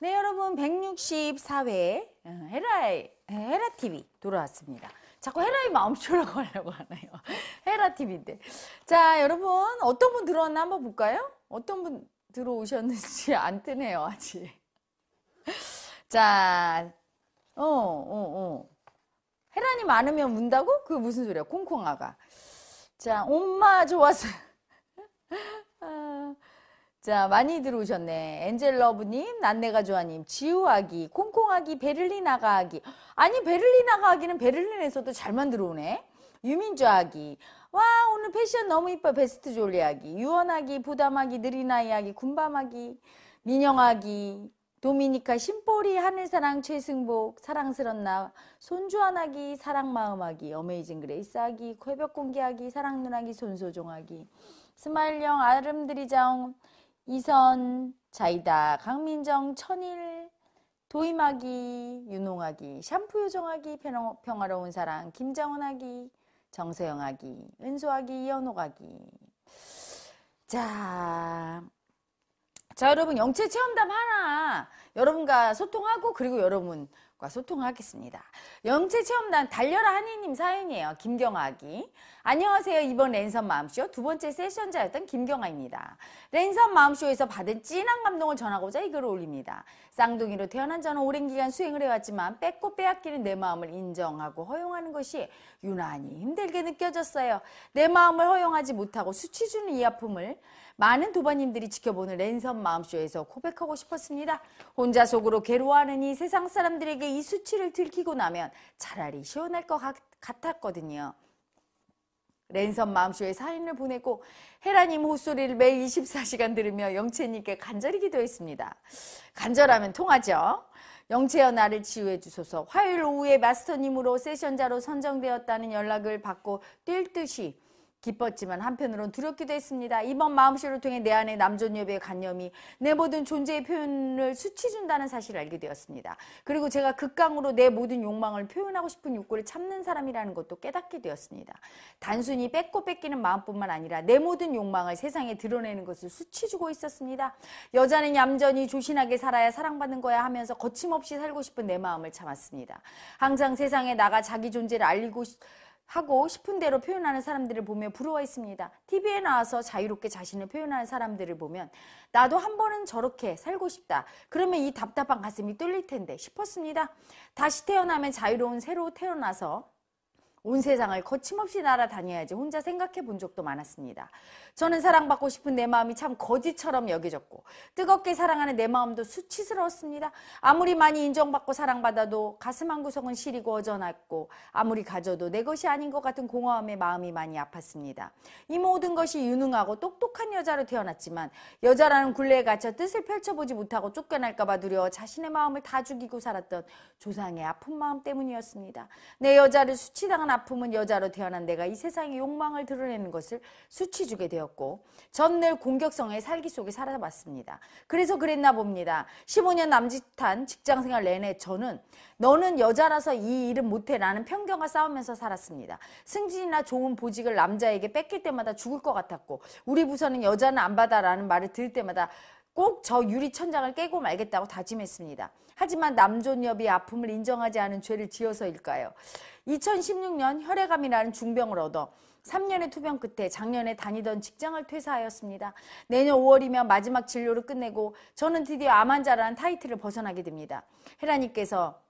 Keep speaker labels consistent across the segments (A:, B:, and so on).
A: 네, 여러분 164회 어, 헤라의 어, 헤라 TV 돌아왔습니다. 자꾸 헤라의 마음쇼라고 하려고 하네요. 헤라 TV인데. 자, 여러분 어떤 분 들어왔나 한번 볼까요? 어떤 분 들어오셨는지 안 뜨네요, 아직. 자, 어, 어, 어. 헤라이 많으면 운다고? 그 무슨 소리야? 콩콩아가. 자, 엄마 좋아서. 아, 자, 많이 들어오셨네. 엔젤러브님, 난내가좋아님, 지우아기, 콩콩아기, 베를린아가아기. 아니, 베를린아가아기는 베를린에서도 잘 만들어오네. 유민주아기. 와, 오늘 패션 너무 이뻐. 베스트 졸리아기. 유언아기 부담아기, 느리나이아기, 군밤아기, 민영아기. 도미니카, 심보리, 하늘사랑, 최승복, 사랑스럽 나, 손주한아기, 사랑마음아기, 어메이징 그레이스아기, 쾌벽공기아기, 사랑눈아기, 손소종아기, 스마일형, 아름드리자옹, 이선, 자이다, 강민정, 천일, 도임하기, 윤홍하기, 샴푸 요정하기, 평화로운 사랑, 김정은하기, 정서영하기, 은수하기, 이현옥하기. 자, 자 여러분 영체 체험담 하나 여러분과 소통하고 그리고 여러분 과 소통하겠습니다. 영체 체험단 달려라 한이님 사연이에요. 김경아기. 안녕하세요. 이번 랜선 마음쇼 두 번째 세션자였던 김경아입니다. 랜선 마음쇼에서 받은 진한 감동을 전하고자 이 글을 올립니다. 쌍둥이로 태어난 저는 오랜 기간 수행을 해왔지만 뺏고 빼앗기는 내 마음을 인정하고 허용하는 것이 유난히 힘들게 느껴졌어요. 내 마음을 허용하지 못하고 수치주는 이 아픔을 많은 도반님들이 지켜보는 랜선 마음쇼에서 고백하고 싶었습니다. 혼자 속으로 괴로워하느니 세상 사람들에게 이 수치를 들키고 나면 차라리 시원할 것 같, 같았거든요. 랜선 마음쇼에 사인을 보내고 헤라님 호소리를 매일 24시간 들으며 영채님께 간절히 기도했습니다. 간절하면 통하죠. 영채여 나를 치유해 주소서 화요일 오후에 마스터님으로 세션자로 선정되었다는 연락을 받고 뛸 듯이 기뻤지만 한편으론 두렵기도 했습니다. 이번 마음씨를 통해 내 안의 남존여배의 관념이 내 모든 존재의 표현을 수치준다는 사실을 알게 되었습니다. 그리고 제가 극강으로 내 모든 욕망을 표현하고 싶은 욕구를 참는 사람이라는 것도 깨닫게 되었습니다. 단순히 뺏고 뺏기는 마음뿐만 아니라 내 모든 욕망을 세상에 드러내는 것을 수치주고 있었습니다. 여자는 얌전히 조신하게 살아야 사랑받는 거야 하면서 거침없이 살고 싶은 내 마음을 참았습니다. 항상 세상에 나가 자기 존재를 알리고 싶... 하고 싶은 대로 표현하는 사람들을 보며 부러워했습니다. TV에 나와서 자유롭게 자신을 표현하는 사람들을 보면 나도 한 번은 저렇게 살고 싶다. 그러면 이 답답한 가슴이 뚫릴 텐데 싶었습니다. 다시 태어나면 자유로운 새로 태어나서 온 세상을 거침없이 날아다녀야지 혼자 생각해 본 적도 많았습니다. 저는 사랑받고 싶은 내 마음이 참 거지처럼 여겨졌고 뜨겁게 사랑하는 내 마음도 수치스러웠습니다. 아무리 많이 인정받고 사랑받아도 가슴 한 구석은 시리고 어전했고 아무리 가져도 내 것이 아닌 것 같은 공허함에 마음이 많이 아팠습니다. 이 모든 것이 유능하고 똑똑한 여자로 태어났지만 여자라는 굴레에 갇혀 뜻을 펼쳐보지 못하고 쫓겨날까봐 두려워 자신의 마음을 다 죽이고 살았던 조상의 아픈 마음 때문이었습니다. 내 여자를 수치당한 심한 아픔은 여자로 태어난 내가 이 세상의 욕망을 드러내는 것을 수치 주게 되었고 전 늘 공격성의 살기 속에 살아왔습니다 그래서 그랬나 봅니다. 15년 남짓한 직장생활 내내 저는 너는 여자라서 이 일은 못해 라는 편견과 싸우면서 살았습니다. 승진이나 좋은 보직을 남자에게 뺏길 때마다 죽을 것 같았고 우리 부서는 여자는 안 받아라는 말을 들을 때마다 꼭저 유리 천장을 깨고 말겠다고 다짐했습니다. 하지만 남존엽이 아픔을 인정하지 않은 죄를 지어서일까요? 2016년 혈액암이라는 중병을 얻어 3년의 투병 끝에 작년에 다니던 직장을 퇴사하였습니다. 내년 5월이면 마지막 진료를 끝내고 저는 드디어 암환자라는 타이틀을 벗어나게 됩니다. 헤라님께서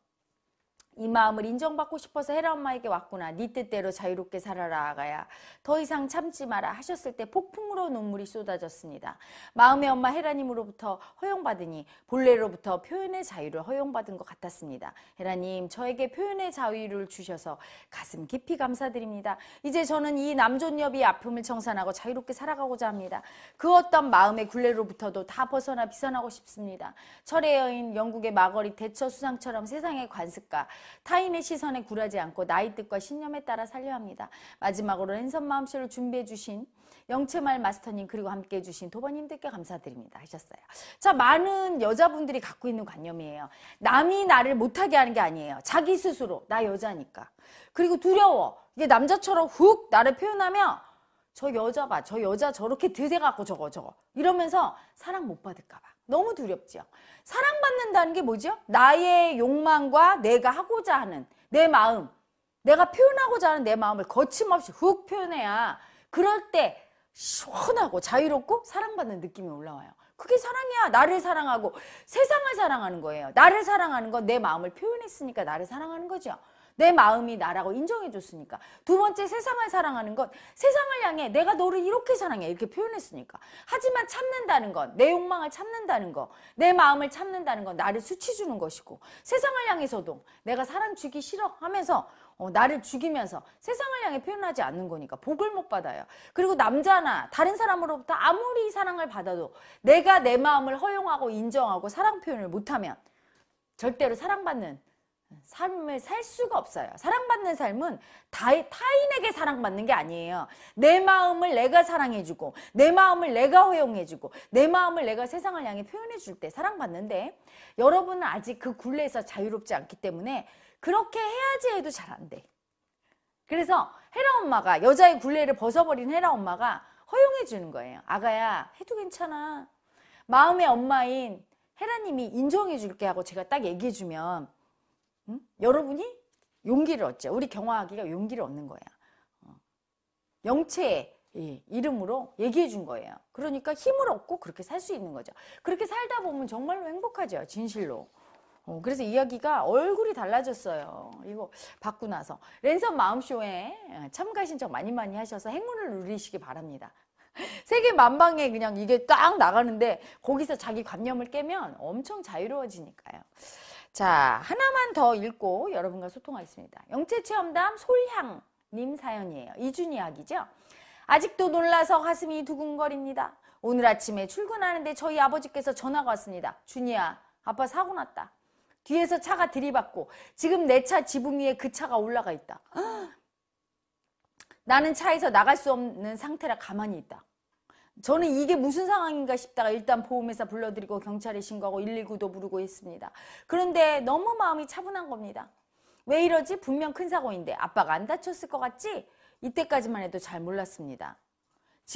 A: 이 마음을 인정받고 싶어서 헤라 엄마에게 왔구나. 네 뜻대로 자유롭게 살아라 아가야. 더 이상 참지 마라 하셨을 때 폭풍으로 눈물이 쏟아졌습니다. 마음의 엄마 헤라님으로부터 허용받으니 본래로부터 표현의 자유를 허용받은 것 같았습니다. 헤라님 저에게 표현의 자유를 주셔서 가슴 깊이 감사드립니다. 이제 저는 이 남존여비 아픔을 청산하고 자유롭게 살아가고자 합니다. 그 어떤 마음의 굴레로부터도 다 벗어나 비선하고 싶습니다. 철의 여인 영국의 마거리 대처 수상처럼 세상의 관습과 타인의 시선에 굴하지 않고 나의 뜻과 신념에 따라 살려 합니다. 마지막으로 랜선 마음씨를 준비해 주신 영채말 마스터님 그리고 함께해 주신 도번님들께 감사드립니다 하셨어요. 자 많은 여자분들이 갖고 있는 관념이에요. 남이 나를 못하게 하는 게 아니에요. 자기 스스로 나 여자니까. 그리고 두려워. 이게 남자처럼 훅 나를 표현하면 저 여자 봐. 저 여자 저렇게 드세갖고 저거 저거. 이러면서 사랑 못 받을까 봐. 너무 두렵죠. 사랑받는다는 게 뭐죠? 나의 욕망과 내가 하고자 하는 내 마음, 내가 표현하고자 하는 내 마음을 거침없이 훅 표현해야 그럴 때 시원하고 자유롭고 사랑받는 느낌이 올라와요. 그게 사랑이야. 나를 사랑하고 세상을 사랑하는 거예요. 나를 사랑하는 건 내 마음을 표현했으니까 나를 사랑하는 거죠. 내 마음이 나라고 인정해 줬으니까. 두 번째 세상을 사랑하는 것. 세상을 향해 내가 너를 이렇게 사랑해 이렇게 표현했으니까. 하지만 참는다는 것. 내 욕망을 참는다는 것. 내 마음을 참는다는 것. 나를 수치 주는 것이고 세상을 향해서도 내가 사랑 주기 싫어 하면서 어, 나를 죽이면서 세상을 향해 표현하지 않는 거니까 복을 못 받아요. 그리고 남자나 다른 사람으로부터 아무리 사랑을 받아도 내가 내 마음을 허용하고 인정하고 사랑 표현을 못하면 절대로 사랑받는 삶을 살 수가 없어요. 사랑받는 삶은 다, 타인에게 사랑받는 게 아니에요. 내 마음을 내가 사랑해주고, 내 마음을 내가 허용해주고, 내 마음을 내가 세상을 향해 표현해줄 때 사랑받는데, 여러분은 아직 그 굴레에서 자유롭지 않기 때문에, 그렇게 해야지 해도 잘 안 돼. 그래서 헤라 엄마가, 여자의 굴레를 벗어버린 헤라 엄마가 허용해주는 거예요. 아가야, 해도 괜찮아. 마음의 엄마인 헤라님이 인정해줄게 하고 제가 딱 얘기해주면, 응? 여러분이 용기를 얻죠. 우리 경화하기가 용기를 얻는 거야. 어. 영체의 이름으로 얘기해 준 거예요. 그러니까 힘을 얻고 그렇게 살 수 있는 거죠. 그렇게 살다 보면 정말로 행복하죠. 진실로. 어, 그래서 이야기가 얼굴이 달라졌어요. 이거 받고 나서. 랜선 마음쇼에 어, 참가 신청 많이 많이 하셔서 행운을 누리시기 바랍니다. 세계 만방에 그냥 이게 딱 나가는데 거기서 자기 관념을 깨면 엄청 자유로워지니까요. 자, 하나만 더 읽고 여러분과 소통하겠습니다. 영체체험담 솔향님 사연이에요. 이준 이야기죠. 아직도 놀라서 가슴이 두근거립니다. 오늘 아침에 출근하는데 저희 아버지께서 전화가 왔습니다. 준이야, 아빠 사고 났다. 뒤에서 차가 들이받고 지금 내 차 지붕 위에 그 차가 올라가 있다. 나는 차에서 나갈 수 없는 상태라 가만히 있다. 저는 이게 무슨 상황인가 싶다가 일단 보험회사 불러드리고 경찰에 신고하고 119도 부르고 했습니다. 그런데 너무 마음이 차분한 겁니다. 왜 이러지? 분명 큰 사고인데 아빠가 안 다쳤을 것 같지? 이때까지만 해도 잘 몰랐습니다.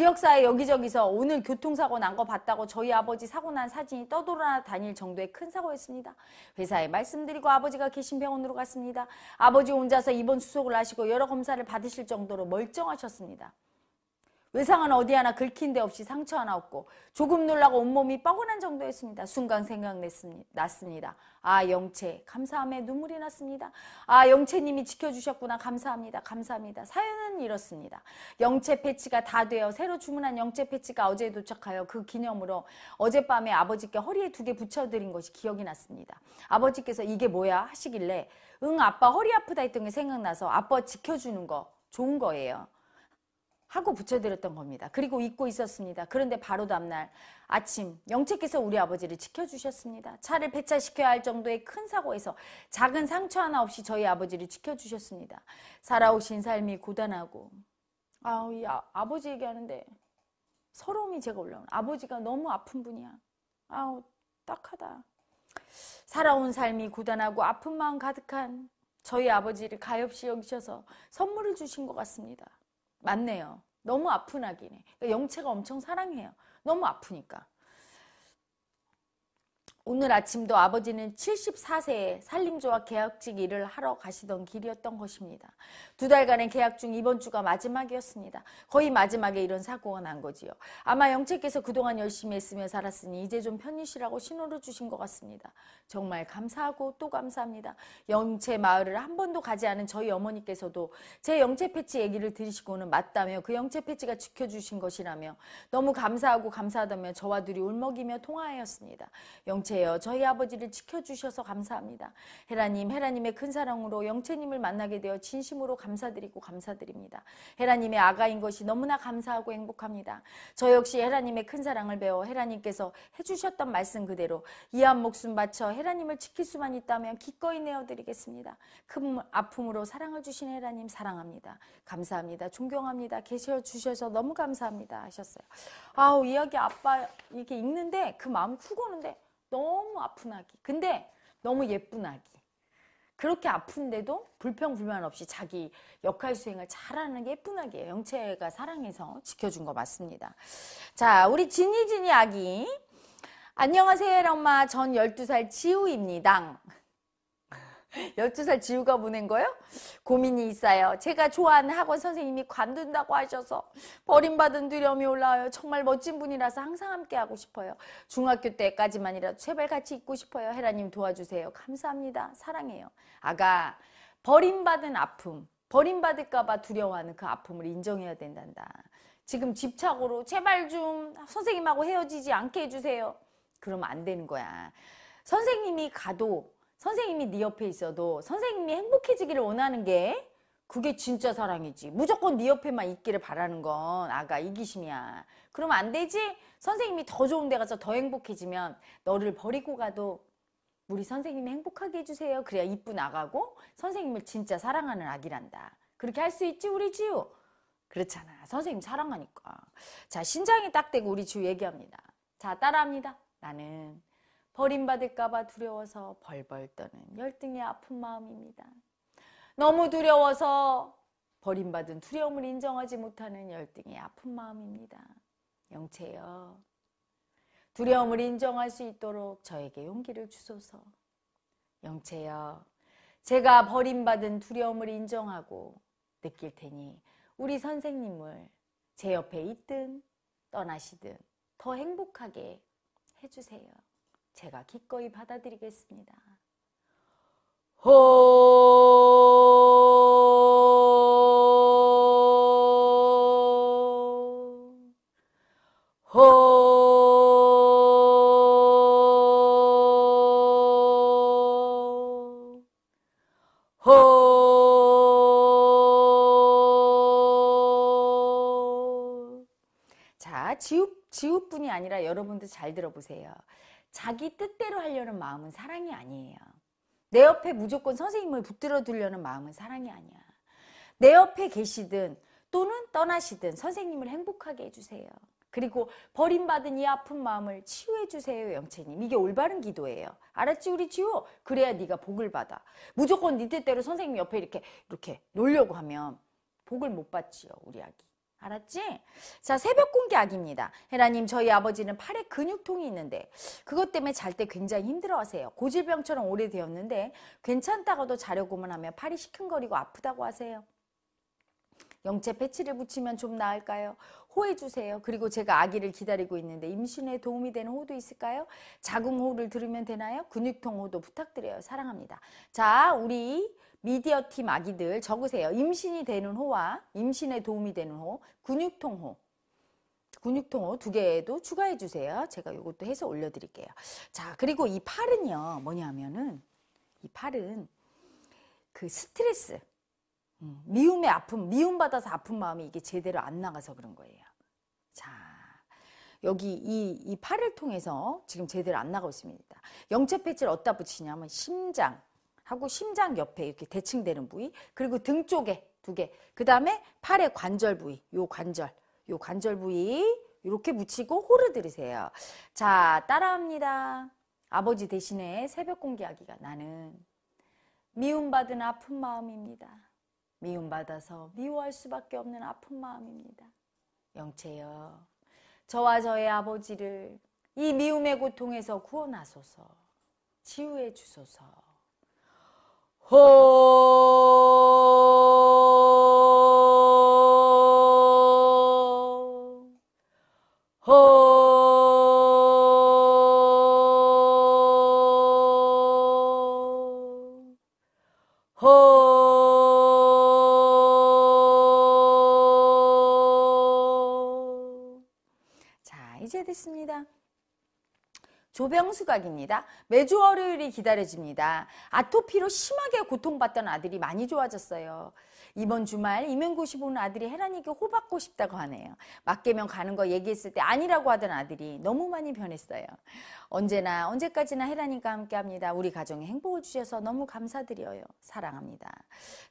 A: 지역사회 여기저기서 오늘 교통사고 난 거 봤다고 저희 아버지 사고 난 사진이 떠돌아다닐 정도의 큰 사고였습니다. 회사에 말씀드리고 아버지가 계신 병원으로 갔습니다. 아버지 혼자서 입원 수속을 하시고 여러 검사를 받으실 정도로 멀쩡하셨습니다. 외상은 어디 하나 긁힌 데 없이 상처 하나 없고 조금 놀라고 온몸이 뻐근한 정도였습니다. 순간 생각났습니다. 아 영채 감사함에 눈물이 났습니다. 아 영채님이 지켜주셨구나 감사합니다. 감사합니다. 사연은 이렇습니다. 영채 패치가 다 되어 새로 주문한 영채 패치가 어제 도착하여 그 기념으로 어젯밤에 아버지께 허리에 두 개 붙여드린 것이 기억이 났습니다. 아버지께서 이게 뭐야 하시길래 응 아빠 허리 아프다 했던 게 생각나서 아빠 지켜주는 거 좋은 거예요. 하고 붙여드렸던 겁니다. 그리고 잊고 있었습니다. 그런데 바로 다음날 아침 영채께서 우리 아버지를 지켜주셨습니다. 차를 폐차시켜야 할 정도의 큰 사고에서 작은 상처 하나 없이 저희 아버지를 지켜주셨습니다. 살아오신 삶이 고단하고 아우 이 아, 아버지 얘기하는데 서러움이 제가 올라오는 아버지가 너무 아픈 분이야. 아우 딱하다. 살아온 삶이 고단하고 아픈 마음 가득한 저희 아버지를 가엾이 여기셔서 선물을 주신 것 같습니다. 맞네요. 너무 아픈 아기네. 그러니까 영체가 엄청 사랑해요. 너무 아프니까. 오늘 아침도 아버지는 74세에 산림조와 계약직 일을 하러 가시던 길이었던 것입니다. 두 달간의 계약 중 이번 주가 마지막이었습니다. 거의 마지막에 이런 사고가 난 거지요. 아마 영채께서 그동안 열심히 했으며 살았으니 이제 좀 편히 쉬라고 신호를 주신 것 같습니다. 정말 감사하고 또 감사합니다. 영채 마을을 한 번도 가지 않은 저희 어머니께서도 제 영채 패치 얘기를 들으시고는 맞다며 그 영채 패치가 지켜주신 것이라며 너무 감사하고 감사하다며 저와 둘이 울먹이며 통화하였습니다. 영채 주세요. 저희 아버지를 지켜주셔서 감사합니다. 헤라님, 헤라님의 큰 사랑으로 영채님을 만나게 되어 진심으로 감사드리고 감사드립니다. 헤라님의 아가인 것이 너무나 감사하고 행복합니다. 저 역시 헤라님의 큰 사랑을 배워 헤라님께서 해주셨던 말씀 그대로 이한 목숨 바쳐 헤라님을 지킬 수만 있다면 기꺼이 내어드리겠습니다. 큰 아픔으로 사랑을 주신 헤라님 사랑합니다. 감사합니다. 존경합니다. 계셔 주셔서 너무 감사합니다. 하셨어요. 아우, 이야기 아빠 이렇게 읽는데 그마음쿡 오는데 너무 아픈 아기. 근데 너무 예쁜 아기. 그렇게 아픈데도 불평 불만 없이 자기 역할 수행을 잘하는 게 예쁜 아기예요. 영채가 사랑해서 지켜준 거 맞습니다. 자, 우리 진이진이 아기. 안녕하세요, 엄마. 전 12살 지우입니다. 12살 지우가 보낸 거예요? 고민이 있어요. 제가 좋아하는 학원 선생님이 관둔다고 하셔서 버림받은 두려움이 올라와요. 정말 멋진 분이라서 항상 함께 하고 싶어요. 중학교 때까지만이라도 제발 같이 있고 싶어요. 헤라님 도와주세요. 감사합니다. 사랑해요. 아가, 버림받은 아픔, 버림받을까봐 두려워하는 그 아픔을 인정해야 된단다. 지금 집착으로 제발 좀 선생님하고 헤어지지 않게 해주세요. 그러면 안 되는 거야. 선생님이 가도 선생님이 네 옆에 있어도 선생님이 행복해지기를 원하는 게 그게 진짜 사랑이지. 무조건 네 옆에만 있기를 바라는 건 아가 이기심이야. 그러면 안 되지? 선생님이 더 좋은 데 가서 더 행복해지면 너를 버리고 가도 우리 선생님이 행복하게 해주세요. 그래야 이쁜 아가고 선생님을 진짜 사랑하는 아기란다. 그렇게 할 수 있지 우리 지우? 그렇잖아. 선생님 사랑하니까. 자 신장이 딱되고 우리 지우 얘기합니다. 자 따라합니다. 나는 버림받을까봐 두려워서 벌벌 떠는 열등의 아픈 마음입니다. 너무 두려워서 버림받은 두려움을 인정하지 못하는 열등의 아픈 마음입니다. 영채여 두려움을 인정할 수 있도록 저에게 용기를 주소서. 영채여 제가 버림받은 두려움을 인정하고 느낄 테니 우리 선생님을 제 옆에 있든 떠나시든 더 행복하게 해주세요. 제가 기꺼이 받아들이겠습니다. 호, 지우, 지우뿐이 아니라 여러분들 잘 들어보세요. 자기 뜻대로 하려는 마음은 사랑이 아니에요. 내 옆에 무조건 선생님을 붙들어 두려는 마음은 사랑이 아니야. 내 옆에 계시든 또는 떠나시든 선생님을 행복하게 해주세요. 그리고 버림받은 이 아픈 마음을 치유해 주세요 영채님 이게 올바른 기도예요 알았지 우리 지호 그래야 네가 복을 받아 무조건 네 뜻대로 선생님 옆에 이렇게 이렇게 놀려고 하면 복을 못 받지요 우리 아기 알았지? 자, 새벽 공기 악입니다. 헤라님, 저희 아버지는 팔에 근육통이 있는데 그것 때문에 잘 때 굉장히 힘들어하세요. 고질병처럼 오래되었는데 괜찮다고도 자려고만 하면 팔이 시큰거리고 아프다고 하세요. 영체 패치를 붙이면 좀 나을까요? 호해주세요. 그리고 제가 아기를 기다리고 있는데 임신에 도움이 되는 호도 있을까요? 자궁호를 들으면 되나요? 근육통 호도 부탁드려요. 사랑합니다. 자, 우리 미디어 팀 아기들 적으세요. 임신이 되는 호와 임신에 도움이 되는 호, 근육통호. 근육통호 두 개도 추가해 주세요. 제가 이것도 해서 올려드릴게요. 자, 그리고 이 팔은요, 뭐냐면은, 이 팔은 그 스트레스, 음, 미움의 아픔, 미움받아서 아픈 마음이 이게 제대로 안 나가서 그런 거예요. 자, 여기 이, 이 팔을 통해서 지금 제대로 안 나가고 있습니다. 영체 패치를 어디다 붙이냐면 심장, 하고 심장 옆에 이렇게 대칭되는 부위 그리고 등 쪽에 두 개. 그 다음에 팔의 관절 부위 요 관절 요 관절 부위 이렇게 붙이고 호르 들으세요. 자 따라합니다. 아버지 대신에 새벽 공개하기가 나는 미움받은 아픈 마음입니다. 미움받아서 미워할 수밖에 없는 아픈 마음입니다. 영채여 저와 저의 아버지를 이 미움의 고통에서 구원하소서 치유해 주소서 Oh. 저병수각입니다. 매주 월요일이 기다려집니다. 아토피로 심하게 고통받던 아들이 많이 좋아졌어요. 이번 주말 이명고시 보는 아들이 혜란이에게 호받고 싶다고 하네요. 맞게면 가는 거 얘기했을 때 아니라고 하던 아들이 너무 많이 변했어요. 언제나 언제까지나 혜란이가 함께합니다. 우리 가정에 행복을 주셔서 너무 감사드려요. 사랑합니다.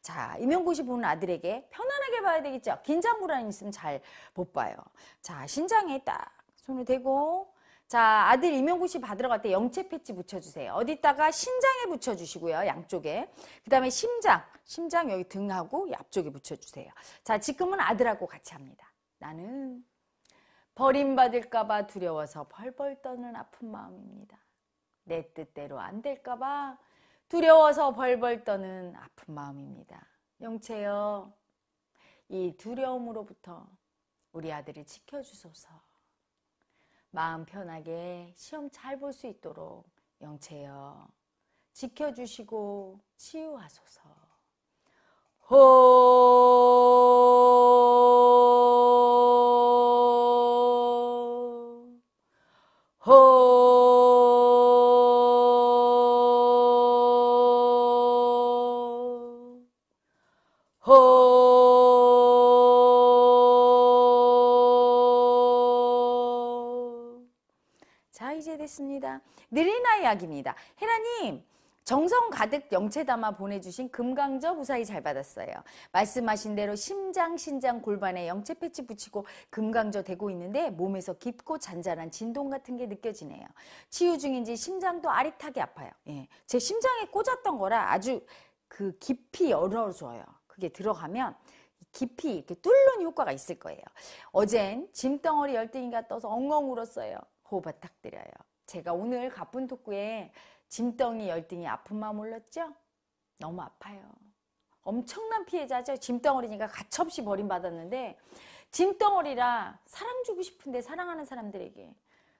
A: 자이명고시 보는 아들에게 편안하게 봐야 되겠죠. 긴장 불안 있으면 잘 못 봐요. 자 신장에 딱 손을 대고 자, 아들 임용구씨 받으러 갈 때 영체 패치 붙여주세요. 어디다가 신장에 붙여주시고요. 양쪽에. 그 다음에 심장, 심장 여기 등하고 앞쪽에 붙여주세요. 자, 지금은 아들하고 같이 합니다. 나는 버림받을까봐 두려워서 벌벌 떠는 아픈 마음입니다. 내 뜻대로 안 될까봐 두려워서 벌벌 떠는 아픈 마음입니다. 영채여, 이 두려움으로부터 우리 아들을 지켜주소서. 마음 편하게 시험 잘 볼 수 있도록 영채여 지켜주시고 치유하소서. 호 느리나 이야기입니다. 혜라님 정성 가득 영채 담아 보내주신 금강저 후사히 잘 받았어요. 말씀하신 대로 심장, 신장, 골반에 영채 패치 붙이고 금강저 되고 있는데 몸에서 깊고 잔잔한 진동 같은 게 느껴지네요. 치유 중인지 심장도 아릿하게 아파요. 예, 제 심장에 꽂았던 거라 아주 그 깊이 열어줘요. 그게 들어가면 깊이 이렇게 뚫는 효과가 있을 거예요. 어젠 짐덩어리 열등이가 떠서 엉엉 울었어요. 호흡 부탁드려요. 제가 오늘 가쁜 토크에 짐덩이 열등이 아픈 마음 올렸죠? 너무 아파요. 엄청난 피해자죠. 짐덩어리니까 가차없이 버림받았는데 짐덩어리라 사랑 주고 싶은데 사랑하는 사람들에게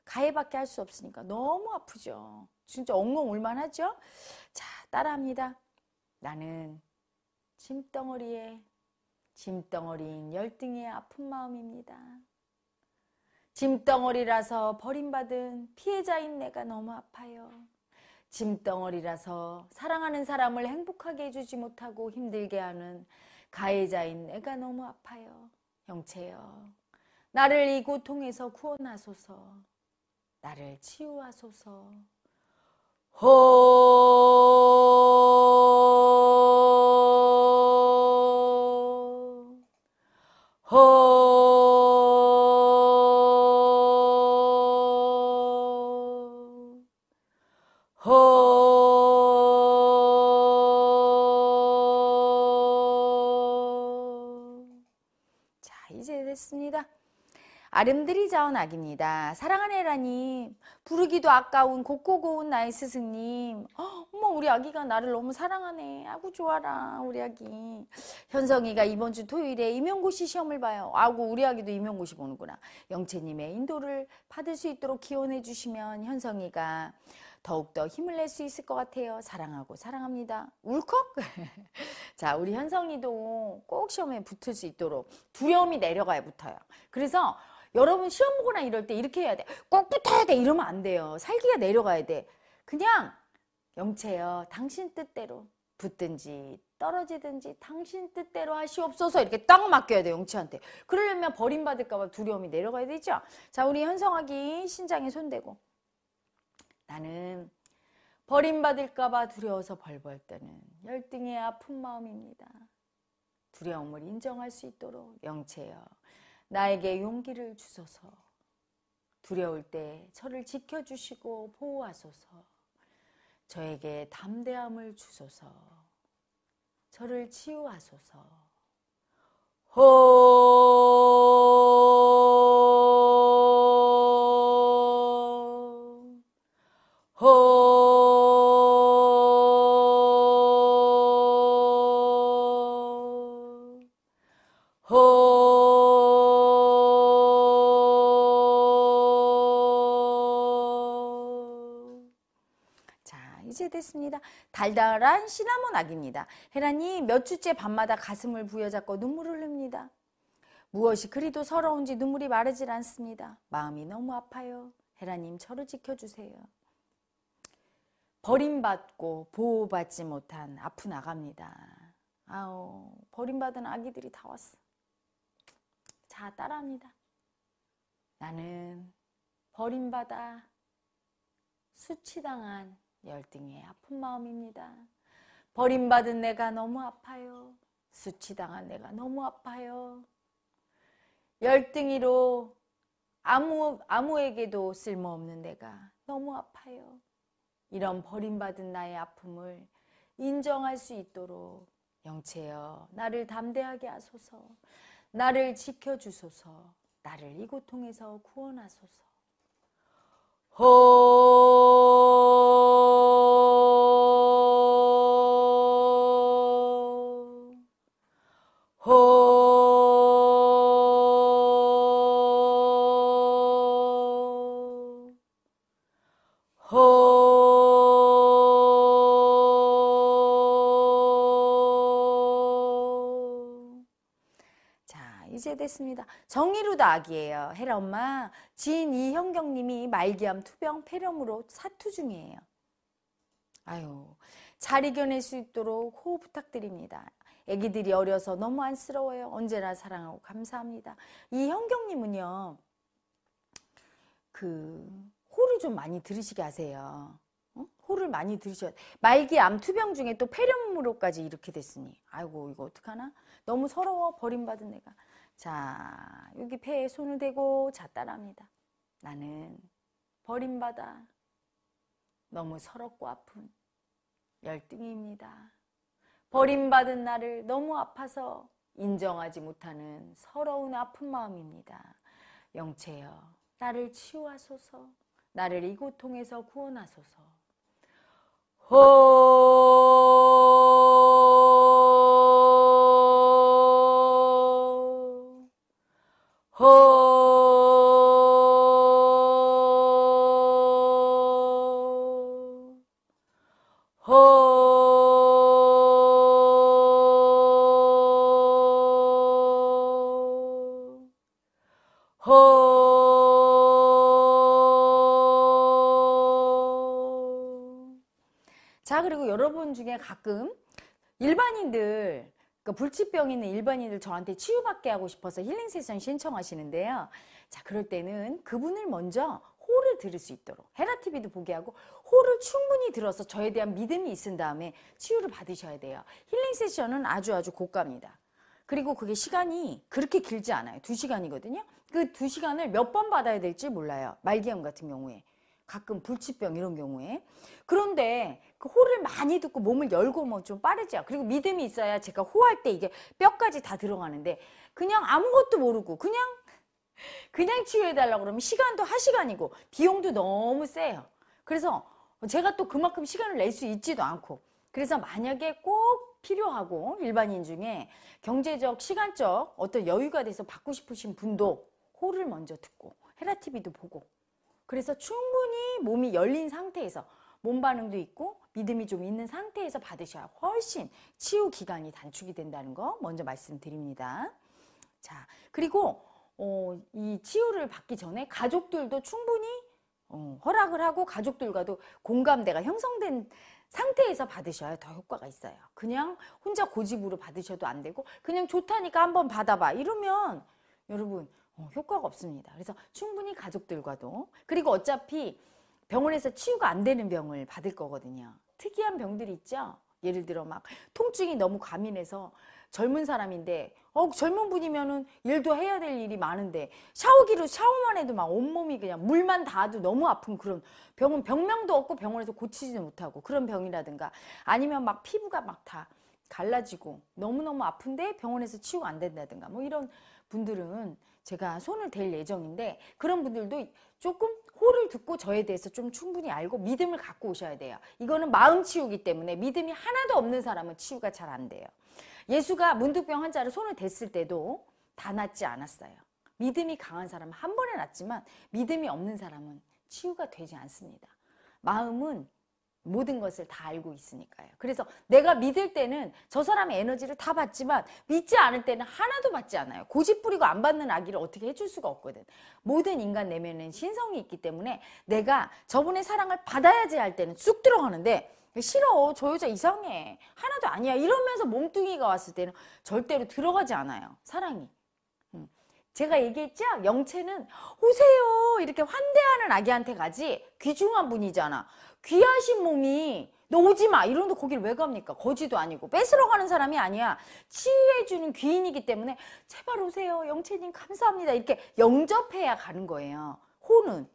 A: 가해밖에 할 수 없으니까 너무 아프죠. 진짜 엉엉 울만하죠? 자, 따라합니다. 나는 짐덩어리에 짐덩어리인 열등의 아픈 마음입니다. 짐덩어리라서 버림받은 피해자인 내가 너무 아파요. 짐덩어리라서 사랑하는 사람을 행복하게 해주지 못하고 힘들게 하는 가해자인 내가 너무 아파요. 형체여, 나를 이 고통에서 구원하소서, 나를 치유하소서. 호, 호. 아름드리 자원아기입니다 사랑하는 애라님, 부르기도 아까운 곱고 고운 나의 스승님. 어, 어머, 우리 아기가 나를 너무 사랑하네. 아구 좋아라, 우리 아기. 현성이가 이번 주 토요일에 임용고시 시험을 봐요. 아구, 우리 아기도 임용고시 보는구나. 영채님의 인도를 받을 수 있도록 기원해 주시면 현성이가 더욱더 힘을 낼 수 있을 것 같아요. 사랑하고 사랑합니다. 울컥? 자, 우리 현성이도 꼭 시험에 붙을 수 있도록 두려움이 내려가야 붙어요. 그래서 여러분 시험 보거나 이럴 때 이렇게 해야 돼. 꼭 붙어야 돼. 이러면 안 돼요. 살기가 내려가야 돼. 그냥 영채여 당신 뜻대로 붙든지 떨어지든지 당신 뜻대로 하시옵소서 이렇게 딱 맡겨야 돼요. 영채한테. 그러려면 버림받을까 봐 두려움이 내려가야 되죠. 자 우리 현성하기 신장에 손대고 나는 버림받을까 봐 두려워서 벌벌 때는 열등의 아픈 마음입니다. 두려움을 인정할 수 있도록 영채여 나에게 용기를 주소서. 두려울 때 저를 지켜주시고 보호하소서. 저에게 담대함을 주소서. 저를 치유하소서. 호! 하습니다 달달한 시나몬 악입니다. 헤란이 몇 주째 밤마다 가슴을 부여잡고 눈물을 흘립니다. 무엇이 그리도 서러운지 눈물이 마르질 않습니다. 마음이 너무 아파요. 헤라님 저를 지켜주세요. 버림받고 보호받지 못한 아프 나갑니다. 아우 버림받은 아기들이 다 왔어. 자 따라합니다. 나는 버림받아 수치당한 열등의 아픈 마음입니다. 버림받은 내가 너무 아파요. 수치당한 내가 너무 아파요. 열등이로 아무, 아무에게도 쓸모없는 내가 너무 아파요. 이런 버림받은 나의 아픔을 인정할 수 있도록 영체여, 나를 담대하게 하소서, 나를 지켜주소서, 나를 이 고통에서 구원하소서. 호! 됐습니다. 정의루도 악이에요. 헤라 엄마, 지인 이형경님이 말기암, 투병, 폐렴으로 사투 중이에요. 아유, 잘 이겨낼 수 있도록 호흡 부탁드립니다. 애기들이 어려서 너무 안쓰러워요. 언제나 사랑하고 감사합니다. 이 형경님은요, 그, 호를 좀 많이 들으시게 하세요. 호를 많이 들으셔. 말기암 투병 중에 또 폐렴으로까지 이렇게 됐으니. 아이고, 이거 어떡하나? 너무 서러워, 버림받은 내가. 자, 여기 폐에 손을 대고 잣따합니다 나는 버림받아 너무 서럽고 아픈 열등이입니다.
B: 버림받은
A: 나를 너무 아파서 인정하지 못하는 서러운 아픈 마음입니다. 영체여, 나를 치유하소서, 나를 이 고통에서 구원하소서. 호! 가끔 일반인들 그 불치병 있는 일반인들 저한테 치유받게 하고 싶어서 힐링 세션 신청하시는데요. 자, 그럴 때는 그분을 먼저 호를 들을 수 있도록 헤라 TV도 보게 하고 호를 충분히 들어서 저에 대한 믿음이 있은 다음에 치유를 받으셔야 돼요. 힐링 세션은 아주 아주 고가입니다. 그리고 그게 시간이 그렇게 길지 않아요. 두 시간이거든요. 그 두 시간을 몇 번 받아야 될지 몰라요. 말기염 같은 경우에. 가끔 불치병 이런 경우에 그런데 그 호를 많이 듣고 몸을 열고 뭐 좀빠르지 그리고 믿음이 있어야 제가 호할 때 이게 뼈까지 다 들어가는데 그냥 아무것도 모르고 그냥 그냥 치유해달라고 그러면 시간도 한시간이고 비용도 너무 세요 그래서 제가 또 그만큼 시간을 낼 수 있지도 않고 그래서 만약에 꼭 필요하고 일반인 중에 경제적 시간적 어떤 여유가 돼서 받고 싶으신 분도 호를 먼저 듣고 헤라TV도 보고 그래서 충분히 몸이 열린 상태에서 몸 반응도 있고 믿음이 좀 있는 상태에서 받으셔야 훨씬 치유 기간이 단축이 된다는 거 먼저 말씀드립니다. 자, 그리고 어, 이 치유를 받기 전에 가족들도 충분히 어, 허락을 하고 가족들과도 공감대가 형성된 상태에서 받으셔야 더 효과가 있어요. 그냥 혼자 고집으로 받으셔도 안 되고 그냥 좋다니까 한번 받아봐 이러면 여러분 어, 효과가 없습니다. 그래서 충분히 가족들과도 그리고 어차피 병원에서 치유가 안 되는 병을 받을 거거든요. 특이한 병들이 있죠. 예를 들어 막 통증이 너무 과민해서 젊은 사람인데 어 젊은 분이면은 일도 해야 될 일이 많은데 샤워기로 샤워만 해도 막 온몸이 그냥 물만 닿아도 너무 아픈 그런 병은 병명도 없고 병원에서 고치지도 못하고 그런 병이라든가 아니면 막 피부가 막다 갈라지고 너무너무 아픈데 병원에서 치유가 안 된다든가 뭐 이런 분들은 제가 손을 댈 예정인데 그런 분들도 조금 호를 듣고 저에 대해서 좀 충분히 알고 믿음을 갖고 오셔야 돼요. 이거는 마음 치유기 때문에 믿음이 하나도 없는 사람은 치유가 잘 안 돼요. 예수가 문득병 환자를 손을 댔을 때도 다 낫지 않았어요. 믿음이 강한 사람은 한 번에 낫지만 믿음이 없는 사람은 치유가 되지 않습니다. 마음은 모든 것을 다 알고 있으니까요. 그래서 내가 믿을 때는 저 사람의 에너지를 다 받지만 믿지 않을 때는 하나도 받지 않아요. 고집 부리고 안 받는 아기를 어떻게 해줄 수가 없거든. 모든 인간 내면은 신성이 있기 때문에 내가 저분의 사랑을 받아야지 할 때는 쑥 들어가는데 싫어 저 여자 이상해 하나도 아니야 이러면서 몸뚱이가 왔을 때는 절대로 들어가지 않아요 사랑이 음. 제가 얘기했죠? 영채는 오세요 이렇게 환대하는 아기한테 가지 귀중한 분이잖아. 귀하신 몸이 너 오지 마 이러는데 거길 왜 갑니까? 거지도 아니고 뺏으러 가는 사람이 아니야. 치유해주는 귀인이기 때문에 제발 오세요. 영채님 감사합니다. 이렇게 영접해야 가는 거예요. 호는.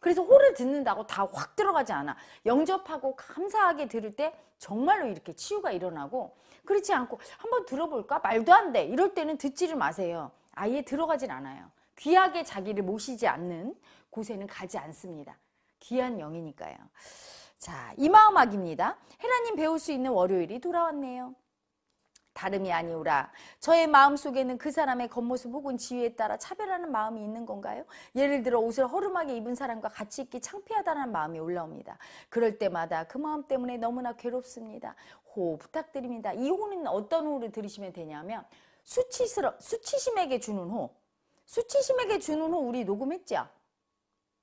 A: 그래서 호를 듣는다고 다 확 들어가지 않아. 영접하고 감사하게 들을 때 정말로 이렇게 치유가 일어나고 그렇지 않고 한번 들어볼까? 말도 안 돼. 이럴 때는 듣지를 마세요. 아예 들어가진 않아요. 귀하게 자기를 모시지 않는 곳에는 가지 않습니다. 귀한 영이니까요. 자, 이마음악입니다. 헤라님 배울 수 있는 월요일이 돌아왔네요. 다름이 아니오라. 저의 마음 속에는 그 사람의 겉모습 혹은 지위에 따라 차별하는 마음이 있는 건가요? 예를 들어 옷을 허름하게 입은 사람과 같이 있기 창피하다는 마음이 올라옵니다. 그럴 때마다 그 마음 때문에 너무나 괴롭습니다. 호 부탁드립니다. 이 호는 어떤 호를 들으시면 되냐면 수치스러 수치심에게 주는 호. 수치심에게 주는 호 우리 녹음했죠?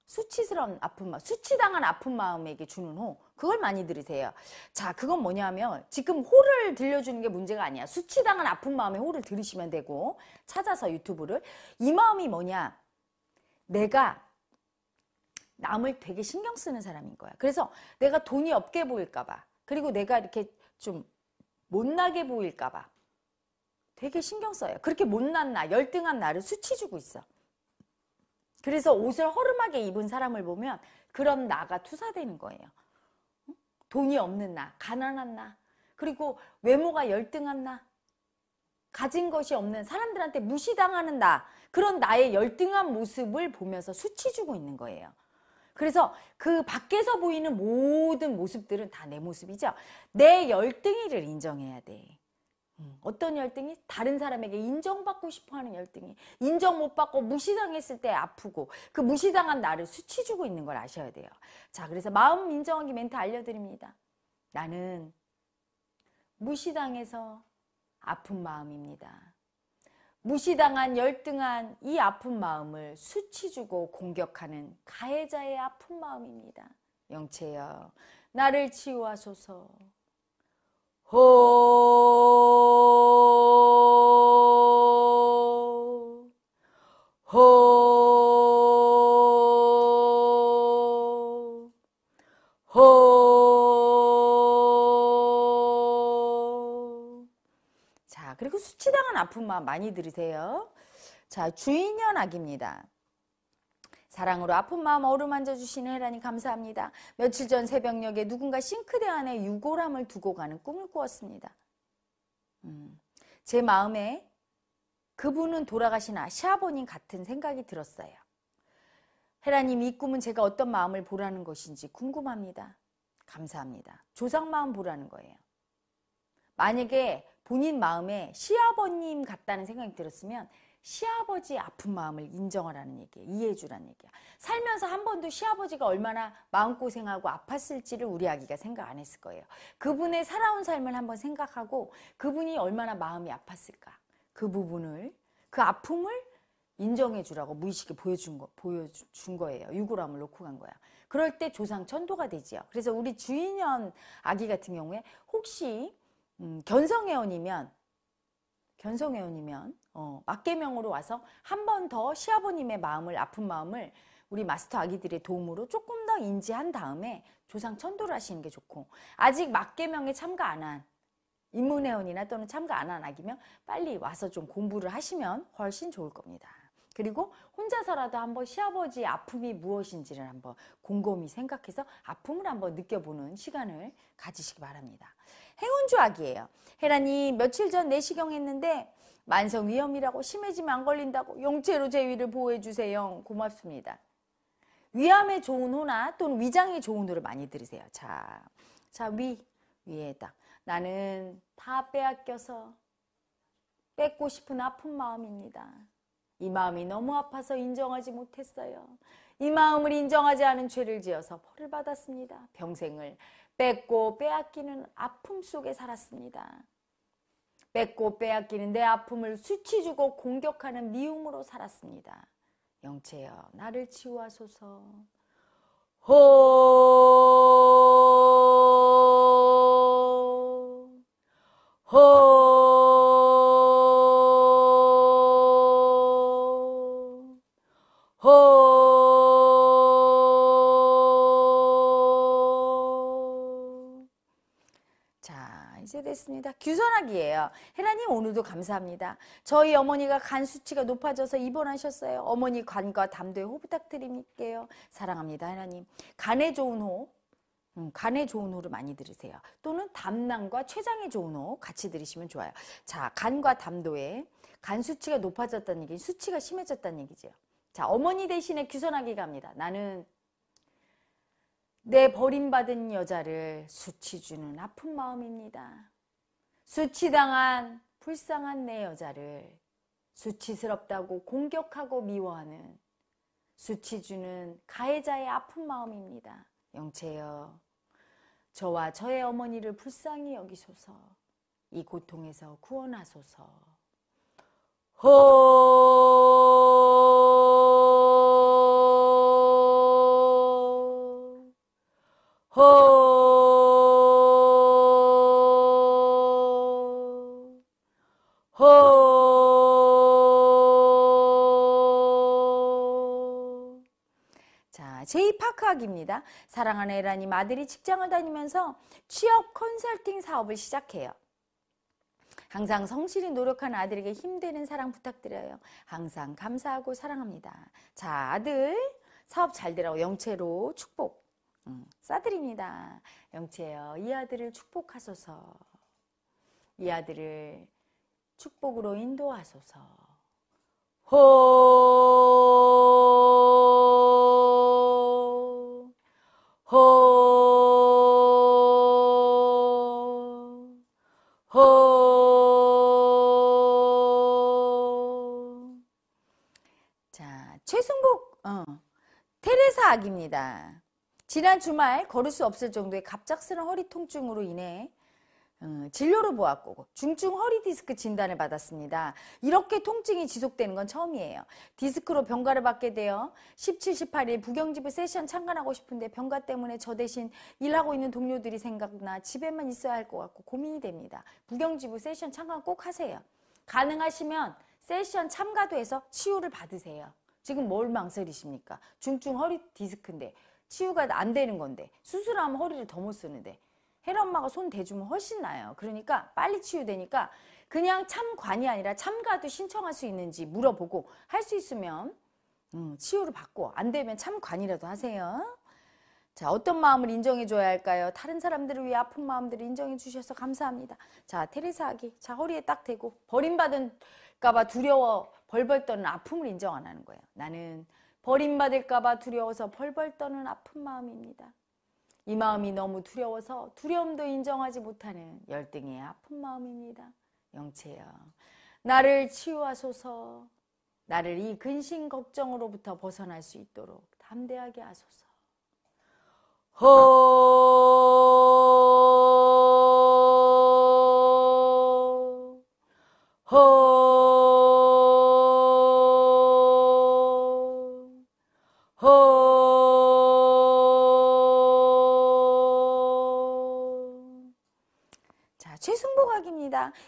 A: 수치스러운 아픈 마음, 수치당한 아픈 마음에게 주는 호. 그걸 많이 들으세요. 자, 그건 뭐냐면 지금 호를 들려주는 게 문제가 아니야. 수치당한 아픈 마음에 호를 들으시면 되고 찾아서 유튜브를. 이 마음이 뭐냐. 내가 남을 되게 신경 쓰는 사람인 거야. 그래서 내가 돈이 없게 보일까 봐. 그리고 내가 이렇게 좀 못나게 보일까 봐. 되게 신경 써요. 그렇게 못난 나, 열등한 나를 수치 주고 있어. 그래서 옷을 허름하게 입은 사람을 보면 그런 나가 투사되는 거예요. 돈이 없는 나, 가난한 나, 그리고 외모가 열등한 나, 가진 것이 없는 사람들한테 무시당하는 나, 그런 나의 열등한 모습을 보면서 수치 주고 있는 거예요. 그래서 그 밖에서 보이는 모든 모습들은 다 내 모습이죠. 내 열등이를 인정해야 돼. 어떤 열등이 다른 사람에게 인정받고 싶어하는 열등이 인정 못 받고 무시당했을 때 아프고 그 무시당한 나를 수치 주고 있는 걸 아셔야 돼요. 자 그래서 마음 인정하기 멘트 알려드립니다. 나는 무시당해서 아픈 마음입니다. 무시당한 열등한 이 아픈 마음을 수치 주고 공격하는 가해자의 아픈 마음입니다. 영채여 나를 치유하소서. 호, 호, 호. 자, 그리고 수치당한 아픈 마음 많이 들으세요. 자, 주인연 악입니다. 사랑으로 아픈 마음 어루만져 주시는 하나님 감사합니다. 며칠 전 새벽녘에 누군가 싱크대 안에 유골함을 두고 가는 꿈을 꾸었습니다. 음, 제 마음에 그분은 돌아가신 아시아버님 같은 생각이 들었어요. 헤라님 이 꿈은 제가 어떤 마음을 보라는 것인지 궁금합니다. 감사합니다. 조상 마음 보라는 거예요. 만약에 본인 마음에 시아버님 같다는 생각이 들었으면 시아버지 아픈 마음을 인정하라는 얘기예요. 이해해 주라는 얘기야. 살면서 한 번도 시아버지가 얼마나 마음고생하고 아팠을지를 우리 아기가 생각 안 했을 거예요. 그분의 살아온 삶을 한 번 생각하고 그분이 얼마나 마음이 아팠을까. 그 부분을 그 아픔을 인정해 주라고 무의식에 보여준 거 보여준 거예요. 유골함을 놓고 간 거야. 그럴 때 조상 천도가 되지요. 그래서 우리 주인연 아기 같은 경우에 혹시 음, 견성회원이면 견성회원이면 어, 맞개명으로 와서 한 번 더 시아버님의 마음을 아픈 마음을 우리 마스터 아기들의 도움으로 조금 더 인지한 다음에 조상 천도를 하시는 게 좋고 아직 맞개명에 참가 안 한인문회원이나 또는 참가 안 한 아기면 빨리 와서 좀 공부를 하시면 훨씬 좋을 겁니다. 그리고 혼자서라도 한번 시아버지의 아픔이 무엇인지를 한번 곰곰이 생각해서 아픔을 한번 느껴보는 시간을 가지시기 바랍니다. 행운주 아기예요. 헤라님 며칠 전 내시경 했는데 만성 위염이라고 심해지면 안 걸린다고 용체로제 위를 보호해 주세요. 고맙습니다. 위암에 좋은 호나 또는 위장에 좋은 호를 많이 들으세요. 자, 자 위, 위에 다 나는 다 빼앗겨서 뺏고 싶은 아픈 마음입니다. 이 마음이 너무 아파서 인정하지 못했어요. 이 마음을 인정하지 않은 죄를 지어서 벌을 받았습니다. 평생을 뺏고 빼앗기는 아픔 속에 살았습니다. 뺏고 빼앗기는 내 아픔을 수치 주고 공격하는 미움으로 살았습니다. 영체여 나를 치유하소서. 호 아닙니다. 규선하기에요 헤라님 오늘도 감사합니다. 저희 어머니가 간 수치가 높아져서 입원하셨어요. 어머니 간과 담도에 호 부탁드릴게요. 사랑합니다. 헤라님. 간에 좋은 호. 음, 간에 좋은 호를 많이 들으세요. 또는 담낭과 췌장에 좋은 호 같이 들으시면 좋아요. 자, 간과 담도에 간 수치가 높아졌다는 얘기, 수치가 심해졌다는 얘기죠. 자, 어머니 대신에 규선하기 갑니다. 나는 내 버림받은 여자를 수치 주는 아픈 마음입니다. 수치당한 불쌍한 내 여자를 수치스럽다고 공격하고 미워하는 수치주는 가해자의 아픈 마음입니다. 영채여, 저와 저의 어머니를 불쌍히 여기소서, 이 고통에서 구원하소서. 호! 호! 파크학입니다. 사랑하는 에라님 아들이 직장을 다니면서 취업 컨설팅 사업을 시작해요. 항상 성실히 노력하는 아들에게 힘드는 사랑 부탁드려요. 항상 감사하고 사랑합니다. 자, 아들 사업 잘 되라고 영채로 축복 음, 싸드립니다. 영채요. 이 아들을 축복하소서. 이 아들을 축복으로 인도하소서. 호 호, 호. 자, 최승복, 어, 테레사 악입니다. 지난 주말 걸을 수 없을 정도의 갑작스런 허리 통증으로 인해 어, 진료를 보았고 중증 허리 디스크 진단을 받았습니다. 이렇게 통증이 지속되는 건 처음이에요. 디스크로 병가를 받게 되어 17, 18일 부경지부 세션 참관하고 싶은데 병가 때문에 저 대신 일하고 있는 동료들이 생각나 집에만 있어야 할 것 같고 고민이 됩니다. 부경지부 세션 참관 꼭 하세요. 가능하시면 세션 참가도 해서 치유를 받으세요. 지금 뭘 망설이십니까? 중증 허리 디스크인데 치유가 안 되는 건데 수술하면 허리를 더 못 쓰는데 혜리 엄마가 손 대주면 훨씬 나아요. 그러니까 빨리 치유되니까 그냥 참관이 아니라 참가도 신청할 수 있는지 물어보고 할 수 있으면 음, 치유를 받고 안 되면 참관이라도 하세요. 자 어떤 마음을 인정해줘야 할까요? 다른 사람들을 위해 아픈 마음들을 인정해주셔서 감사합니다. 자 테레사 하기 자 허리에 딱 대고 버림받을까봐 두려워 벌벌 떠는 아픔을 인정 안 하는 거예요. 나는 버림받을까봐 두려워서 벌벌 떠는 아픈 마음입니다. 이 마음이 너무 두려워서 두려움도 인정하지 못하는 열등의 아픈 마음입니다. 영채여 나를 치유하소서 나를 이 근심 걱정으로부터 벗어날 수 있도록 담대하게 하소서 호 호.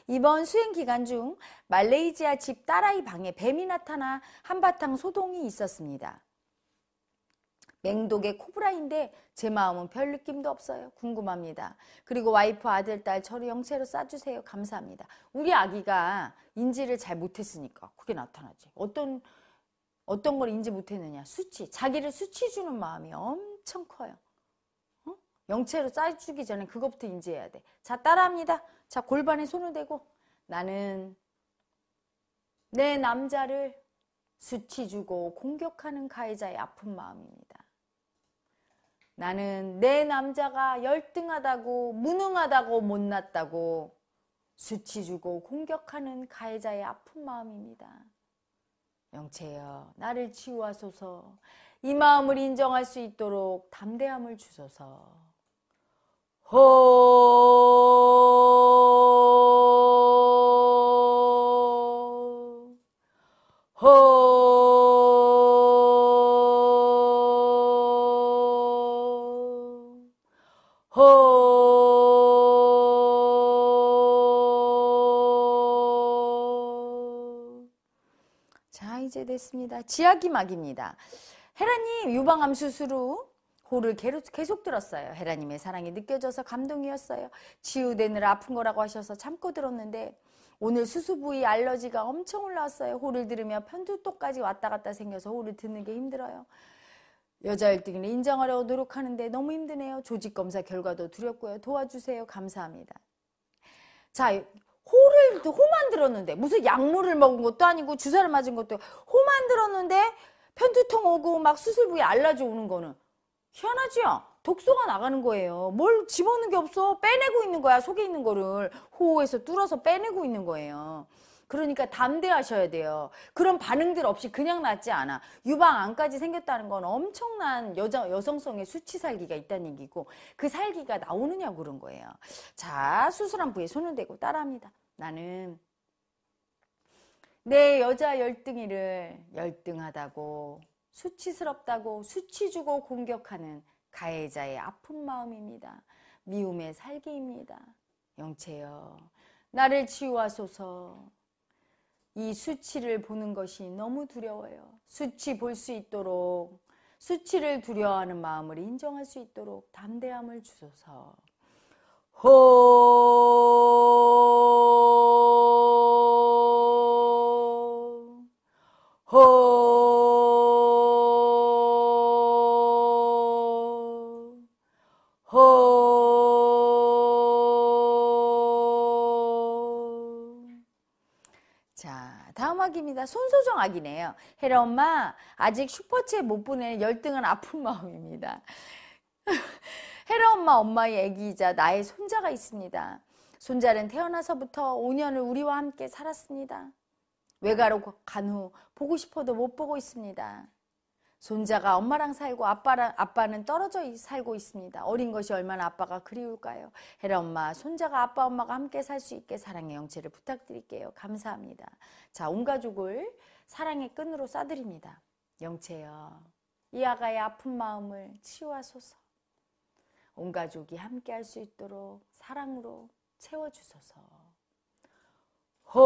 A: 이번 수행 기간 중 말레이시아 집 딸아이 방에 뱀이 나타나 한바탕 소동이 있었습니다. 맹독의 코브라인데 제 마음은 별 느낌도 없어요. 궁금합니다. 그리고 와이프 아들 딸 저를 영체로 싸주세요. 감사합니다. 우리 아기가 인지를 잘 못했으니까 그게 나타나지. 어떤 어떤 걸 인지 못했느냐? 수치. 자기를 수치 주는 마음이 엄청 커요. 어? 영체로 싸주기 전에 그것부터 인지해야 돼. 자, 따라합니다. 자, 골반에 손을 대고 나는 내 남자를 수치 주고 공격하는 가해자의 아픈 마음입니다. 나는 내 남자가 열등하다고 무능하다고 못났다고 수치 주고 공격하는 가해자의 아픈 마음입니다. 영체여 나를 치유하소서 이 마음을 인정할 수 있도록 담대함을 주소서 호 됐습니다 지하기막입니다. 헤라님 유방암 수술 후 호를 계속 들었어요. 헤라님의 사랑이 느껴져서 감동이었어요. 치유되느라 아픈 거라고 하셔서 참고 들었는데 오늘 수수 부위 알러지가 엄청 올라왔어요. 호를 들으며 편두통까지 왔다 갔다 생겨서 호를 듣는 게 힘들어요. 여자 1등을 인정하려고 노력하는데 너무 힘드네요. 조직 검사 결과도 두렵고요. 도와주세요. 감사합니다. 자, 호를 호만 들었는데 무슨 약물을 먹은 것도 아니고 주사를 맞은 것도 호만 들었는데 편두통 오고 막 수술부에 알라지 오는 거는 희한하지요. 독소가 나가는 거예요. 뭘 집어넣는 게 없어. 빼내고 있는 거야. 속에 있는 거를 호에서 뚫어서 빼내고 있는 거예요. 그러니까 담대하셔야 돼요. 그런 반응들 없이 그냥 낫지 않아. 유방 안까지 생겼다는 건 엄청난 여자, 여성성의 수치 살기가 있다는 얘기고 그 살기가 나오느냐고 그런 거예요. 자, 수술한 부에 손을 대고 따라합니다. 나는 내 여자 열등이를 열등하다고 수치스럽다고 수치 주고 공격하는 가해자의 아픈 마음입니다. 미움의 살기입니다. 영채여 나를 치유하소서 이 수치를 보는 것이 너무 두려워요. 수치 볼 수 있도록 수치를 두려워하는 마음을 인정할 수 있도록 담대함을 주소서. 호 악입니다. 손소정 아기네요 헤라 엄마 아직 슈퍼챗 못 보낸 열등한 아픈 마음입니다. 헤라 엄마 엄마의 아기이자 나의 손자가 있습니다. 손자는 태어나서부터 5년을 우리와 함께 살았습니다. 외가로 간 후 보고 싶어도 못 보고 있습니다. 손자가 엄마랑 살고 아빠랑 아빠는 떨어져 살고 있습니다. 어린 것이 얼마나 아빠가 그리울까요? 헤라 엄마, 손자가 아빠 엄마가 함께 살 수 있게 사랑의 영체를 부탁드릴게요. 감사합니다. 자, 온 가족을 사랑의 끈으로 싸드립니다. 영체여, 이 아가의 아픈 마음을 치유하소서. 온 가족이 함께 할 수 있도록 사랑으로 채워주소서. 호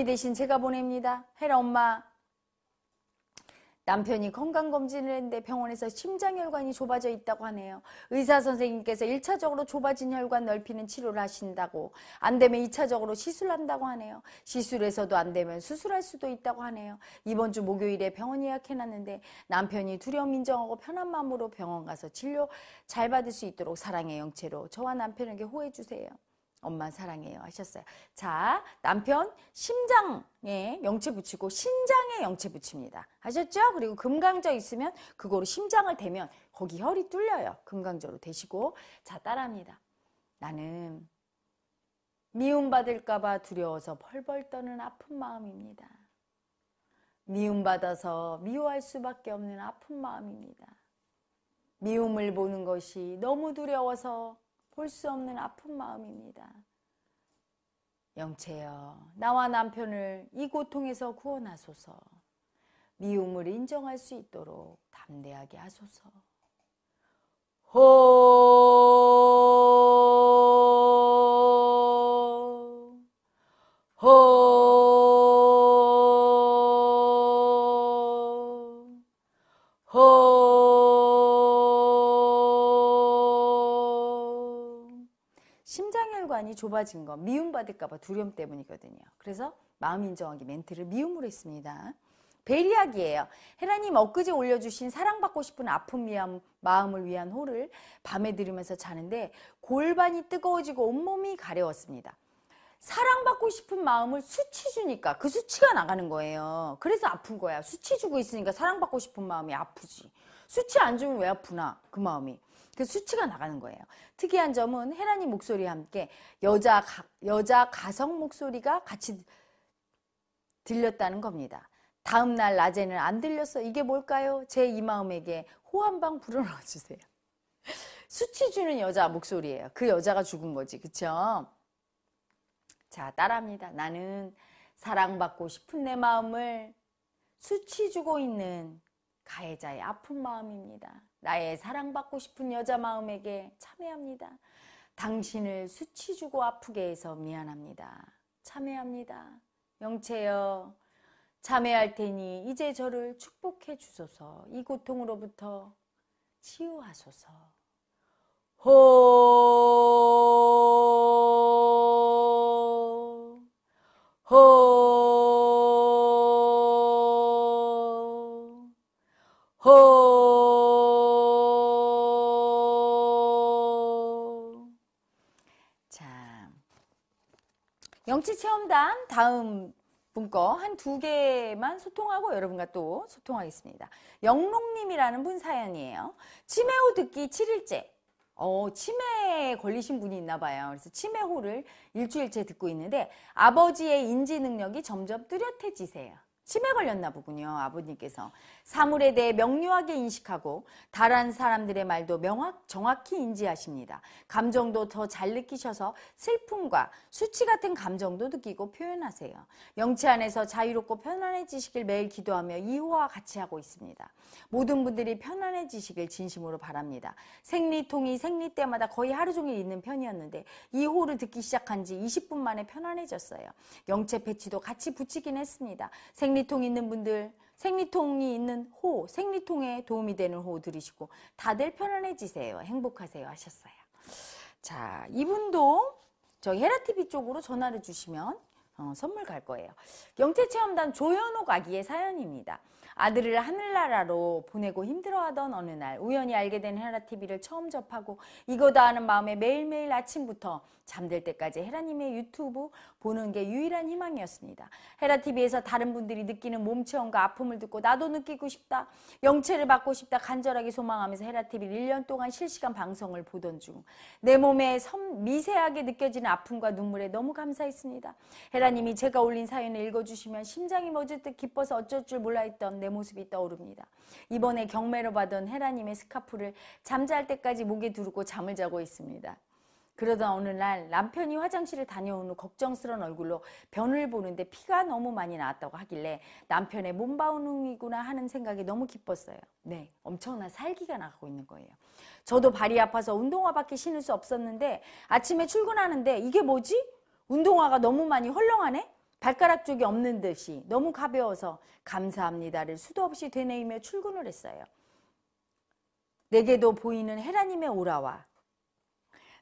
A: 어머니 대신 제가 보냅니다. 헤라 엄마. 남편이 건강검진을 했는데 병원에서 심장혈관이 좁아져 있다고 하네요. 의사 선생님께서 1차적으로 좁아진 혈관 넓히는 치료를 하신다고 안 되면 2차적으로 시술한다고 하네요. 시술에서도 안 되면 수술할 수도 있다고 하네요. 이번 주 목요일에 병원 예약해놨는데 남편이 두려움 인정하고 편한 마음으로 병원 가서 진료 잘 받을 수 있도록 사랑의 영체로 저와 남편에게 호해주세요. 엄마 사랑해요 하셨어요. 자, 남편 심장에 영체 붙이고 신장에 영체 붙입니다. 하셨죠? 그리고 금강저 있으면 그거로 심장을 대면 거기 혈이 뚫려요. 금강저로 대시고 자, 따라합니다. 나는 미움받을까 봐 두려워서 벌벌 떠는 아픈 마음입니다. 미움받아서 미워할 수밖에 없는 아픈 마음입니다. 미움을 보는 것이 너무 두려워서 볼수 없는 아픈 마음입니다. 영채여, 나와 남편을 이 고통에서 구원하소서. 미움을 인정할 수 있도록 담대하게 하소서. 호 공간이 좁아진 건 미움받을까봐 두려움 때문이거든요. 그래서 마음 인정한게 멘트를 미움으로 했습니다. 벨 이야기예요. 헤라님 엊그제 올려주신 사랑받고 싶은 아픈 미함, 마음을 위한 호를 밤에 들으면서 자는데 골반이 뜨거워지고 온몸이 가려웠습니다. 사랑받고 싶은 마음을 수치 주니까 그 수치가 나가는 거예요. 그래서 아픈 거야. 수치 주고 있으니까 사랑받고 싶은 마음이 아프지. 수치 안 주면 왜 아프나 그 마음이. 그 수치가 나가는 거예요. 특이한 점은 헤라니 목소리와 함께 여자 가, 여자 가성 목소리가 같이 들렸다는 겁니다. 다음 날 낮에는 안 들렸어. 이게 뭘까요? 제 이 마음에게 호한방 불어넣어 주세요. 수치 주는 여자 목소리예요. 그 여자가 죽은 거지. 그쵸? 자, 따라합니다. 나는 사랑받고 싶은 내 마음을 수치 주고 있는 가해자의 아픈 마음입니다. 나의 사랑받고 싶은 여자 마음에게 참회합니다. 당신을 수치 주고 아프게 해서 미안합니다. 참회합니다. 영채여, 참회할 테니 이제 저를 축복해 주소서. 이 고통으로부터 치유하소서. 호, 호. 정치체험단 다음 분 거 한 두 개만 소통하고 여러분과 또 소통하겠습니다. 영롱님이라는 분 사연이에요. 치매 후 듣기 7일째. 어, 치매에 걸리신 분이 있나 봐요. 그래서 치매 호를 일주일째 듣고 있는데 아버지의 인지 능력이 점점 뚜렷해지세요. 치매 걸렸나 보군요. 아버님께서. 사물에 대해 명료하게 인식하고 다른 사람들의 말도 명확, 정확히 인지하십니다. 감정도 더 잘 느끼셔서 슬픔과 수치 같은 감정도 느끼고 표현하세요. 영치 안에서 자유롭고 편안해지시길 매일 기도하며 이호와 같이 하고 있습니다. 모든 분들이 편안해지시길 진심으로 바랍니다. 생리통이 생리 때마다 거의 하루 종일 있는 편이었는데 이호를 듣기 시작한 지 20분 만에 편안해졌어요. 영체 패치도 같이 붙이긴 했습니다. 생리 생리통 있는 분들 생리통이 있는 호, 생리통에 도움이 되는 호 들으시고 다들 편안해지세요. 행복하세요 하셨어요. 자, 이분도 저 헤라TV 쪽으로 전화를 주시면 어, 선물 갈 거예요. 영태체험단 조현옥 아기의 사연입니다. 아들을 하늘나라로 보내고 힘들어하던 어느 날 우연히 알게 된 헤라 TV를 처음 접하고 이거다 하는 마음에 매일매일 아침부터 잠들 때까지 헤라님의 유튜브 보는 게 유일한 희망이었습니다. 헤라 TV에서 다른 분들이 느끼는 몸체험과 아픔을 듣고 나도 느끼고 싶다, 영체를 받고 싶다 간절하게 소망하면서 헤라 TV를 1년 동안 실시간 방송을 보던 중 내 몸에 섬, 미세하게 느껴지는 아픔과 눈물에 너무 감사했습니다. 헤라님이 제가 올린 사연을 읽어주시면 심장이 멎을 듯 기뻐서 어쩔 줄 몰라 했던 내 모습이 떠오릅니다. 이번에 경매로 받은 헤라님의 스카프를 잠잘 때까지 목에 두르고 잠을 자고 있습니다. 그러다 어느 날 남편이 화장실을 다녀온 후 걱정스러운 얼굴로 변을 보는데 피가 너무 많이 나왔다고 하길래 남편의 몸바운흥이구나 하는 생각이 너무 기뻤어요. 네, 엄청난 살기가 나가고 있는 거예요. 저도 발이 아파서 운동화밖에 신을 수 없었는데 아침에 출근하는데 이게 뭐지? 운동화가 너무 많이 헐렁하네? 발가락 쪽이 없는 듯이 너무 가벼워서 감사합니다를 수도 없이 되뇌이며 출근을 했어요. 내게도 보이는 헤라님의 오라와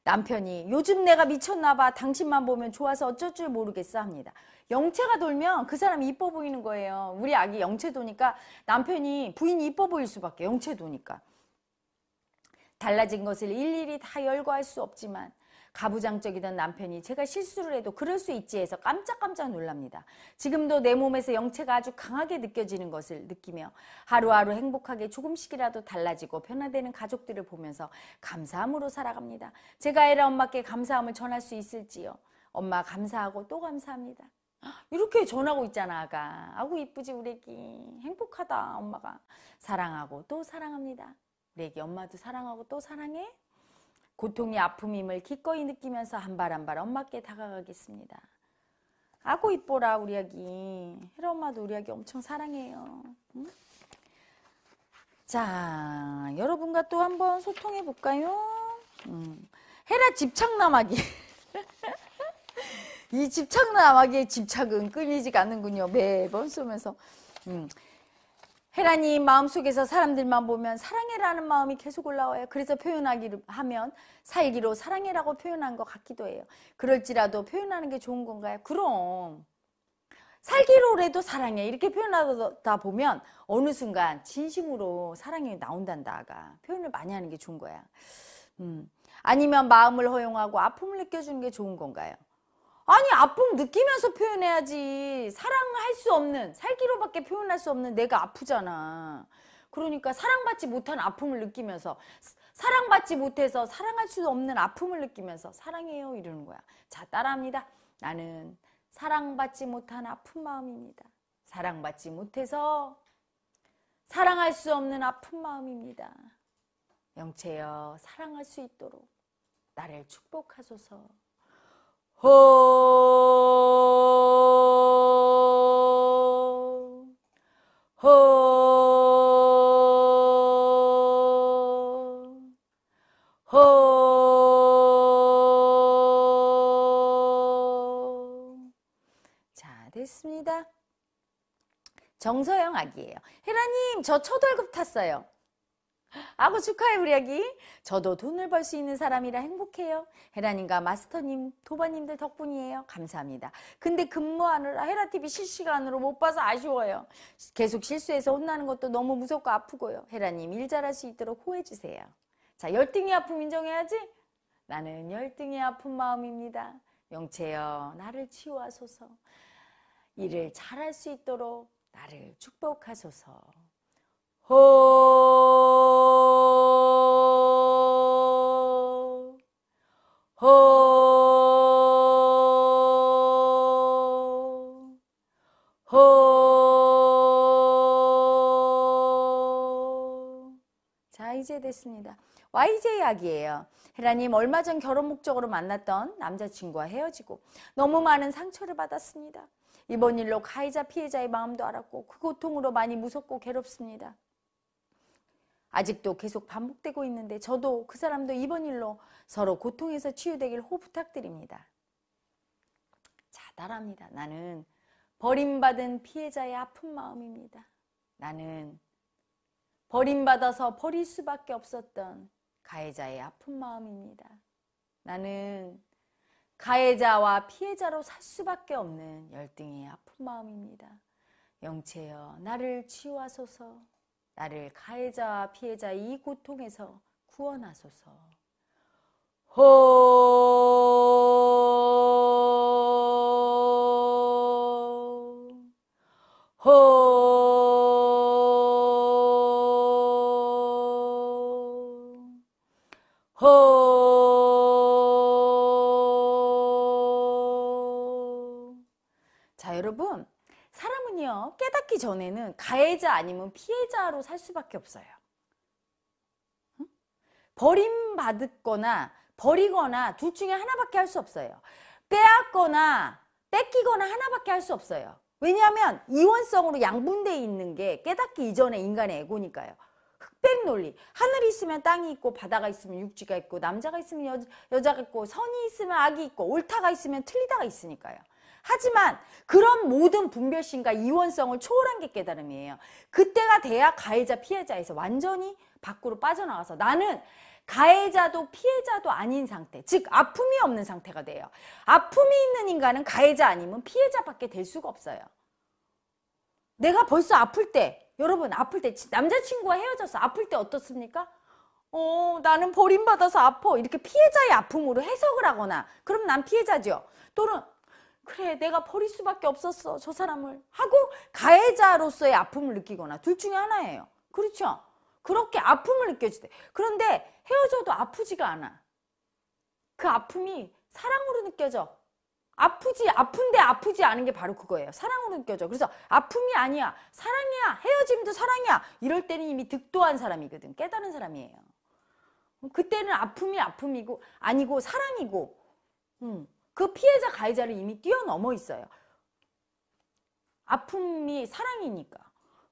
A: 남편이 요즘 내가 미쳤나 봐 당신만 보면 좋아서 어쩔 줄 모르겠어 합니다. 영채가 돌면 그 사람이 이뻐 보이는 거예요. 우리 아기 영채 도니까 남편이 부인이 이뻐 보일 수밖에 영채 도니까. 달라진 것을 일일이 다 열거할 수 없지만 가부장적이던 남편이 제가 실수를 해도 그럴 수 있지 해서 깜짝깜짝 놀랍니다. 지금도 내 몸에서 영체가 아주 강하게 느껴지는 것을 느끼며 하루하루 행복하게 조금씩이라도 달라지고 변화되는 가족들을 보면서 감사함으로 살아갑니다. 제가 애라 엄마께 감사함을 전할 수 있을지요. 엄마 감사하고 또 감사합니다. 이렇게 전하고 있잖아 아가 아구 이쁘지 우리 애기 행복하다 엄마가 사랑하고 또 사랑합니다 우리 애기 엄마도 사랑하고 또 사랑해 고통이 아픔임을 기꺼이 느끼면서 한 발 한 발 엄마께 다가가겠습니다. 아고 이뻐라 우리 아기. 헤라 엄마도 우리 아기 엄청 사랑해요. 응? 자, 여러분과 또 한번 소통해 볼까요? 음. 헤라 집착남아기. 이 집착남아기의 집착은 끊이지 않는군요. 매번 쏘면서. 음. 헤라님 마음속에서 사람들만 보면 사랑해라는 마음이 계속 올라와요. 그래서 표현하기 하면 살기로 사랑해라고 표현한 것 같기도 해요. 그럴지라도 표현하는 게 좋은 건가요? 그럼 살기로라도 사랑해 이렇게 표현하다 보면 어느 순간 진심으로 사랑이 나온단다가 표현을 많이 하는 게 좋은 거야. 음. 아니면 마음을 허용하고 아픔을 느껴주는 게 좋은 건가요? 아니 아픔 느끼면서 표현해야지 사랑할 수 없는 살기로밖에 표현할 수 없는 내가 아프잖아 그러니까 사랑받지 못한 아픔을 느끼면서 사랑받지 못해서 사랑할 수 없는 아픔을 느끼면서 사랑해요 이러는 거야 자 따라합니다 나는 사랑받지 못한 아픈 마음입니다 사랑받지 못해서 사랑할 수 없는 아픈 마음입니다 영채여 사랑할 수 있도록 나를 축복하소서 호, 호, 호. 자, 됐습니다. 정서영 아기예요 혜라님, 저 초월급 탔어요. 아고 축하해 우리 아기. 저도 돈을 벌 수 있는 사람이라 행복해요. 헤라님과 마스터님, 도바님들 덕분이에요. 감사합니다. 근데 근무하느라 헤라TV 실시간으로 못 봐서 아쉬워요. 계속 실수해서 혼나는 것도 너무 무섭고 아프고요. 헤라님 일 잘할 수 있도록 호해주세요. 자 열등이 아픔 인정해야지. 나는 열등이 아픈 마음입니다. 영채여 나를 치유하소서. 일을 잘할 수 있도록 나를 축복하소서. 호 해제됐습니다. YJ 약이에요. 헤라님 얼마 전 결혼 목적으로 만났던 남자친구와 헤어지고 너무 많은 상처를 받았습니다. 이번 일로 가해자 피해자의 마음도 알았고 그 고통으로 많이 무섭고 괴롭습니다. 아직도 계속 반복되고 있는데 저도 그 사람도 이번 일로 서로 고통에서 치유되길 호 부탁드립니다. 자, 나랍니다. 나는 버림받은 피해자의 아픈 마음입니다. 나는 버림받아서 버릴 수밖에 없었던 가해자의 아픈 마음입니다. 나는 가해자와 피해자로 살 수밖에 없는 열등의 아픈 마음입니다. 영체여, 나를 치유하소서, 나를 가해자와 피해자 이 고통에서 구원하소서. 호,
B: 호,
A: 호. 자, 여러분. 사람은요, 깨닫기 전에는 가해자 아니면 피해자로 살 수밖에 없어요. 버림받거나 버리거나 둘 중에 하나밖에 할 수 없어요. 빼앗거나 뺏기거나 하나밖에 할 수 없어요. 왜냐하면 이원성으로 양분되어 있는 게 깨닫기 이전에 인간의 에고니까요. 박백 논리. 하늘이 있으면 땅이 있고 바다가 있으면 육지가 있고 남자가 있으면 여, 여자가 있고 선이 있으면 악이 있고 옳다가 있으면 틀리다가 있으니까요. 하지만 그런 모든 분별심과 이원성을 초월한 게 깨달음이에요. 그때가 돼야 가해자 피해자에서 완전히 밖으로 빠져나와서 나는 가해자도 피해자도 아닌 상태 즉 아픔이 없는 상태가 돼요. 아픔이 있는 인간은 가해자 아니면 피해자밖에 될 수가 없어요. 내가 벌써 아플 때 여러분 아플 때 남자친구와 헤어져서 아플 때 어떻습니까? 어 나는 버림받아서 아퍼 이렇게 피해자의 아픔으로 해석을 하거나 그럼 난 피해자죠 또는 그래 내가 버릴 수밖에 없었어 저 사람을 하고 가해자로서의 아픔을 느끼거나 둘 중에 하나예요 그렇죠 그렇게 아픔을 느껴지대 그런데 헤어져도 아프지가 않아 그 아픔이 사랑으로 느껴져 아프지 아픈데 아프지 않은 게 바로 그거예요. 사랑으로 느껴져. 그래서 아픔이 아니야. 사랑이야. 헤어짐도 사랑이야. 이럴 때는 이미 득도한 사람이거든. 깨달은 사람이에요. 뭐 그때는 아픔이 아픔이고 아니고 사랑이고 음, 그 피해자 가해자를 이미 뛰어넘어 있어요. 아픔이 사랑이니까.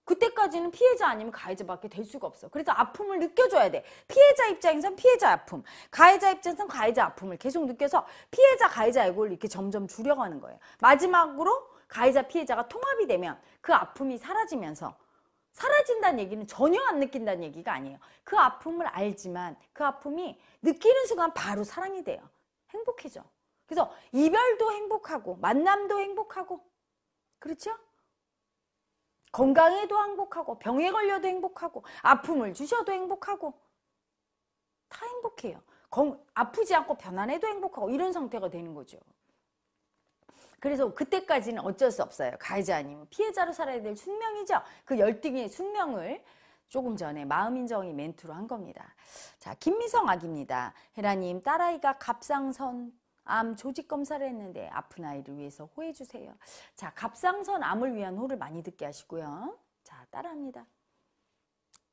A: 그때까지는 피해자 아니면 가해자밖에 될 수가 없어. 그래서 아픔을 느껴줘야 돼. 피해자 입장에선 피해자 아픔, 가해자 입장에선 가해자 아픔을 계속 느껴서 피해자 가해자 이걸 이렇게 점점 줄여가는 거예요. 마지막으로 가해자 피해자가 통합이 되면 그 아픔이 사라지면서 사라진다는 얘기는 전혀 안 느낀다는 얘기가 아니에요. 그 아픔을 알지만 그 아픔이 느끼는 순간 바로 사랑이 돼요. 행복해져. 그래서 이별도 행복하고 만남도 행복하고 그렇죠? 건강해도 행복하고 병에 걸려도 행복하고 아픔을 주셔도 행복하고 다 행복해요. 건, 아프지 않고 편안해도 행복하고 이런 상태가 되는 거죠. 그래서 그때까지는 어쩔 수 없어요. 가해자 아니면 피해자로 살아야 될 숙명이죠. 그 열등의 숙명을 조금 전에 마음인정이 멘트로 한 겁니다. 자, 김미성 아기입니다 헤라님, 딸아이가 갑상선 암 조직 검사를 했는데 아픈 아이를 위해서 호해 주세요. 자, 갑상선 암을 위한 호를 많이 듣게 하시고요. 자, 따라합니다.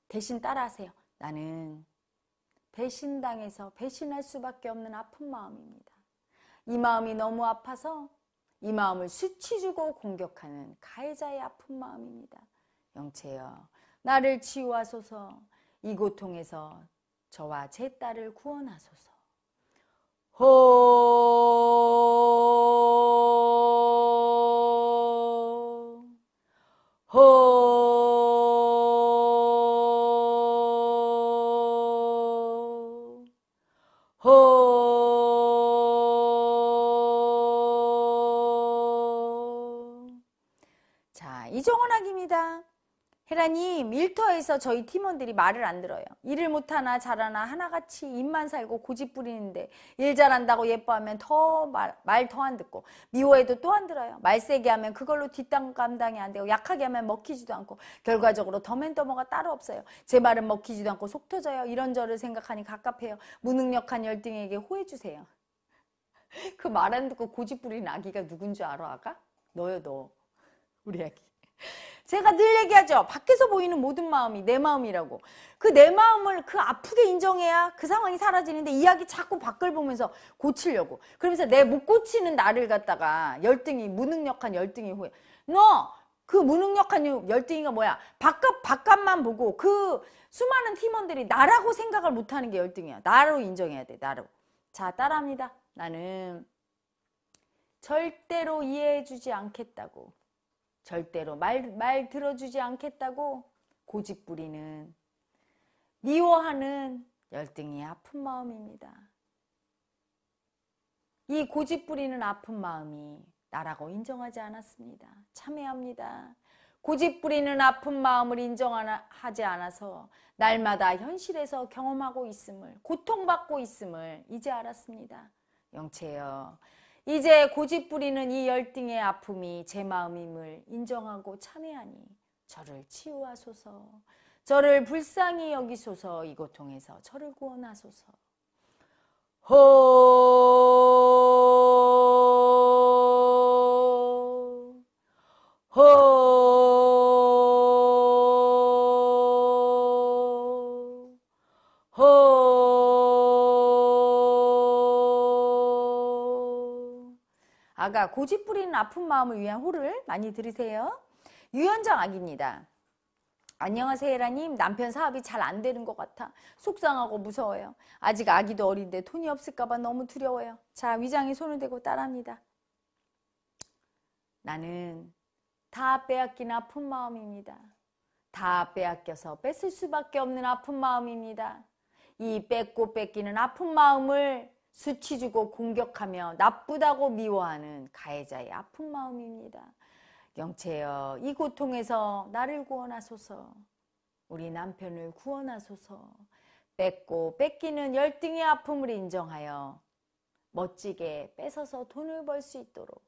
A: 대신 따라하세요. 나는 배신당해서 배신할 수밖에 없는 아픈 마음입니다. 이 마음이 너무 아파서 이 마음을 수치주고 공격하는 가해자의 아픈 마음입니다. 영채여, 나를 치유하소서. 이 고통에서 저와 제 딸을 구원하소서. 吼吼。 나란히 일터에서 저희 팀원들이 말을 안 들어요. 일을 못하나 잘하나 하나같이 입만 살고 고집 부리는데 일 잘한다고 예뻐하면 더말더 안 듣고 미워해도 또 안 들어요. 말 세게 하면 그걸로 뒷담 감당이 안 되고 약하게 하면 먹히지도 않고 결과적으로 더맨더머가 따로 없어요. 제 말은 먹히지도 않고 속 터져요. 이런 저를 생각하니 갑갑해요. 무능력한 열등에게 호해 주세요. 그 말 안 듣고 고집 부리는 아기가 누군 줄 알아 아가? 너요 너. 우리 아기. 제가 늘 얘기하죠. 밖에서 보이는 모든 마음이 내 마음이라고. 그 내 마음을 그 아프게 인정해야 그 상황이 사라지는데 이야기 자꾸 밖을 보면서 고치려고. 그러면서 내 못 고치는 나를 갖다가 열등이, 무능력한 열등이 후에. 너! 그 무능력한 열등이가 뭐야? 바깥, 바깥만 보고 그 수많은 팀원들이 나라고 생각을 못하는 게 열등이야. 나로 인정해야 돼, 나로. 자, 따라합니다. 나는 절대로 이해해주지 않겠다고. 절대로 말, 말 들어주지 않겠다고 고집 부리는 미워하는 열등이 아픈 마음입니다. 이 고집 부리는 아픈 마음이 나라고 인정하지 않았습니다. 참회합니다. 고집 부리는 아픈 마음을 인정하지 않아서 날마다 현실에서 경험하고 있음을 고통받고 있음을 이제 알았습니다. 영채여 이제 고집 부리는 이 열등의 아픔이 제 마음임을 인정하고 참회하니 저를 치유하소서. 저를 불쌍히 여기소서 이 고통에서 저를 구원하소서. 호 아가 고집 부리는 아픈 마음을 위한 호를 많이 들으세요. 유현정 아기입니다. 안녕하세요 헤라님 남편 사업이 잘 안 되는 것 같아 속상하고 무서워요 아직 아기도 어린데 돈이 없을까봐 너무 두려워요 자위장이 손을 대고 따라합니다 나는 다 빼앗긴 아픈 마음입니다 다 빼앗겨서 뺏을 수밖에 없는 아픈 마음입니다 이 뺏고 뺏기는 아픈 마음을 수치주고 공격하며 나쁘다고 미워하는 가해자의 아픈 마음입니다. 영체여 이 고통에서 나를 구원하소서 우리 남편을 구원하소서 뺏고 뺏기는 열등의 아픔을 인정하여 멋지게 뺏어서 돈을 벌 수 있도록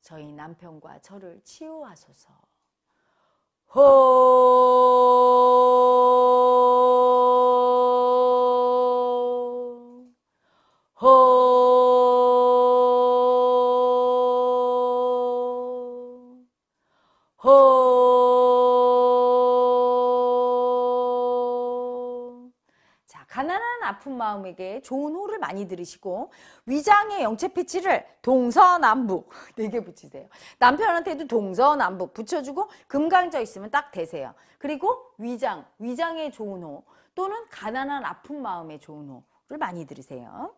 A: 저희 남편과 저를 치유하소서 호 호, 호. 자, 가난한 아픈 마음에게 좋은 호를 많이 들으시고, 위장의 영체 패치를 동서남북, 네 개 붙이세요. 남편한테도 동서남북 붙여주고, 금강져 있으면 딱 대세요. 그리고 위장, 위장의 좋은 호, 또는 가난한 아픈 마음의 좋은 호를 많이 들으세요.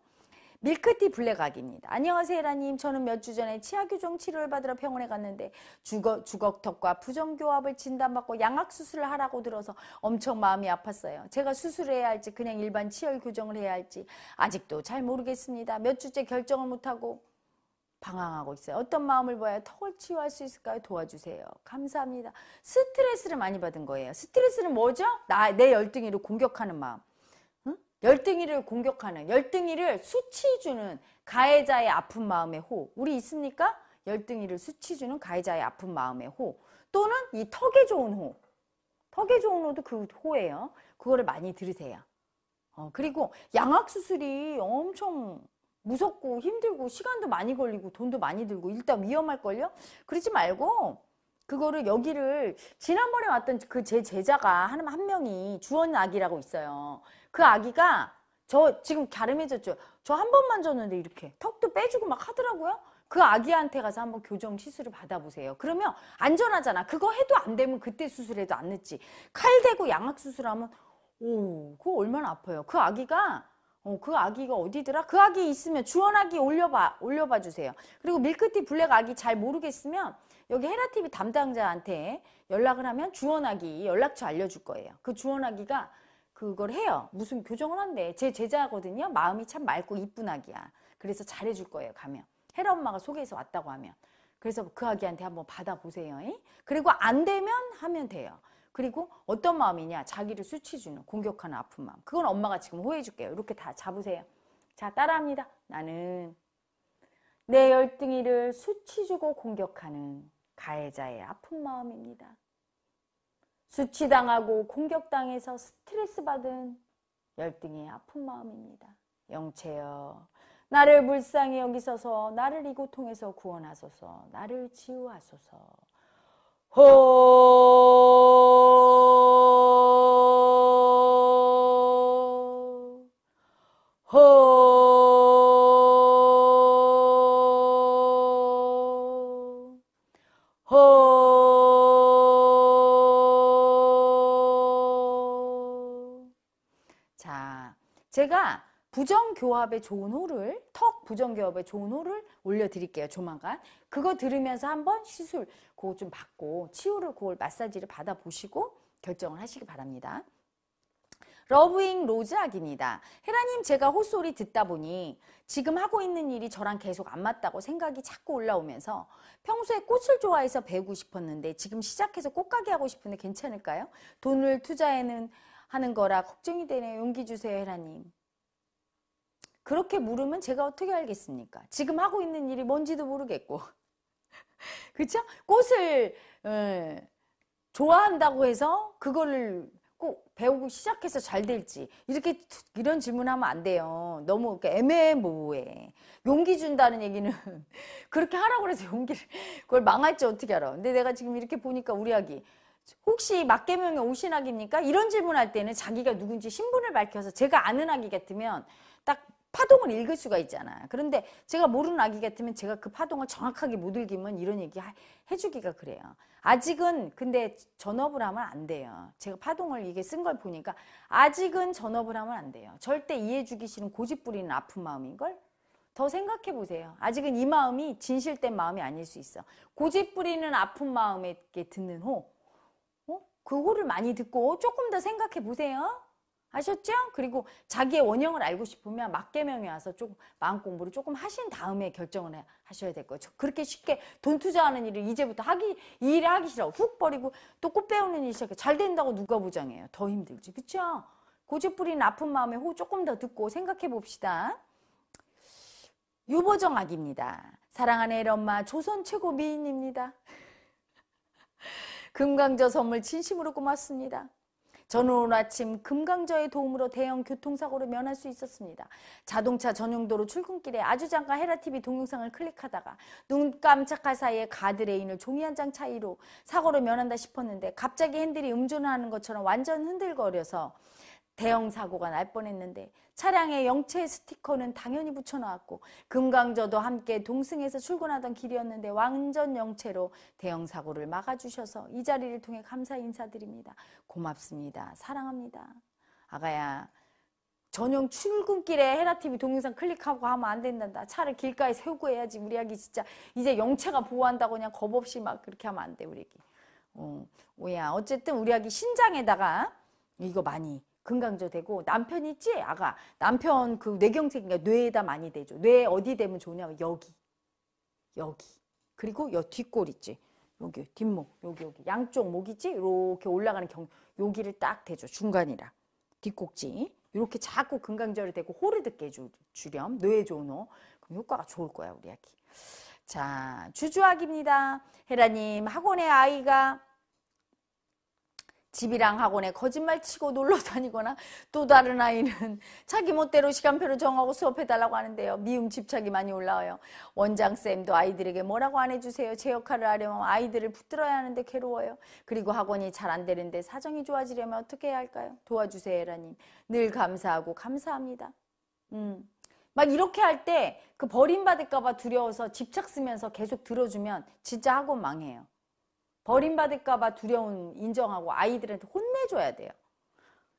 A: 밀크티 블랙악입니다. 안녕하세요, 헤라님. 저는 몇 주 전에 치아교정 치료를 받으러 병원에 갔는데 주거, 주걱턱과 부정교합을 진단받고 양악수술을 하라고 들어서 엄청 마음이 아팠어요. 제가 수술해야 할지 그냥 일반 치열 교정을 해야 할지 아직도 잘 모르겠습니다. 몇 주째 결정을 못하고 방황하고 있어요. 어떤 마음을 아야 턱을 치유할 수 있을까요? 도와주세요. 감사합니다. 스트레스를 많이 받은 거예요. 스트레스는 뭐죠? 나, 내 열등이를 공격하는 마음. 열등이를 공격하는 열등이를 수치주는 해 가해자의 아픈 마음의 호 우리 있습니까? 열등이를 수치주는 해 가해자의 아픈 마음의 호 또는 이 턱에 좋은 호 턱에 좋은 호도 그 호예요 그거를 많이 들으세요 어, 그리고 양악수술이 엄청 무섭고 힘들고 시간도 많이 걸리고 돈도 많이 들고 일단 위험할걸요? 그러지 말고 그거를 여기를 지난번에 왔던 그 제 제자가 한, 한 명이 주원 아기라고 있어요. 그 아기가 저 지금 갸름해졌죠. 저 한 번만 줬는데 이렇게 턱도 빼주고 막 하더라고요. 그 아기한테 가서 한번 교정 시술을 받아보세요. 그러면 안전하잖아. 그거 해도 안 되면 그때 수술해도 안 늦지. 칼 대고 양악 수술하면 오 그 얼마나 아파요. 그 아기가 어, 그 아기가 어디더라? 그 아기 있으면 주원 아기 올려봐 올려봐 주세요. 그리고 밀크티 블랙 아기 잘 모르겠으면 여기 헤라TV 담당자한테 연락을 하면 주원하기 연락처 알려줄 거예요. 그 주원하기가 그걸 해요. 무슨 교정을 한대. 제 제자거든요. 마음이 참 맑고 이쁜 아기야. 그래서 잘해줄 거예요. 가면. 헤라 엄마가 소개해서 왔다고 하면. 그래서 그 아기한테 한번 받아보세요. 그리고 안 되면 하면 돼요. 그리고 어떤 마음이냐. 자기를 수치주는 공격하는 아픈 마음. 그건 엄마가 지금 호해줄게요. 이렇게 다 잡으세요. 자 따라합니다. 나는 내 열등이를 수치주고 공격하는 가해자의 아픈 마음입니다. 수치당하고 공격당해서 스트레스 받은 열등의 아픈 마음입니다. 영체여 나를 불쌍히 여기소서 나를 이 고통에서 구원하소서 나를 치유하소서 호 제가 부정교합의 좋은 호를 턱 부정교합의 좋은 호를 올려드릴게요 조만간 그거 들으면서 한번 시술 그거 좀 받고 치유를 그걸 마사지를 받아보시고 결정을 하시기 바랍니다 러브잉 로즈악입니다. 헤라님 제가 호소리 듣다 보니 지금 하고 있는 일이 저랑 계속 안 맞다고 생각이 자꾸 올라오면서 평소에 꽃을 좋아해서 배우고 싶었는데 지금 시작해서 꽃가게 하고 싶은데 괜찮을까요? 돈을 투자해는 하는 거라 걱정이 되네요. 용기 주세요 헤라님. 그렇게 물으면 제가 어떻게 알겠습니까? 지금 하고 있는 일이 뭔지도 모르겠고. 그렇죠? 꽃을 에, 예, 좋아한다고 해서 그거를 꼭 배우고 시작해서 잘 될지 이렇게 이런 질문하면 안 돼요. 너무 애매모호해. 용기 준다는 얘기는 그렇게 하라고 해서 용기를 그걸 망할지 어떻게 알아? 근데 내가 지금 이렇게 보니까 우리 아기 혹시 막개명이 오신 아기입니까? 이런 질문할 때는 자기가 누군지 신분을 밝혀서 제가 아는 아기 같으면 딱 파동을 읽을 수가 있잖아요. 그런데 제가 모르는 아기 같으면 제가 그 파동을 정확하게 못 읽으면 이런 얘기 해주기가 그래요. 아직은 근데 전업을 하면 안 돼요. 제가 파동을 이게 쓴 걸 보니까 아직은 전업을 하면 안 돼요. 절대 이해해주기 싫은 고집 부리는 아픈 마음인걸? 더 생각해 보세요. 아직은 이 마음이 진실된 마음이 아닐 수 있어. 고집 부리는 아픈 마음에 듣는 호. 어? 그 호를 많이 듣고 조금 더 생각해 보세요. 아셨죠? 그리고 자기의 원형을 알고 싶으면 막개명에 와서 조금 마음 공부를 조금 하신 다음에 결정을 하셔야 될 거예요. 그렇게 쉽게 돈 투자하는 일을 이제부터 하기 이 일을 하기 싫어 훅 버리고 또 꽃 배우는 일 시작해 잘 된다고 누가 보장해요? 더 힘들지, 그렇죠? 고집 부리는 아픈 마음에 호 조금 더 듣고 생각해 봅시다. 유보정 악입니다. 사랑하는 애 엄마 조선 최고 미인입니다. 금강저 선물 진심으로 고맙습니다. 저는 오늘 아침 금강저의 도움으로 대형 교통사고를 면할 수 있었습니다. 자동차 전용도로 출근길에 아주 잠깐 헤라TV 동영상을 클릭하다가 눈 깜짝할 사이에 가드레인을 종이 한 장 차이로 사고를 면한다 싶었는데 갑자기 핸들이 음주를 하는 것처럼 완전 흔들거려서 대형 사고가 날 뻔했는데 차량에 영체 스티커는 당연히 붙여놓았고 금강저도 함께 동승해서 출근하던 길이었는데 완전 영체로 대형 사고를 막아주셔서 이 자리를 통해 감사 인사드립니다. 고맙습니다. 사랑합니다. 아가야 전용 출근길에 헤라TV 동영상 클릭하고 하면 안 된단다. 차를 길가에 세우고 해야지 우리 아기 진짜 이제 영체가 보호한다고 그냥 겁 없이 막 그렇게 하면 안 돼 우리 아기. 어, 오야 어쨌든 우리 아기 신장에다가 이거 많이 근강조되고 남편 있지 아가 남편 그 뇌경색인가 뇌에다 많이 되죠 뇌 어디 대면 좋냐면 여기 여기 그리고 여 뒷골 있지 여기 뒷목 여기 여기 양쪽 목 있지 이렇게 올라가는 경 여기를 딱 대죠 중간이라 뒷꼭지 이렇게 자꾸 근강절이 되고 호르드깨 주렴 뇌 좋은 호 그럼 효과가 좋을 거야 우리 아기 자 주주학입니다 헤라님 학원에 아이가 집이랑 학원에 거짓말 치고 놀러 다니거나 또 다른 아이는 자기 멋대로 시간표를 정하고 수업해달라고 하는데요. 미움 집착이 많이 올라와요. 원장쌤도 아이들에게 뭐라고 안 해주세요. 제 역할을 하려면 아이들을 붙들어야 하는데 괴로워요. 그리고 학원이 잘 안 되는데 사정이 좋아지려면 어떻게 해야 할까요? 도와주세요, 에라님. 늘 감사하고 감사합니다. 음. 막 이렇게 할 때 그 버림받을까봐 두려워서 집착 쓰면서 계속 들어주면 진짜 학원 망해요. 버림받을까봐 두려운 인정하고 아이들한테 혼내줘야 돼요.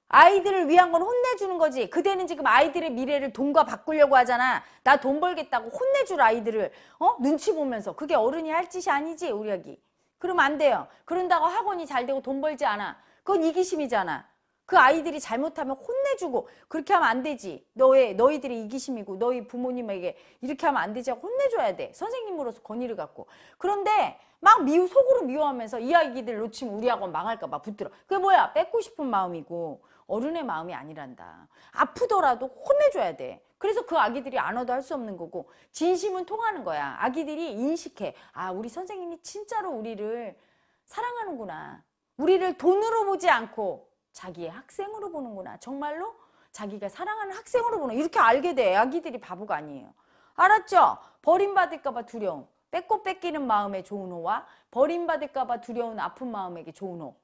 A: 아이들을 위한 건 혼내주는 거지. 그대는 지금 아이들의 미래를 돈과 바꾸려고 하잖아. 나 돈 벌겠다고 혼내줄 아이들을 어 눈치 보면서 그게 어른이 할 짓이 아니지 우리 아기. 그럼 안 돼요. 그런다고 학원이 잘 되고 돈 벌지 않아. 그건 이기심이잖아. 그 아이들이 잘못하면 혼내주고 그렇게 하면 안 되지. 너의 너희들이 이기심이고 너희 부모님에게 이렇게 하면 안 되지 혼내줘야 돼. 선생님으로서 권위를 갖고. 그런데 막 미우 속으로 미워하면서 이 아이들 놓치면 우리 학원 망할까 봐 붙들어. 그게 뭐야? 뺏고 싶은 마음이고 어른의 마음이 아니란다. 아프더라도 혼내줘야 돼. 그래서 그 아기들이 안 와도 할 수 없는 거고 진심은 통하는 거야. 아기들이 인식해. 아 우리 선생님이 진짜로 우리를 사랑하는구나. 우리를 돈으로 보지 않고 자기의 학생으로 보는구나. 정말로 자기가 사랑하는 학생으로 보는 이렇게 알게 돼. 아기들이 바보가 아니에요. 알았죠? 버림받을까봐 두려움. 뺏고 뺏기는 마음의 조은호와 버림받을까봐 두려운 아픈 마음에게 조은호.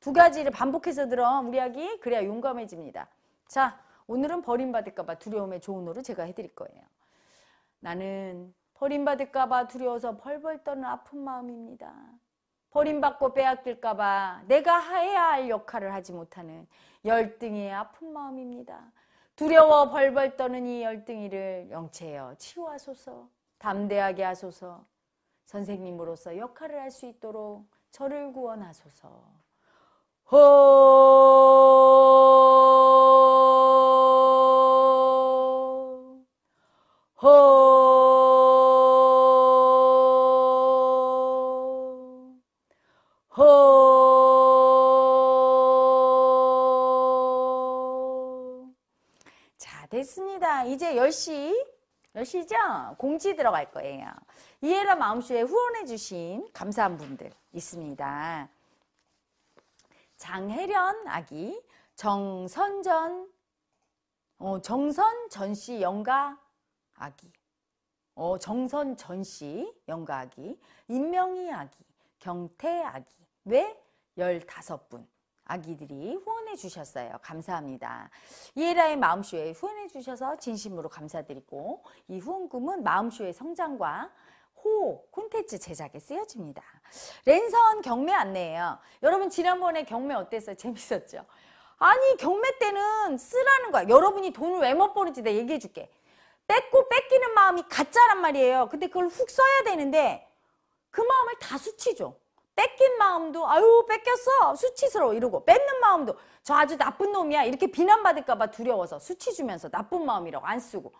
A: 두 가지를 반복해서 들어 우리 아기 그래야 용감해집니다. 자 오늘은 버림받을까봐 두려움의 조은호를 제가 해드릴 거예요. 나는 버림받을까봐 두려워서 벌벌 떠는 아픈 마음입니다. 버림받고 빼앗길까봐 내가 해야 할 역할을 하지 못하는 열등이의 아픈 마음입니다. 두려워 벌벌 떠는 이 열등이를 영체여 치유하소서, 담대하게 하소서, 선생님으로서 역할을 할 수 있도록 저를 구원하소서. 호! 호! 이제 10시 10시죠? 공지 들어갈 거예요. 이해라 마음쇼에 후원해 주신 감사한 분들 있습니다. 장혜련 아기, 정선전, 어, 정선 전씨 영가 아기, 어, 정선 전씨 영가 아기, 임명희 아기, 경태 아기, 왜 15분. 아기들이 후원해 주셨어요. 감사합니다. 이에라의 마음쇼에 후원해 주셔서 진심으로 감사드리고 이 후원금은 마음쇼의 성장과 호 콘텐츠 제작에 쓰여집니다. 랜선 경매 안내예요. 여러분 지난번에 경매 어땠어요? 재밌었죠? 아니 경매 때는 쓰라는 거야. 여러분이 돈을 왜 못 버는지 내가 얘기해 줄게. 뺏고 뺏기는 마음이 가짜란 말이에요. 근데 그걸 훅 써야 되는데 그 마음을 다 수치죠. 뺏긴 마음도 아유 뺏겼어 수치스러워 이러고 뺏는 마음도 저 아주 나쁜 놈이야 이렇게 비난받을까 봐 두려워서 수치 주면서 나쁜 마음이라고 안 쓰고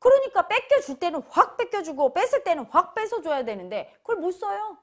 A: 그러니까 뺏겨줄 때는 확 뺏겨주고 뺏을 때는 확 뺏어줘야 되는데 그걸 못 써요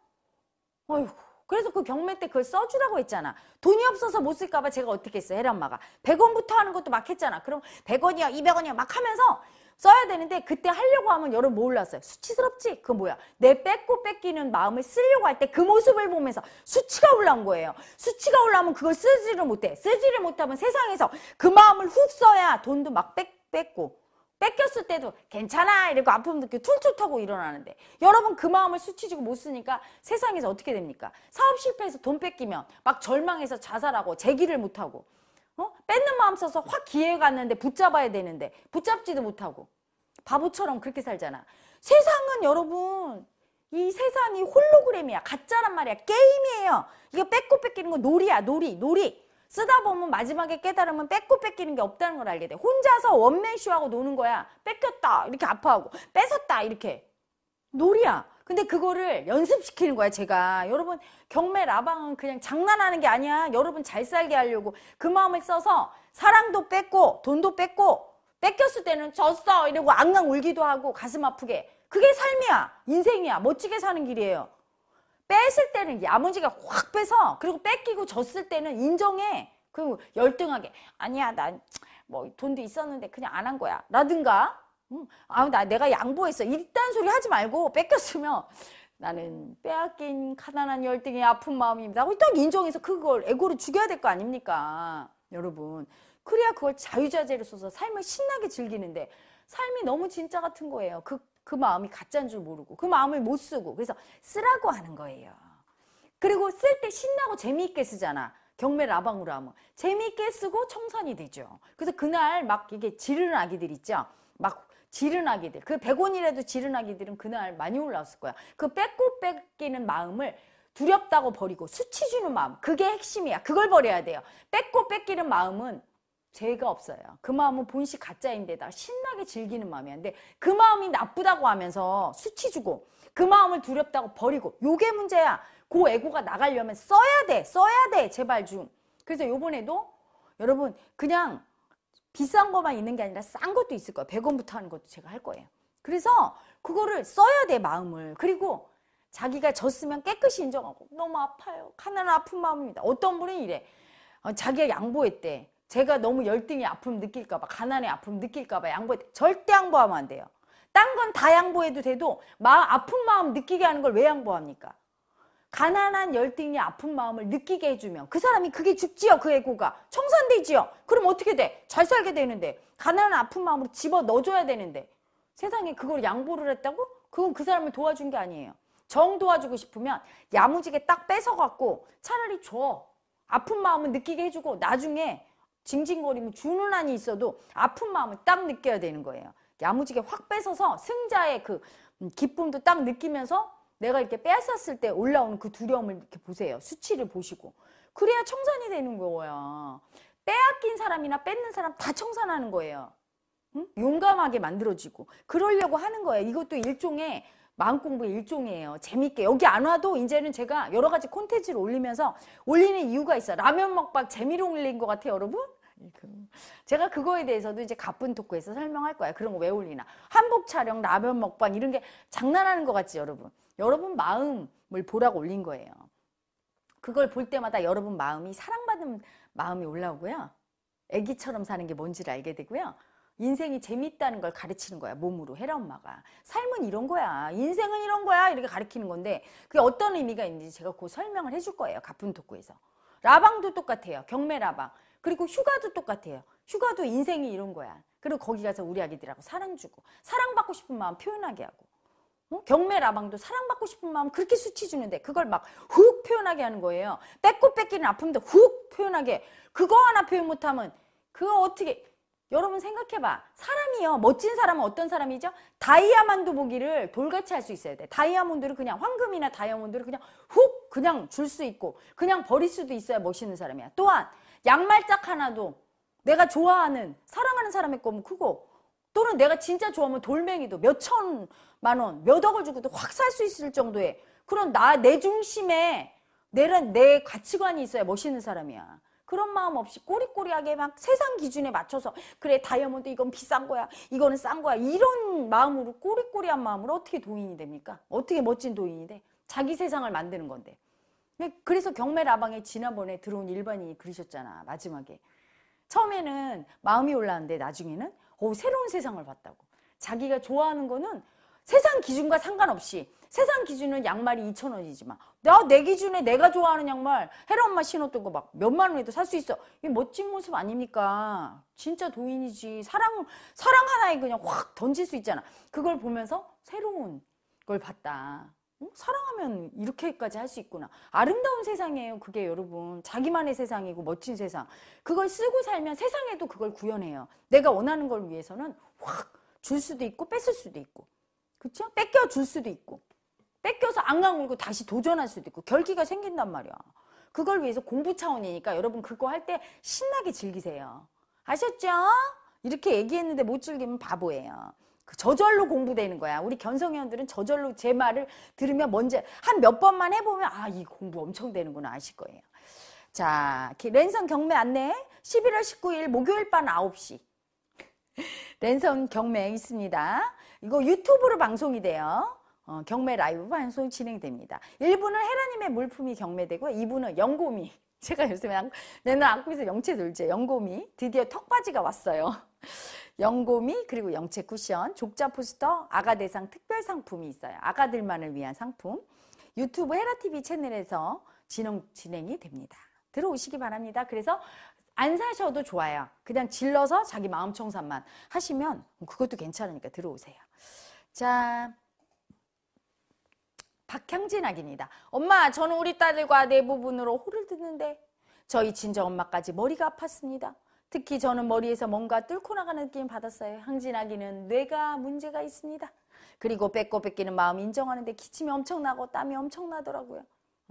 A: 어휴 그래서 그 경매 때 그걸 써주라고 했잖아. 돈이 없어서 못 쓸까봐 제가 어떻게 했어요, 혜란마가. 100원부터 하는 것도 막 했잖아. 그럼 100원이야, 200원이야 막 하면서 써야 되는데 그때 하려고 하면 여러분 몰랐어요. 뭐 수치스럽지? 그 뭐야? 내 뺏고 뺏기는 마음을 쓰려고 할 때 그 모습을 보면서 수치가 올라온 거예요. 수치가 올라오면 그걸 쓰지를 못해. 쓰지를 못하면 세상에서 그 마음을 훅 써야 돈도 막 뺏, 뺏고 뺏겼을 때도 괜찮아 이러고 아픔 도 이렇게 툴툴 타고 일어나는데 여러분 그 마음을 수치지고 못 쓰니까 세상에서 어떻게 됩니까? 사업 실패해서 돈 뺏기면 막 절망해서 자살하고 재기를 못하고 어? 뺏는 마음 써서 확 기회가 왔는데 붙잡아야 되는데 붙잡지도 못하고 바보처럼 그렇게 살잖아. 세상은 여러분 이 세상이 홀로그램이야. 가짜란 말이야. 게임이에요. 이게 뺏고 뺏기는 건 놀이야. 놀이. 놀이. 쓰다 보면 마지막에 깨달으면 뺏고 뺏기는 게 없다는 걸 알게 돼. 혼자서 원맨쇼하고 노는 거야. 뺏겼다. 이렇게 아파하고. 뺏었다. 이렇게. 놀이야. 근데 그거를 연습시키는 거야 제가 여러분 경매 라방은 그냥 장난하는 게 아니야 여러분 잘 살게 하려고 그 마음을 써서 사랑도 뺏고 돈도 뺏고 뺏겼을 때는 졌어 이러고 앙앙 울기도 하고 가슴 아프게 그게 삶이야 인생이야 멋지게 사는 길이에요 뺏을 때는 야무지게 확 빼서 그리고 뺏기고 졌을 때는 인정해 그리고 열등하게 아니야 난 뭐 돈도 있었는데 그냥 안 한 거야 라든가 음, 아, 나, 내가 양보했어. 일단 소리 하지 말고 뺏겼으면 나는 빼앗긴 가난한 열등의 아픈 마음입니다. 하고 딱 인정해서 그걸 에고를 죽여야 될 거 아닙니까? 여러분. 그래야 그걸 자유자재로 써서 삶을 신나게 즐기는데 삶이 너무 진짜 같은 거예요. 그, 그 마음이 가짜인 줄 모르고 그 마음을 못 쓰고 그래서 쓰라고 하는 거예요. 그리고 쓸 때 신나고 재미있게 쓰잖아. 경매 라방으로 하면 재미있게 쓰고 청산이 되죠. 그래서 그날 막 이게 지르는 아기들 있죠. 막 지른아기들 그백원이라도 지른아기들은 그날 많이 올라왔을 거야. 그 뺏고 뺏기는 마음을 두렵다고 버리고 수치 주는 마음 그게 핵심이야. 그걸 버려야 돼요. 뺏고 뺏기는 마음은 죄가 없어요. 그 마음은 본시 가짜인데다 신나게 즐기는 마음이야. 근데 그 마음이 나쁘다고 하면서 수치 주고 그 마음을 두렵다고 버리고 요게 문제야. 그 에고가 나가려면 써야 돼. 써야 돼. 제발 좀. 그래서 요번에도 여러분 그냥 비싼 거만 있는 게 아니라 싼 것도 있을 거예요. 100원부터 하는 것도 제가 할 거예요. 그래서 그거를 써야 돼 마음을. 그리고 자기가 졌으면 깨끗이 인정하고 너무 아파요. 가난한 아픈 마음입니다. 어떤 분은 이래. 어, 자기가 양보했대. 제가 너무 열등의 아픔 느낄까 봐 가난의 아픔 느낄까 봐 양보했대. 절대 양보하면 안 돼요. 딴 건 다 양보해도 돼도 마, 아픈 마음 느끼게 하는 걸 왜 양보합니까? 가난한 열등이 아픈 마음을 느끼게 해주면 그 사람이 그게 죽지요 그 애고가 청산되지요 그럼 어떻게 돼? 잘 살게 되는데 가난한 아픈 마음으로 집어 넣어줘야 되는데 세상에 그걸 양보를 했다고? 그건 그 사람을 도와준 게 아니에요 정 도와주고 싶으면 야무지게 딱 뺏어갖고 차라리 줘 아픈 마음을 느끼게 해주고 나중에 징징거리면 주는 한이 있어도 아픈 마음을 딱 느껴야 되는 거예요 야무지게 확 뺏어서 승자의 그 음, 기쁨도 딱 느끼면서 내가 이렇게 뺏었을 때 올라오는 그 두려움을 이렇게 보세요. 수치를 보시고. 그래야 청산이 되는 거예요 빼앗긴 사람이나 뺏는 사람 다 청산하는 거예요. 응? 용감하게 만들어지고. 그러려고 하는 거예요. 이것도 일종의 마음 공부의 일종이에요. 재밌게. 여기 안 와도 이제는 제가 여러 가지 콘텐츠를 올리면서 올리는 이유가 있어요. 라면 먹방 재미로 올린 것 같아요, 여러분? 제가 그거에 대해서도 이제 가쁜 토크에서 설명할 거예요. 그런 거 왜 올리나. 한복 촬영, 라면 먹방 이런 게 장난하는 것 같지, 여러분? 여러분 마음을 보라고 올린 거예요. 그걸 볼 때마다 여러분 마음이 사랑받는 마음이 올라오고요. 애기처럼 사는 게 뭔지를 알게 되고요. 인생이 재밌다는 걸 가르치는 거야 몸으로 헤라 엄마가 삶은 이런 거야 인생은 이런 거야 이렇게 가르치는 건데 그게 어떤 의미가 있는지 제가 곧 설명을 해줄 거예요 가쁜 토크에서 라방도 똑같아요 경매 라방 그리고 휴가도 똑같아요 휴가도 인생이 이런 거야 그리고 거기 가서 우리 아기들하고 사랑 주고 사랑받고 싶은 마음 표현하게 하고 어? 경매 라방도 사랑받고 싶은 마음 그렇게 수치 주는데 그걸 막 훅 표현하게 하는 거예요. 뺏고 뺏기는 아픔도 훅 표현하게 그거 하나 표현 못하면 그거 어떻게 여러분 생각해봐. 사람이요. 멋진 사람은 어떤 사람이죠? 다이아만드 보기를 돌같이 할 수 있어야 돼. 다이아몬드를 그냥 황금이나 다이아몬드를 그냥 훅 그냥 줄 수 있고 그냥 버릴 수도 있어야 멋있는 사람이야. 또한 양말짝 하나도 내가 좋아하는 사랑하는 사람의 꿈면 그거 또는 내가 진짜 좋아하면 돌멩이도 몇천만 원, 몇 억을 주고도 확 살 수 있을 정도의 그런 나, 내 중심에 내란, 내 가치관이 있어야 멋있는 사람이야. 그런 마음 없이 꼬리꼬리하게 막 세상 기준에 맞춰서 그래 다이아몬드 이건 비싼 거야 이거는 싼 거야 이런 마음으로 꼬리꼬리한 마음으로 어떻게 도인이 됩니까? 어떻게 멋진 도인이 돼? 자기 세상을 만드는 건데 네, 그래서 경매 라방에 지난번에 들어온 일반인이 그러셨잖아 마지막에 처음에는 마음이 올라왔는데 나중에는 오, 어, 새로운 세상을 봤다고. 자기가 좋아하는 거는 세상 기준과 상관없이 세상 기준은 양말이 2,000원이지만 나 내 기준에 내가 좋아하는 양말 헤라 엄마 신었던 거 막 몇만 원에도 살 수 있어. 이 멋진 모습 아닙니까? 진짜 도인이지. 사랑 사랑 하나에 그냥 확 던질 수 있잖아. 그걸 보면서 새로운 걸 봤다. 어? 사랑하면 이렇게까지 할 수 있구나. 아름다운 세상이에요. 그게 여러분 자기만의 세상이고 멋진 세상. 그걸 쓰고 살면 세상에도 그걸 구현해요. 내가 원하는 걸 위해서는 확 줄 수도 있고 뺏을 수도 있고. 그쵸 뺏겨 줄 수도 있고. 뺏겨서 안강 울고 다시 도전할 수도 있고 결기가 생긴단 말이야. 그걸 위해서 공부 차원이니까 여러분 그거 할 때 신나게 즐기세요. 아셨죠? 이렇게 얘기했는데 못 즐기면 바보예요. 그 저절로 공부되는 거야. 우리 견성회원들은 저절로 제 말을 들으면 먼저 한 몇 번만 해보면 아 이 공부 엄청 되는구나 아실 거예요. 자 랜선 경매 안내 11월 19일 목요일 밤 9시 랜선 경매 있습니다. 이거 유튜브로 방송이 돼요. 어, 경매 라이브 방송 진행됩니다. 1부는 헤라님의 물품이 경매되고 2부는 영고미 제가 요즘에 내는 안고 있어 영채 둘째 영고미 드디어 턱받이가 왔어요. 연고미 그리고 영채 쿠션, 족자 포스터, 아가 대상 특별 상품이 있어요. 아가들만을 위한 상품. 유튜브 헤라TV 채널에서 진행, 진행이 됩니다. 들어오시기 바랍니다. 그래서 안 사셔도 좋아요. 그냥 질러서 자기 마음 청산만 하시면 그것도 괜찮으니까 들어오세요. 자, 박향진 아기입니다. 엄마, 저는 우리 딸들과 내 부분으로 호를 듣는데 저희 친정 엄마까지 머리가 아팠습니다. 특히 저는 머리에서 뭔가 뚫고 나가는 느낌 받았어요. 항진하기는 뇌가 문제가 있습니다. 그리고 뺏고 뺏기는 마음 인정하는데 기침이 엄청나고 땀이 엄청나더라고요.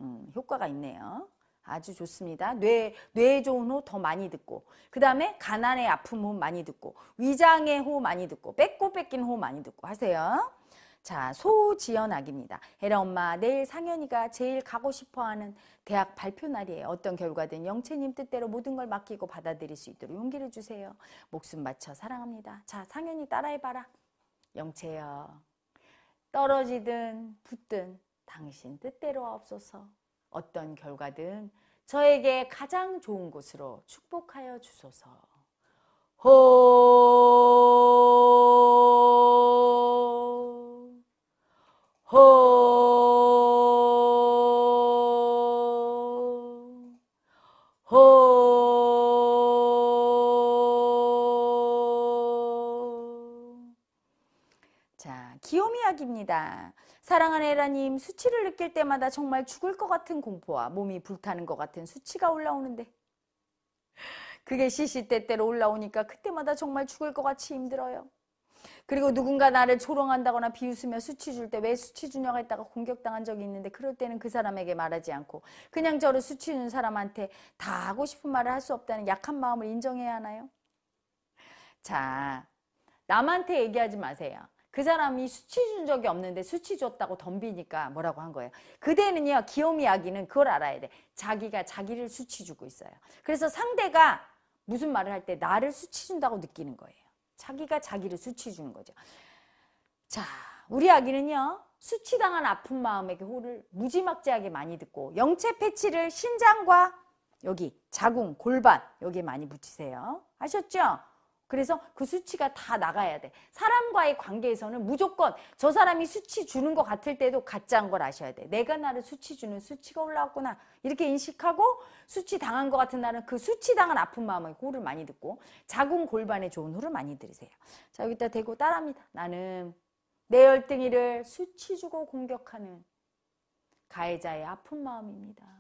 A: 음, 효과가 있네요. 아주 좋습니다. 뇌, 뇌 좋은 호 더 많이 듣고, 그 다음에 가난의 아픔 호 많이 듣고, 위장의 호 많이 듣고, 뺏고 뺏긴 호 많이 듣고 하세요. 자, 소지연 아기입니다. 헤라 엄마, 내일 상현이가 제일 가고 싶어 하는 대학 발표 날이에요. 어떤 결과든 영채님 뜻대로 모든 걸 맡기고 받아들일 수 있도록 용기를 주세요. 목숨 맞춰 사랑합니다. 자, 상현이 따라해봐라. 영채여, 떨어지든 붙든 당신 뜻대로 없어서 어떤 결과든 저에게 가장 좋은 곳으로 축복하여 주소서. 호 이야입니다 사랑하는 에라님, 수치를 느낄 때마다 정말 죽을 것 같은 공포와 몸이 불타는 것 같은 수치가 올라오는데 그게 시시때때로 올라오니까 그때마다 정말 죽을 것 같이 힘들어요. 그리고 누군가 나를 조롱한다거나 비웃으며 수치 줄 때 왜 수치 주냐고 했다가 공격당한 적이 있는데 그럴 때는 그 사람에게 말하지 않고 그냥 저를 수치 주는 사람한테 다 하고 싶은 말을 할 수 없다는 약한 마음을 인정해야 하나요? 자, 남한테 얘기하지 마세요. 그 사람이 수치 준 적이 없는데 수치 줬다고 덤비니까 뭐라고 한 거예요. 그대는요. 기요미 아기는 그걸 알아야 돼. 자기가 자기를 수치 주고 있어요. 그래서 상대가 무슨 말을 할 때 나를 수치 준다고 느끼는 거예요. 자기가 자기를 수치 주는 거죠. 자, 우리 아기는요. 수치당한 아픈 마음에게 호를 무지막지하게 많이 듣고 영체 패치를 신장과 여기 자궁, 골반 여기에 많이 붙이세요. 아셨죠? 그래서 그 수치가 다 나가야 돼. 사람과의 관계에서는 무조건 저 사람이 수치 주는 것 같을 때도 가짜인 걸 아셔야 돼. 내가 나를 수치 주는 수치가 올라왔구나. 이렇게 인식하고 수치 당한 것 같은 나는 그 수치 당한 아픈 마음의 호를 많이 듣고 자궁 골반에 좋은 호를 많이 들으세요. 자, 여기다 대고 따라합니다. 나는 내 열등이를 수치 주고 공격하는 가해자의 아픈 마음입니다.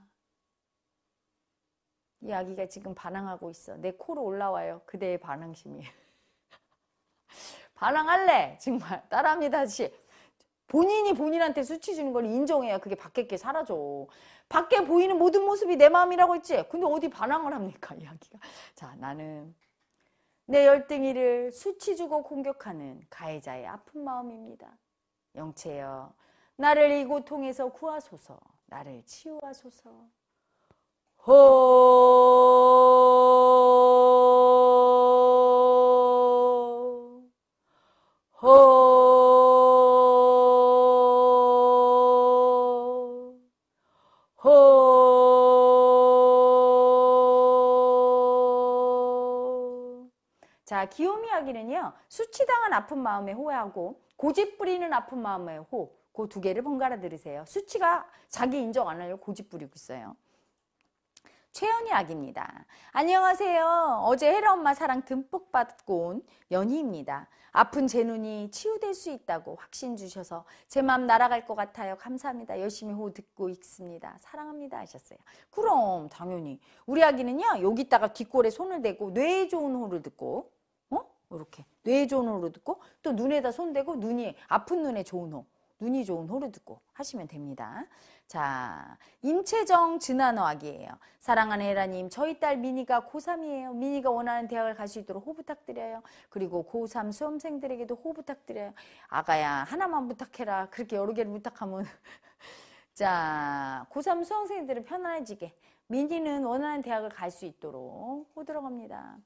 A: 이 아기가 지금 반항하고 있어. 내 코로 올라와요. 그대의 반항심이. 반항할래! 정말. 따라합니다. 시 본인이 본인한테 수치 주는 걸 인정해야 그게 밖에 게 사라져. 밖에 보이는 모든 모습이 내 마음이라고 했지. 근데 어디 반항을 합니까? 이 아기가. 자, 나는 내 열등이를 수치 주고 공격하는 가해자의 아픈 마음입니다. 영채여, 나를 이 고통에서 구하소서, 나를 치유하소서. 호, 호, 호. 자, 기요미 이야기는요, 수치당한 아픈 마음에 호하고, 고집 부리는 아픈 마음에 호, 그 두 개를 번갈아 들으세요. 수치가 자기 인정 안 하려고 고집 부리고 있어요. 최연희 아기입니다 안녕하세요. 어제 헤라 엄마 사랑 듬뿍 받고 온 연희입니다. 아픈 제 눈이 치유될 수 있다고 확신 주셔서 제 마음 날아갈 것 같아요. 감사합니다. 열심히 호 듣고 있습니다 사랑합니다 하셨어요. 그럼 당연히 우리 아기는요. 여기다가 귓골에 손을 대고 뇌에 좋은 호를 듣고 어? 이렇게 뇌에 좋은 호를 듣고 또 눈에다 손 대고 눈이 아픈 눈에 좋은 호 눈이 좋은 호를 듣고 하시면 됩니다. 자, 임채정 진화어학이에요. 사랑하는 헤라님, 저희 딸 미니가 고3이에요. 미니가 원하는 대학을 갈 수 있도록 호 부탁드려요. 그리고 고3 수험생들에게도 호 부탁드려요. 아가야, 하나만 부탁해라. 그렇게 여러 개를 부탁하면. 자, 고3 수험생들은 편안해지게. 미니는 원하는 대학을 갈 수 있도록 호 들어갑니다.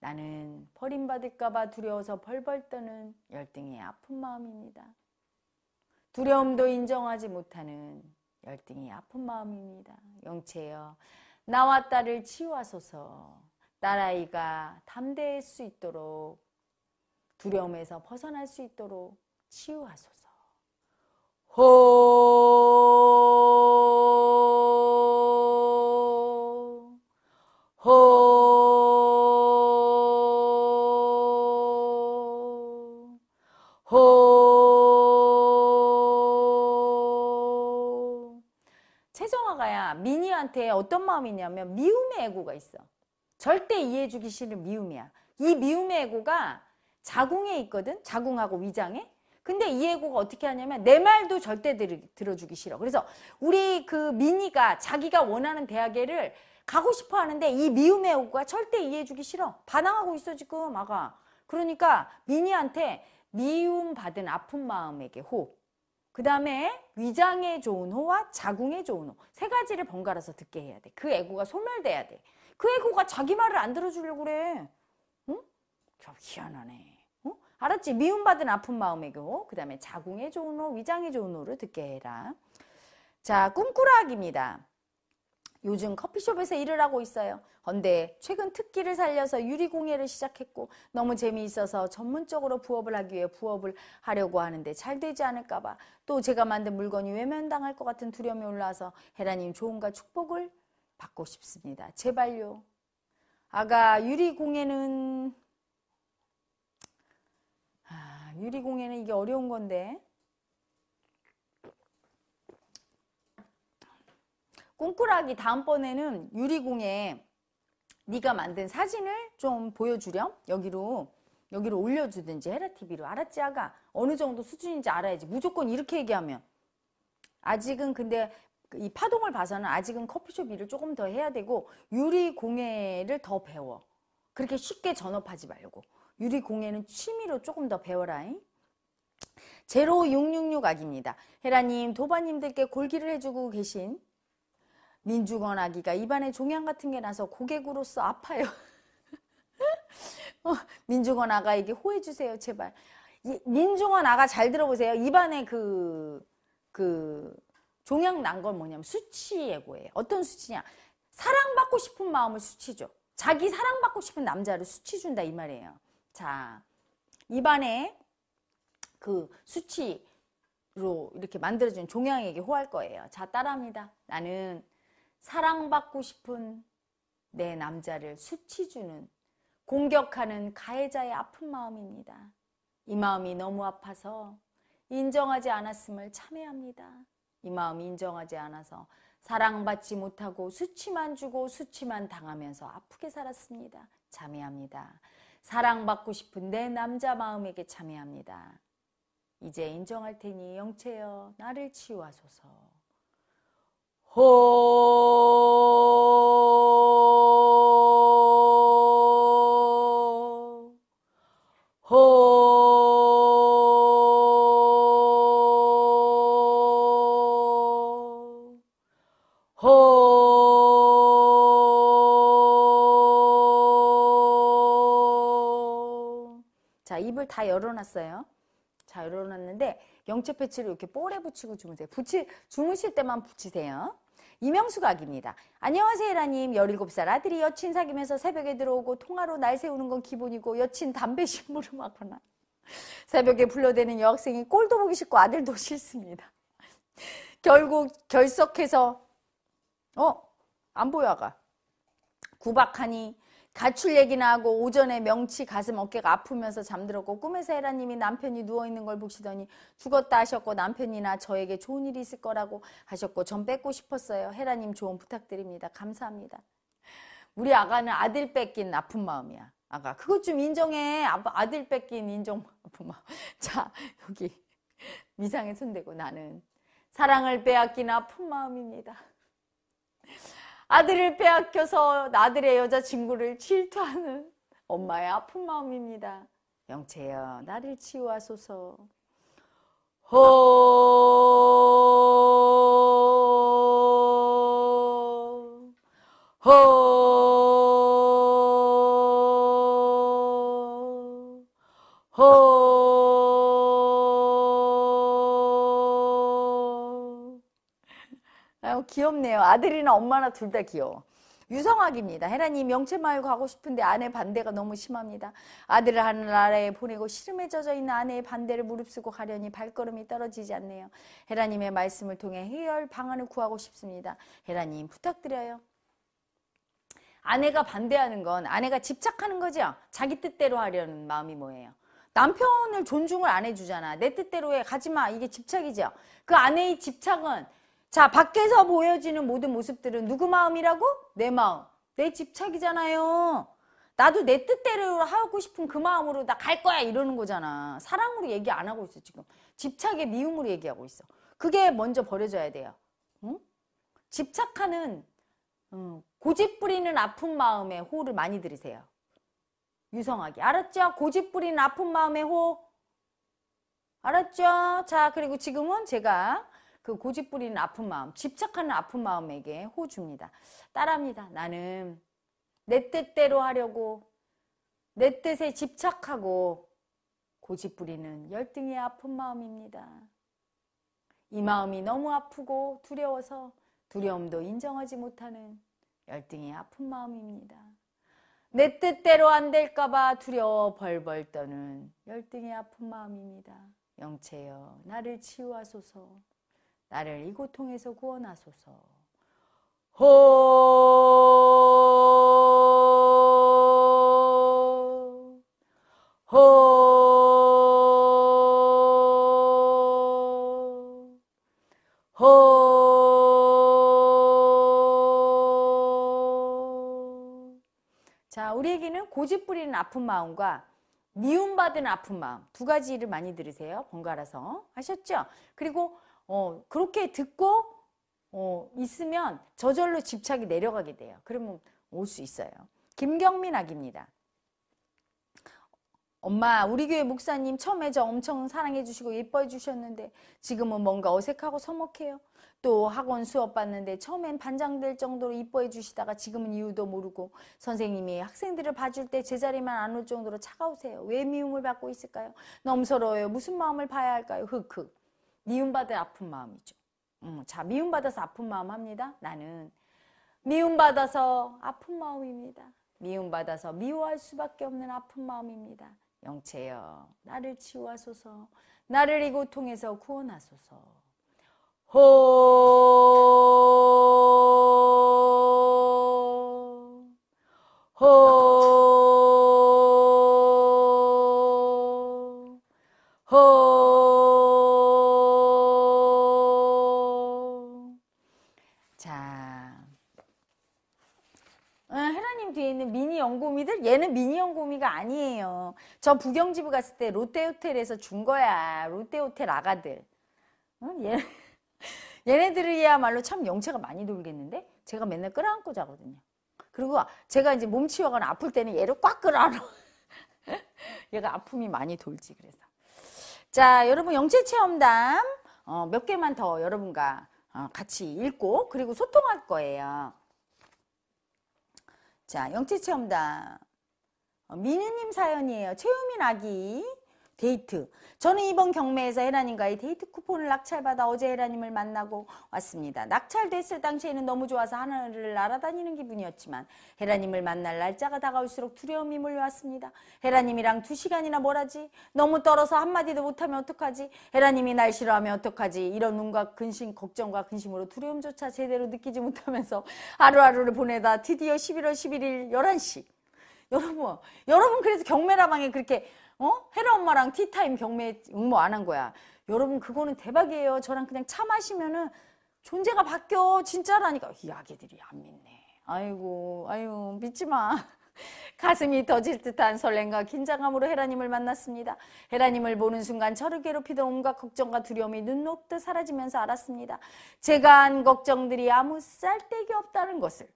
A: 나는 버림받을까봐 두려워서 벌벌 떠는 열등의 아픈 마음입니다.
B: 두려움도 인정하지
A: 못하는 열등이 아픈 마음입니다. 영체여 나와 딸을 치유하소서 딸아이가 담대할 수 있도록 두려움에서 벗어날 수 있도록 치유하소서 호 사람한테 어떤 마음이냐면 미움의 애고가 있어. 절대 이해해주기 싫은 미움이야. 이 미움의 애고가 자궁에 있거든. 자궁하고 위장에. 근데 이 애고가 어떻게 하냐면 내 말도 절대 들, 어주기 싫어. 그래서 우리 그민니가 자기가 원하는 대학에를 가고 싶어 하는데 이 미움의 애고가 절대 이해해주기 싫어. 반항하고 있어 지금 아가. 그러니까 민니한테 미움 받은 아픈 마음에게 호. 그 다음에 위장에 좋은 호와 자궁에 좋은 호 세 가지를 번갈아서 듣게 해야 돼. 그 애고가 소멸돼야 돼. 그 애고가 자기 말을 안 들어주려고 그래. 응? 참 희한하네. 응? 어? 알았지? 미움받은 아픈 마음의 교. 그 다음에 자궁에 좋은 호, 위장에 좋은 호를 듣게 해라. 자, 꿈꾸라기입니다. 요즘 커피숍에서 일을 하고 있어요. 헌데 최근 특기를 살려서 유리공예를 시작했고 너무 재미있어서 전문적으로 부업을 하기 위해 부업을 하려고 하는데 잘 되지 않을까봐 또 제가 만든 물건이 외면당할 것 같은 두려움이 올라와서 헤라님 조언과 축복을 받고 싶습니다. 제발요. 아가 유리공예는 아, 유리공예는 이게 어려운 건데 꿈꾸라기 다음번에는 유리공에 네가 만든 사진을 좀 보여주렴 여기로 여기로 올려주든지 헤라TV로 알았지 아가 어느 정도 수준인지 알아야지 무조건 이렇게 얘기하면 아직은 근데 이 파동을 봐서는 아직은 커피숍 일을 조금 더 해야 되고 유리공예를 더 배워 그렇게 쉽게 전업하지 말고 유리공예는 취미로 조금 더 배워라잉 제로 666 악입니다. 헤라님, 도바님들께 골기를 해주고 계신 민중원 아기가 입안에 종양 같은 게 나서 고객으로서 아파요. 어, 민중원 아가에게 호해주세요, 제발. 민중원 아가 잘 들어보세요. 입안에 그, 그, 종양 난 건 뭐냐면 수치예고예요. 어떤 수치냐. 사랑받고 싶은 마음을 수치죠. 자기 사랑받고 싶은 남자를 수치 준다, 이 말이에요. 자, 입안에 그 수치로 이렇게 만들어준 종양에게 호할 거예요. 자, 따라합니다. 나는 사랑받고 싶은 내 남자를 수치주는 공격하는 가해자의 아픈 마음입니다. 이 마음이 너무 아파서 인정하지 않았음을 참회합니다. 이 마음 이 인정하지 않아서 사랑받지 못하고 수치만 주고 수치만 당하면서 아프게 살았습니다. 참회합니다. 사랑받고 싶은 내 남자 마음에게 참회합니다. 이제 인정할 테니 영채여 나를 치유하소서. 호, 호,
B: 호.
A: 자, 입을 다 열어놨어요. 자, 열어놨는데, 영체 패치를 이렇게 볼에 붙이고 주무세요. 붙이, 주무실 때만 붙이세요. 이명수 각입니다. 안녕하세요, 에라님. 17살 아들이 여친 사귀면서 새벽에 들어오고 통화로 날 세우는 건 기본이고 여친 담배 심부름 하거나 새벽에 불러대는 여학생이 꼴도 보기 싫고 아들도 싫습니다. 결국 결석해서 어? 안 보여 아가. 구박하니 가출 얘기나 하고 오전에 명치 가슴 어깨가 아프면서 잠들었고 꿈에서 헤라님이 남편이 누워있는 걸 보시더니 죽었다 하셨고 남편이나 저에게 좋은 일이 있을 거라고 하셨고 전 뺏고 싶었어요. 헤라님 조언 부탁드립니다. 감사합니다. 우리 아가는 아들 뺏긴 아픈 마음이야. 아가 그것 좀 인정해. 아들 뺏긴 인정 아픈 마음. 자 여기 미상에 손대고 나는 사랑을 빼앗긴 아픈 마음입니다. 아들을 빼앗겨서 나들의 여자친구를 질투하는 엄마의 아픈 마음입니다. 영채여 나를 치유하소서. 호. 호. 귀엽네요. 아들이나 엄마나 둘 다 귀여워. 유성학입니다. 해라님 명체 마을 가고 싶은데 아내 반대가 너무 심합니다. 아들을 하늘나라에 보내고 시름에 젖어 있는 아내의 반대를 무릅쓰고 가려니 발걸음이 떨어지지 않네요. 해라님의 말씀을 통해 해열 방안을 구하고 싶습니다. 해라님 부탁드려요. 아내가 반대하는 건 아내가 집착하는 거죠. 자기 뜻대로 하려는 마음이 뭐예요. 남편을 존중을 안 해주잖아. 내 뜻대로 해. 가지마. 이게 집착이죠. 그 아내의 집착은 자, 밖에서 보여지는 모든 모습들은 누구 마음이라고? 내 마음. 내 집착이잖아요. 나도 내 뜻대로 하고 싶은 그 마음으로 나 갈 거야 이러는 거잖아. 사랑으로 얘기 안 하고 있어 지금. 집착의 미움으로 얘기하고 있어. 그게 먼저 버려져야 돼요. 응? 집착하는 음, 고집 부리는 아픈 마음에 호를 많이 들이세요. 유성하게. 알았죠? 고집 부리는 아픈 마음에 호. 알았죠? 자 그리고 지금은 제가 그 고집 부리는 아픈 마음, 집착하는 아픈 마음에게 호주니다 따라합니다. 나는 내 뜻대로 하려고 내 뜻에 집착하고 고집 부리는 열등의 아픈 마음입니다. 이 마음이 너무 아프고 두려워서 두려움도 인정하지 못하는 열등의 아픈 마음입니다. 내 뜻대로 안 될까봐 두려워 벌벌 떠는 열등의 아픈 마음입니다. 영체여, 나를 치유하소서. 나를 이 고통에서 구원하소서. 호, 호, 호. 자, 우리에게는 고집 부리는 아픈 마음과 미움받은 아픈 마음 두 가지 일 많이 들으세요. 번갈아서 하셨죠? 그리고 어, 그렇게 듣고 어, 있으면 저절로 집착이 내려가게 돼요. 그러면 올 수 있어요. 김경민 아기입니다. 엄마, 우리 교회 목사님 처음에 저 엄청 사랑해 주시고 예뻐해 주셨는데 지금은 뭔가 어색하고 서먹해요. 또 학원 수업 받는데 처음엔 반장될 정도로 이뻐해 주시다가 지금은 이유도 모르고 선생님이 학생들을 봐줄 때 제자리만 안 올 정도로 차가우세요. 왜 미움을 받고 있을까요? 너무 서러워요 무슨 마음을 봐야 할까요? 흑흑. 미움받아 아픈 마음이죠. 음, 자, 미움받아서 아픈 마음 합니다. 나는 미움받아서 아픈 마음입니다. 미움받아서 미워할 수밖에 없는 아픈 마음입니다. 영체여, 나를 치유하소서, 나를 이 고통에서 구원하소서. 호, 호. 아니에요. 전 부경지부 갔을 때 롯데호텔에서 준 거야. 롯데호텔 아가들. 응? 어? 얘, 얘네들이야말로 참 영체가 많이 돌겠는데 제가 맨날 끌어안고 자거든요. 그리고 제가 이제 몸치워거나 아플 때는 얘를 꽉 끌어안아. 얘가 아픔이 많이 돌지 그래서. 자 여러분 영체체험담 어, 몇 개만 더 여러분과 어, 같이 읽고 그리고 소통할 거예요. 자, 영체체험담. 미느님 어, 사연이에요. 최유민 아기 데이트. 저는 이번 경매에서 혜라님과의 데이트 쿠폰을 낙찰받아 어제 혜라님을 만나고 왔습니다. 낙찰됐을 당시에는 너무 좋아서 하늘을 날아다니는 기분이었지만 혜라님을 만날 날짜가 다가올수록 두려움이 몰려왔습니다. 혜라님이랑 두 시간이나 뭐라지? 너무 떨어서 한마디도 못하면 어떡하지? 혜라님이 날 싫어하면 어떡하지? 이런 눈과 근심, 걱정과 근심으로 두려움조차 제대로 느끼지 못하면서 하루하루를 보내다 드디어 11월 11일 11시 여러분, 여러분 그래서 경매라방에 그렇게 어? 헤라 엄마랑 티타임 경매 응모 안 한 거야. 여러분 그거는 대박이에요. 저랑 그냥 차 마시면은 존재가 바뀌어 진짜라니까 이 아기들이 안 믿네. 아이고, 아유 믿지 마. 가슴이 터질 듯한 설렘과 긴장감으로 헤라님을 만났습니다. 헤라님을 보는 순간 저를 괴롭히던 온갖 걱정과 두려움이 눈 녹듯 사라지면서 알았습니다. 제가 한 걱정들이 아무 쌀데기 없다는 것을.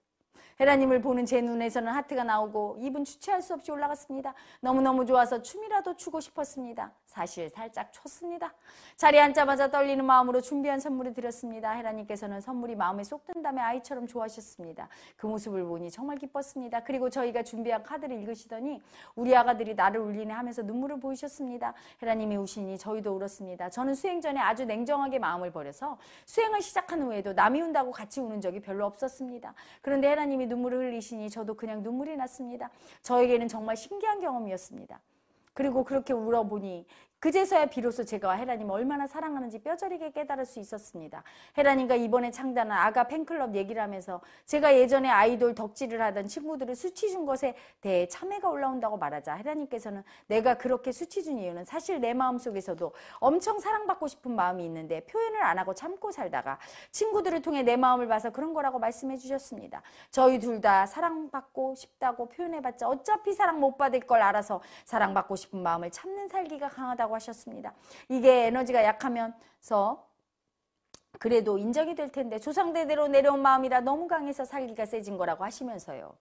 A: 헤라님을 보는 제 눈에서는 하트가 나오고 입은 주체할 수 없이 올라갔습니다. 너무너무 좋아서 춤이라도 추고 싶었습니다. 사실 살짝 췄습니다. 자리에 앉자마자 떨리는 마음으로 준비한 선물을 드렸습니다. 헤라님께서는 선물이 마음에 쏙 든다음에 아이처럼 좋아하셨습니다. 그 모습을 보니 정말 기뻤습니다. 그리고 저희가 준비한 카드를 읽으시더니 우리 아가들이 나를 울리네 하면서 눈물을 보이셨습니다. 헤라님이 우시니 저희도 울었습니다. 저는 수행 전에 아주 냉정하게 마음을 버려서 수행을 시작한 후에도 남이 운다고 같이 우는 적이 별로 없었습니다. 그런데 헤라님이 눈물을 흘리시니 저도 그냥 눈물이 났습니다. 저에게는 정말 신기한 경험이었습니다. 그리고 그렇게 울어보니 그제서야 비로소 제가 헤라님 얼마나 사랑하는지 뼈저리게 깨달을 수 있었습니다. 헤라님과 이번에 창단한 아가 팬클럽 얘기를 하면서 제가 예전에 아이돌 덕질을 하던 친구들을 수치 준 것에 대해 참회가 올라온다고 말하자 헤라님께서는 내가 그렇게 수치 준 이유는 사실 내 마음속에서도 엄청 사랑받고 싶은 마음이 있는데 표현을 안 하고 참고 살다가 친구들을 통해 내 마음을 봐서 그런 거라고 말씀해 주셨습니다. 저희 둘 다 사랑받고 싶다고 표현해봤자 어차피 사랑 못 받을 걸 알아서 사랑받고 싶은 마음을 참는 살기가 강하다 있다고 하셨습니다. 이게 에너지가 약하면서 그래도 인정이 될 텐데 조상대대로 내려온 마음이라 너무 강해서 살기가 세진 거라고 하시면서요.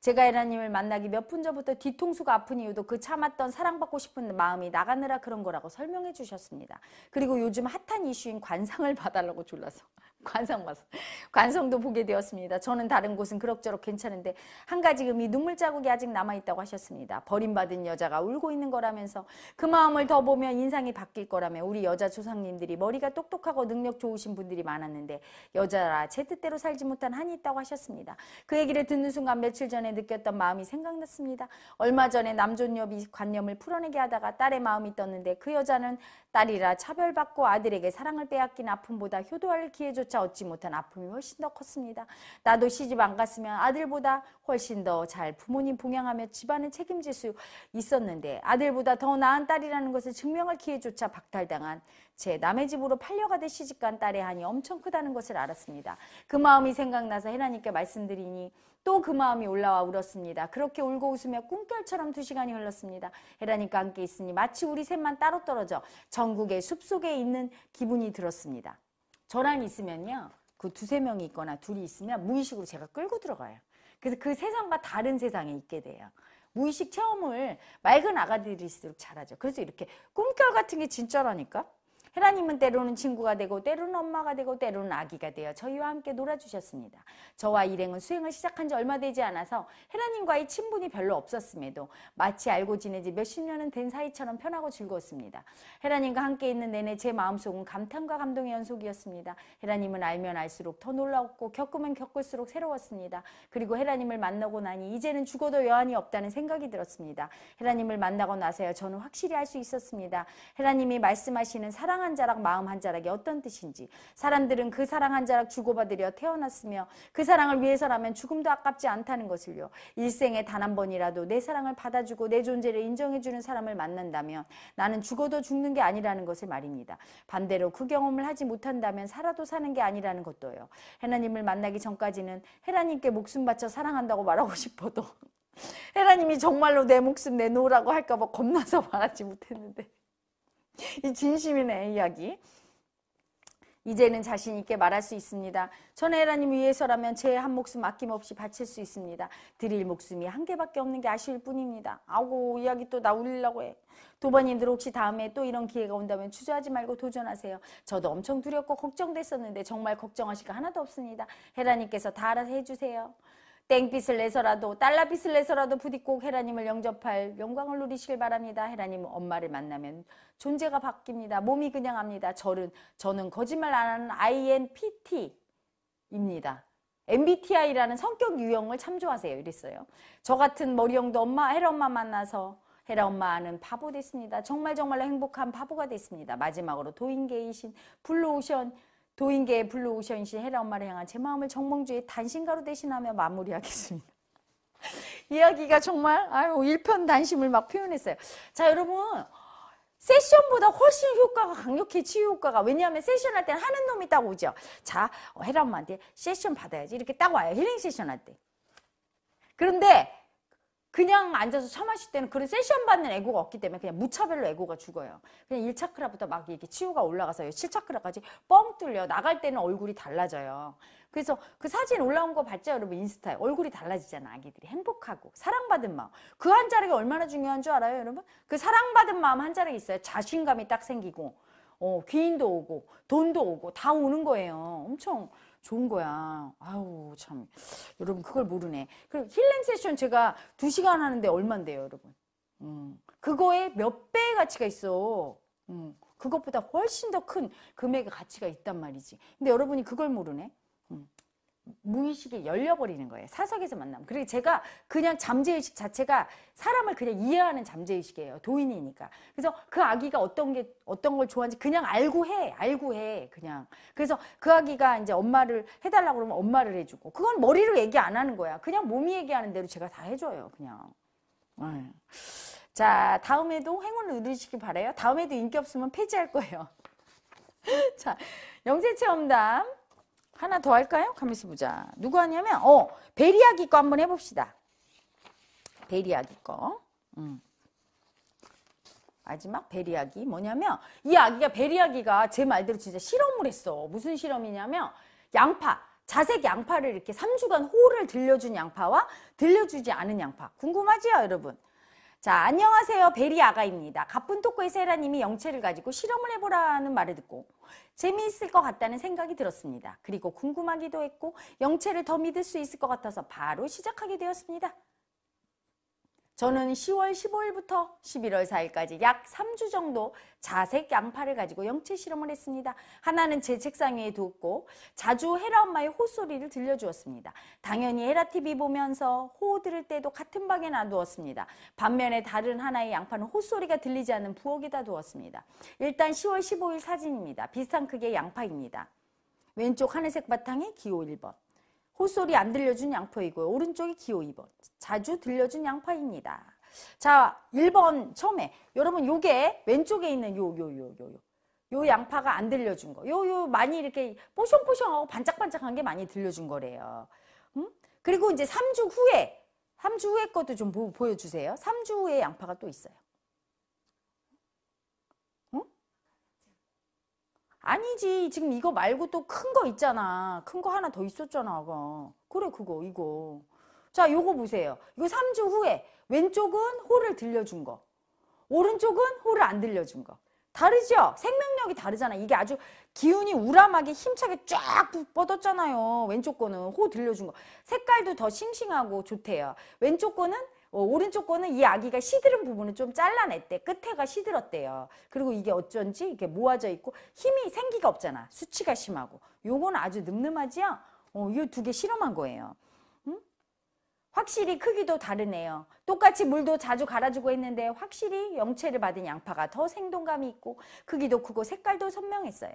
A: 제가 에라님을 만나기 몇 분 전부터 뒤통수가 아픈 이유도 그 참았던 사랑받고 싶은 마음이 나가느라 그런 거라고 설명해 주셨습니다. 그리고 요즘 핫한 이슈인 관상을 봐달라고 졸라서 관성 봤어. 관성도 보게 되었습니다. 저는 다른 곳은 그럭저럭 괜찮은데 한 가지 금이 눈물 자국이 아직 남아 있다고 하셨습니다. 버림받은 여자가 울고 있는 거라면서 그 마음을 더 보면 인상이 바뀔 거라며 우리 여자 조상님들이 머리가 똑똑하고 능력 좋으신 분들이 많았는데 여자라 제 뜻대로 살지 못한 한이 있다고 하셨습니다. 그 얘기를 듣는 순간 며칠 전에 느꼈던 마음이 생각났습니다. 얼마 전에 남존여비 관념을 풀어내게 하다가 딸의 마음이 떴는데 그 여자는 딸이라 차별받고 아들에게 사랑을 빼앗긴 아픔보다 효도할 기회조차 조차 얻지 못한 아픔이 훨씬 더 컸습니다. 나도 시집 안 갔으면 아들보다 훨씬 더 잘 부모님 봉양하며 집안을 책임질 수 있었는데 아들보다 더 나은 딸이라는 것을 증명할 기회조차 박탈당한 제 남의 집으로 팔려가듯 시집간 딸의 한이 엄청 크다는 것을 알았습니다. 그 마음이 생각나서 해나님께 말씀드리니 또 그 마음이 올라와 울었습니다. 그렇게 울고 웃으며 꿈결처럼 두 시간이 흘렀습니다. 해라님과 함께 있으니 마치 우리 셋만 따로 떨어져 전국의 숲속에 있는 기분이 들었습니다. 저랑 있으면요. 그 두세 명이 있거나 둘이 있으면 무의식으로 제가 끌고 들어가요. 그래서 그 세상과 다른 세상에 있게 돼요. 무의식 체험을 맑은 아가들일수록 잘하죠. 그래서 이렇게 꿈결 같은 게 진짜라니까. 헤라님은 때로는 친구가 되고 때로는 엄마가 되고 때로는 아기가 되어 저희와 함께 놀아주셨습니다. 저와 일행은 수행을 시작한 지 얼마 되지 않아서 헤라님과의 친분이 별로 없었음에도 마치 알고 지낸 지 몇 십 년은 된 사이처럼 편하고 즐거웠습니다. 헤라님과 함께 있는 내내 제 마음속은 감탄과 감동의 연속이었습니다. 헤라님은 알면 알수록 더 놀라웠고 겪으면 겪을수록 새로웠습니다. 그리고 헤라님을 만나고 나니 이제는 죽어도 여한이 없다는 생각이 들었습니다. 헤라님을 만나고 나서야 저는 확실히 알 수 있었습니다. 헤라님이 말씀하시는 사랑하는 한 자락 마음 한 자락이 어떤 뜻인지 사람들은 그 사랑 한 자락 주고받으려 태어났으며 그 사랑을 위해서라면 죽음도 아깝지 않다는 것을요. 일생에 단 한 번이라도 내 사랑을 받아주고 내 존재를 인정해주는 사람을 만난다면 나는 죽어도 죽는 게 아니라는 것을 말입니다. 반대로 그 경험을 하지 못한다면 살아도 사는 게 아니라는 것도요. 하나님을 만나기 전까지는 하나님께 목숨 바쳐 사랑한다고 말하고 싶어도 헤라님이 정말로 내 목숨 내놓으라고 할까봐 겁나서 말하지 못했는데 이 진심이네 이야기. 이제는 자신 있게 말할 수 있습니다. 천혜라님 위해서라면 제 한 목숨 아낌없이 바칠 수 있습니다. 드릴 목숨이 한 개밖에 없는 게 아쉬울 뿐입니다. 아고 이야기 또 나 울리려고 해. 도반님들 혹시 다음에 또 이런 기회가 온다면 주저하지 말고 도전하세요. 저도 엄청 두렵고 걱정됐었는데 정말 걱정하실 거 하나도 없습니다. 헤라님께서 다 알아서 해주세요. 땡빛을 내서라도 달러빛을 내서라도 부디꼭 헤라님을 영접할 영광을 누리시길 바랍니다. 헤라님 엄마를 만나면 존재가 바뀝니다. 몸이 그냥 합니다. 저는, 저는 거짓말 안 하는 INPT입니다. MBTI라는 성격 유형을 참조하세요. 이랬어요. 저 같은 머리형도 엄마, 헤라 엄마 만나서 헤라 엄마는 바보 됐습니다. 정말 정말로 행복한 바보가 됐습니다. 마지막으로 도인계이신 블루오션 도인계의 블루오션 시 헤라 엄마를 향한 제 마음을 정몽주의 단신가로 대신하며 마무리하겠습니다. 이야기가 정말 아유 일편단심을 막 표현했어요. 자 여러분 세션보다 훨씬 효과가 강력해 치유 효과가 왜냐하면 세션 할 때는 하는 놈이 딱 오죠. 자 어, 헤라 엄마한테 세션 받아야지 이렇게 딱 와요 힐링 세션 할 때. 그런데 그냥 앉아서 처 마실 때는 그런 세션 받는 에고가 없기 때문에 그냥 무차별로 에고가 죽어요. 그냥 1차크라부터 막 이렇게 치유가 올라가서 7차크라까지 뻥 뚫려. 나갈 때는 얼굴이 달라져요. 그래서 그 사진 올라온 거 봤죠? 여러분 인스타에 얼굴이 달라지잖아. 아기들이 행복하고 사랑받은 마음. 그 한 자리가 얼마나 중요한 줄 알아요, 여러분? 그 사랑받은 마음 한 자리가 있어요. 자신감이 딱 생기고 어, 귀인도 오고 돈도 오고 다 오는 거예요. 엄청 좋은 거야. 아우 참 여러분 그걸 모르네. 그럼 힐링 세션 제가 2시간 하는데 얼만데요 여러분. 음, 그거에 몇 배의 가치가 있어. 음, 그것보다 훨씬 더 큰 금액의 가치가 있단 말이지. 근데 여러분이 그걸 모르네. 무의식이 열려버리는 거예요. 사석에서 만나면. 그리고 제가 그냥 잠재의식 자체가 사람을 그냥 이해하는 잠재의식이에요. 도인이니까. 그래서 그 아기가 어떤 게, 어떤 걸 좋아하는지 그냥 알고 해. 알고 해. 그냥. 그래서 그 아기가 이제 엄마를 해달라고 그러면 엄마를 해주고. 그건 머리로 얘기 안 하는 거야. 그냥 몸이 얘기하는 대로 제가 다 해줘요. 그냥. 음. 자, 다음에도 행운을 누리시길 바래요. 다음에도 인기 없으면 폐지할 거예요. 자, 영재체험담. 하나 더 할까요? 가만있어 보자. 누구 하냐면 어 베리아기 거 한번 해봅시다. 베리아기 거. 음. 마지막 베리아기 뭐냐면 이 아기가 베리아기가 제 말대로 진짜 실험을 했어. 무슨 실험이냐면 양파 자색 양파를 이렇게 3주간 호를 들려준 양파와 들려주지 않은 양파 궁금하지요 여러분? 자, 안녕하세요. 베리 아가입니다. 가쁜 토크의 세라님이 영체를 가지고 실험을 해보라는 말을 듣고 재미있을 것 같다는 생각이 들었습니다. 그리고 궁금하기도 했고 영체를 더 믿을 수 있을 것 같아서 바로 시작하게 되었습니다. 저는 10월 15일부터 11월 4일까지 약 3주 정도 자색 양파를 가지고 영체 실험을 했습니다. 하나는 제 책상 위에 두었고 자주 헤라 엄마의 호소리를 들려주었습니다. 당연히 헤라 TV 보면서 호 들을 때도 같은 방에 놔두었습니다. 반면에 다른 하나의 양파는 호소리가 들리지 않는 부엌에다 두었습니다. 일단 10월 15일 사진입니다. 비슷한 크기의 양파입니다. 왼쪽 하늘색 바탕에 기호 1번. 호소리 안 들려준 양파이고요 오른쪽이 기호 2번. 자주 들려준 양파입니다. 자, 1번 처음에 여러분 요게 왼쪽에 있는 요요요요요요 양파가 안 들려준 거. 요 요 많이 이렇게 뽀숑뽀숑하고 반짝반짝한 게 많이 들려준 거래요. 음? 그리고 이제 3주 후에 3주 후에 것도 좀 보, 보여주세요. 3주 후에 양파가 또 있어요. 아니지 지금 이거 말고 또 큰 거 있잖아 큰 거 하나 더 있었잖아 아가 그래 그거 이거 자 요거 보세요 이거 3주 후에 왼쪽은 홀을 들려준 거 오른쪽은 홀을 안 들려준 거 다르죠? 생명력이 다르잖아. 이게 아주 기운이 우람하게 힘차게 쫙 뻗었잖아요. 왼쪽 거는 호 들려준 거. 색깔도 더 싱싱하고 좋대요. 왼쪽 거는 어, 오른쪽 거는 이 아기가 시들은 부분을 좀 잘라냈대. 끝에가 시들었대요. 그리고 이게 어쩐지 이렇게 모아져 있고 힘이 생기가 없잖아. 수치가 심하고. 요건 아주 늠름하지요? 어, 이두개 실험한 거예요. 응? 확실히 크기도 다르네요. 똑같이 물도 자주 갈아주고 했는데 확실히 영체를 받은 양파가 더 생동감이 있고 크기도 크고 색깔도 선명했어요.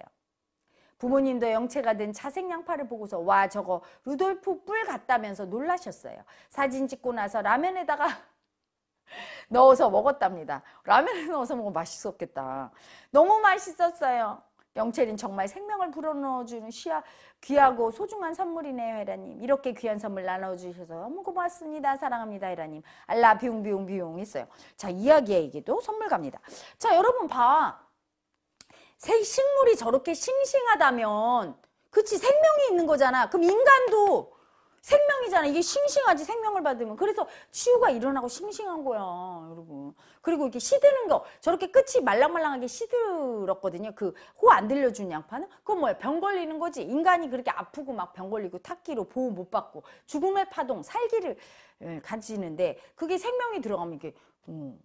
A: 부모님도 영체가 된자생 양파를 보고서 와 저거 루돌프 뿔 같다면서 놀라셨어요. 사진 찍고 나서 라면에다가 넣어서 먹었답니다. 라면에 넣어서 먹으면 맛있었겠다. 너무 맛있었어요. 영채린 정말 생명을 불어넣어주는 시야, 귀하고 소중한 선물이네요, 헤라님. 이렇게 귀한 선물 나눠주셔서 너무 고맙습니다. 사랑합니다, 헤라님. 알라 비웅비웅비웅 했어요. 자, 이야기에게도 선물 갑니다. 자, 여러분 봐. 생 식물이 저렇게 싱싱하다면 그치 생명이 있는 거잖아. 그럼 인간도 생명이잖아. 이게 싱싱하지 생명을 받으면. 그래서 치유가 일어나고 싱싱한 거야, 여러분. 그리고 이렇게 시드는 거 저렇게 끝이 말랑말랑하게 시들었거든요. 그 호 안 들려준 양파는 그건 뭐야? 병 걸리는 거지. 인간이 그렇게 아프고 막 병 걸리고 탁기로 보호 못 받고 죽음의 파동, 살기를 예, 간지는데 그게 생명이 들어가면 이게 음.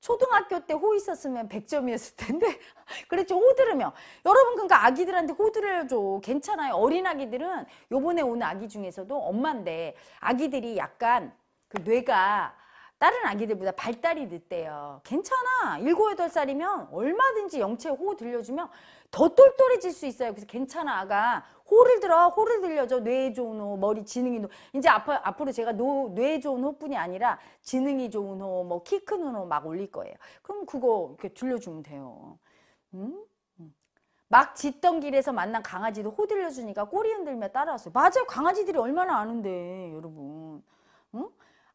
A: 초등학교 때 호 있었으면 100점이었을 텐데 그랬죠 호들으면 여러분 그러니까 아기들한테 호들여줘 괜찮아요 어린 아기들은 요번에 온 아기 중에서도 엄마인데 아기들이 약간 그 뇌가 다른 아기들보다 발달이 늦대요 괜찮아 7, 8살이면 얼마든지 영체 호호 들려주면 더 똘똘해질 수 있어요 그래서 괜찮아 아가 호를 들어 호를 들려줘 뇌 좋은 호 머리 지능이 노 이제 앞, 앞으로 제가 노, 뇌 좋은 호뿐이 아니라 지능이 좋은 호뭐 키 큰 호 막 올릴 거예요 그럼 그거 이렇게 들려주면 돼요 음? 음? 막 짖던 길에서 만난 강아지도 호 들려주니까 꼬리 흔들며 따라왔어요 맞아요 강아지들이 얼마나 아는데 여러분 응?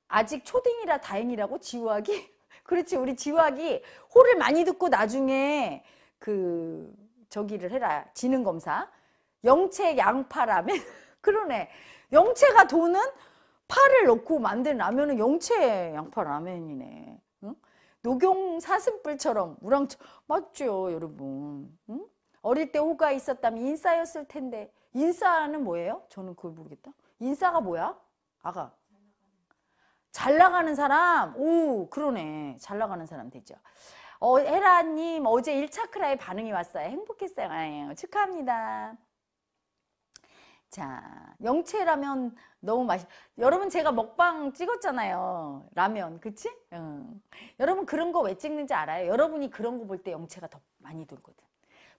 A: 아직 초딩이라 다행이라고 지우하기 그렇지 우리 지우하기 호를 많이 듣고 나중에 그 저기를 해라 지능 검사 영채 양파라면 그러네. 영채가 도는 파를 넣고 만든 라면은 영채 양파 라면이네. 응? 녹용 사슴뿔처럼 우랑 맞죠, 여러분. 응? 어릴 때 호가 있었다면 인싸였을 텐데 인싸는 뭐예요? 저는 그걸 모르겠다. 인싸가 뭐야? 아가. 잘 나가는 사람? 오, 그러네. 잘 나가는 사람 되죠. 어, 헤라님, 어제 1차크라의 반응이 왔어요. 행복했어요. 아유, 축하합니다. 자, 영채라면 너무 맛있. 여러분 제가 먹방 찍었잖아요. 라면, 그치? 응. 여러분 그런 거 왜 찍는지 알아요? 여러분이 그런 거 볼 때 영채가 더 많이 돌거든.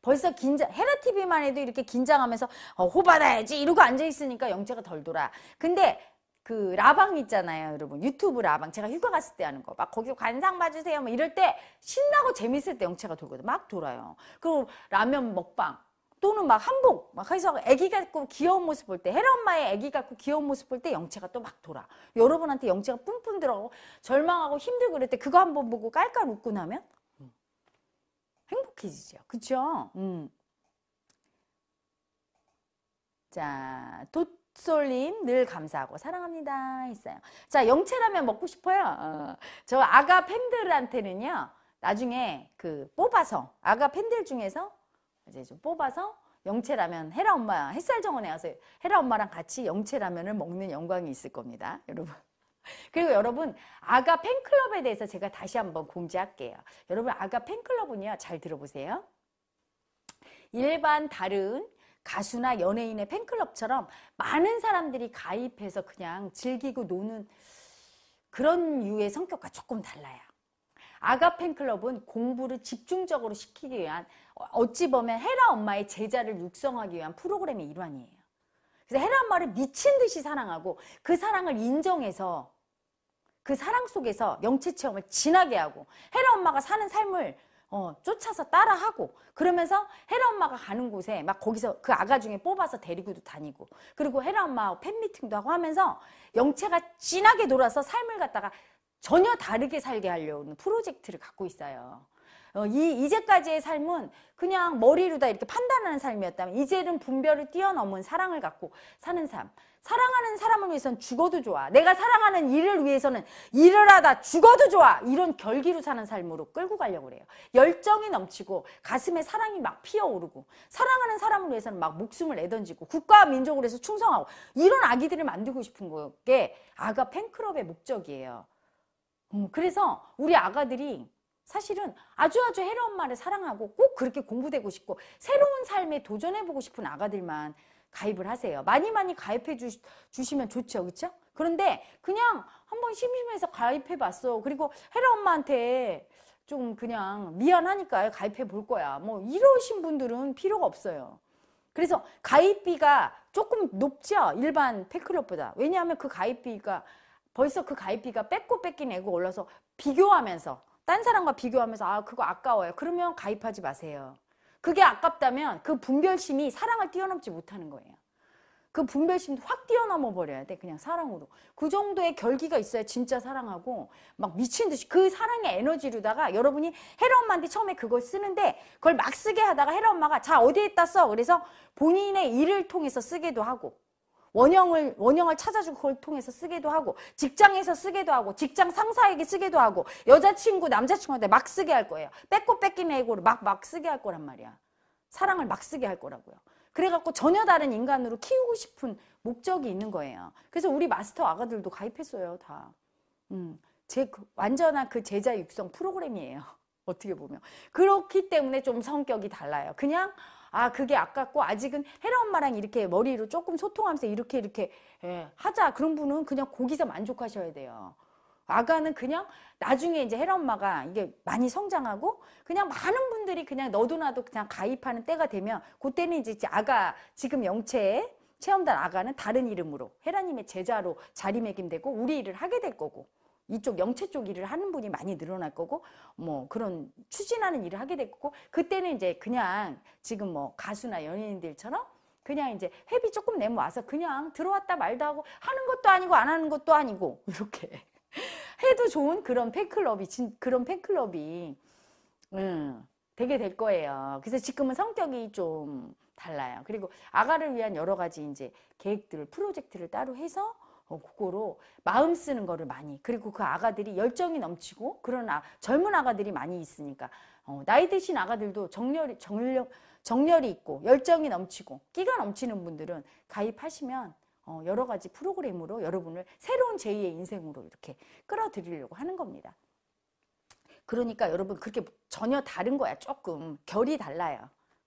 A: 벌써 긴장, 헤라 TV만 해도 이렇게 긴장하면서 어, 호받아야지 이러고 앉아 있으니까 영채가 덜 돌아. 근데 그 라방 있잖아요 여러분 유튜브 라방 제가 휴가 갔을 때 하는 거 막 거기서 관상 봐주세요 뭐 이럴 때 신나고 재밌을 때 영채가 돌거든 막 돌아요 그리고 라면 먹방 또는 막 한복 막 해서 아기 갖고 귀여운 모습 볼 때 헤라 엄마의 아기 갖고 귀여운 모습 볼 때 영채가 또 막 돌아 여러분한테 영채가 뿜뿜 들어가고 절망하고 힘들고 그럴 때 그거 한번 보고 깔깔 웃고 나면 행복해지죠 그쵸 음. 자 돗솔님 늘 감사하고 사랑합니다 있어요 자 영채라면 먹고 싶어요 어. 저 아가 팬들한테는요 나중에 그 뽑아서 아가 팬들 중에서 이제 좀 뽑아서 영채라면 헤라 엄마 햇살 정원에 와서 헤라 엄마랑 같이 영채라면을 먹는 영광이 있을 겁니다. 여러분. 그리고 여러분 아가 팬클럽에 대해서 제가 다시 한번 공지할게요. 여러분 아가 팬클럽은요. 잘 들어보세요. 일반 다른 가수나 연예인의 팬클럽처럼 많은 사람들이 가입해서 그냥 즐기고 노는 그런 유의 성격과 조금 달라요. 아가 팬클럽은 공부를 집중적으로 시키기 위한 어찌 보면 헤라 엄마의 제자를 육성하기 위한 프로그램의 일환이에요. 그래서 헤라 엄마를 미친 듯이 사랑하고 그 사랑을 인정해서 그 사랑 속에서 영체 체험을 진하게 하고 헤라 엄마가 사는 삶을 어, 쫓아서 따라하고 그러면서 헤라 엄마가 가는 곳에 막 거기서 그 아가 중에 뽑아서 데리고도 다니고 그리고 헤라 엄마 팬미팅도 하고 하면서 영체가 진하게 놀아서 삶을 갖다가 전혀 다르게 살게 하려는 프로젝트를 갖고 있어요. 어, 이 이제까지의 삶은 그냥 머리로 다 이렇게 판단하는 삶이었다면 이제는 분별을 뛰어넘은 사랑을 갖고 사는 삶. 사랑하는 사람을 위해서는 죽어도 좋아. 내가 사랑하는 일을 위해서는 일을 하다 죽어도 좋아. 이런 결기로 사는 삶으로 끌고 가려고 그래요. 열정이 넘치고 가슴에 사랑이 막 피어오르고 사랑하는 사람을 위해서는 막 목숨을 내던지고 국가와 민족을 위해서 충성하고 이런 아기들을 만들고 싶은 게 아가 팬클럽의 목적이에요. 음, 그래서 우리 아가들이 사실은 아주 아주 헤라 엄마를 사랑하고 꼭 그렇게 공부되고 싶고 새로운 삶에 도전해보고 싶은 아가들만 가입을 하세요. 많이 많이 가입해 주, 주시면 좋죠. 그렇죠? 그런데 그냥 한번 심심해서 가입해 봤어. 그리고 헤라 엄마한테 좀 그냥 미안하니까 가입해 볼 거야. 뭐 이러신 분들은 필요가 없어요. 그래서 가입비가 조금 높죠. 일반 팬클럽보다. 왜냐하면 그 가입비가 벌써 그 가입비가 뺏고 뺏기 내고 올라서 비교하면서 딴 사람과 비교하면서 아 그거 아까워요. 그러면 가입하지 마세요. 그게 아깝다면 그 분별심이 사랑을 뛰어넘지 못하는 거예요. 그 분별심 확 뛰어넘어 버려야 돼. 그냥 사랑으로. 그 정도의 결기가 있어야 진짜 사랑하고 막 미친 듯이 그 사랑의 에너지로다가 여러분이 헤라 엄마한테 처음에 그걸 쓰는데 그걸 막 쓰게 하다가 헤라 엄마가 자 어디에다 써. 그래서 본인의 일을 통해서 쓰기도 하고 원형을 원형을 찾아주고 그걸 통해서 쓰기도 하고 직장에서 쓰기도 하고 직장 상사에게 쓰기도 하고 여자친구 남자친구한테 막 쓰게 할 거예요. 빼고 뺏기 메고를 막막 쓰게 할 거란 말이야. 사랑을 막 쓰게 할 거라고요. 그래갖고 전혀 다른 인간으로 키우고 싶은 목적이 있는 거예요. 그래서 우리 마스터 아가들도 가입했어요, 다. 음, 제그 완전한 그 제자 육성 프로그램이에요. 어떻게 보면 그렇기 때문에 좀 성격이 달라요. 그냥 아 그게 아깝고 아직은 헤라 엄마랑 이렇게 머리로 조금 소통하면서 이렇게 이렇게 예, 하자 그런 분은 그냥 거기서 만족하셔야 돼요. 아가는 그냥 나중에 이제 헤라 엄마가 이게 많이 성장하고 그냥 많은 분들이 그냥 너도 나도 그냥 가입하는 때가 되면 그때는 이제 아가 지금 영체에 체험단 아가는 다른 이름으로 헤라님의 제자로 자리매김되고 우리 일을 하게 될 거고 이쪽 영체 쪽 일을 하는 분이 많이 늘어날 거고 뭐 그런 추진하는 일을 하게 될 거고 그때는 이제 그냥 지금 뭐 가수나 연예인들처럼 그냥 이제 회비 조금 내면 와서 그냥 들어왔다 말도 하고 하는 것도 아니고 안 하는 것도 아니고 이렇게 해도 좋은 그런 팬클럽이 진 그런 팬클럽이 음 되게 될 거예요. 그래서 지금은 성격이 좀 달라요. 그리고 아가를 위한 여러 가지 이제 계획들을 프로젝트를 따로 해서 어, 그거로 마음 쓰는 거를 많이 그리고 그 아가들이 열정이 넘치고 그런 아, 젊은 아가들이 많이 있으니까 어, 나이 드신 아가들도 정렬이 정렬 정렬이 있고 열정이 넘치고 끼가 넘치는 분들은 가입하시면 어, 여러 가지 프로그램으로 여러분을 새로운 제2의 인생으로 이렇게 끌어들이려고 하는 겁니다. 그러니까 여러분 그렇게 전혀 다른 거야 조금 결이 달라요.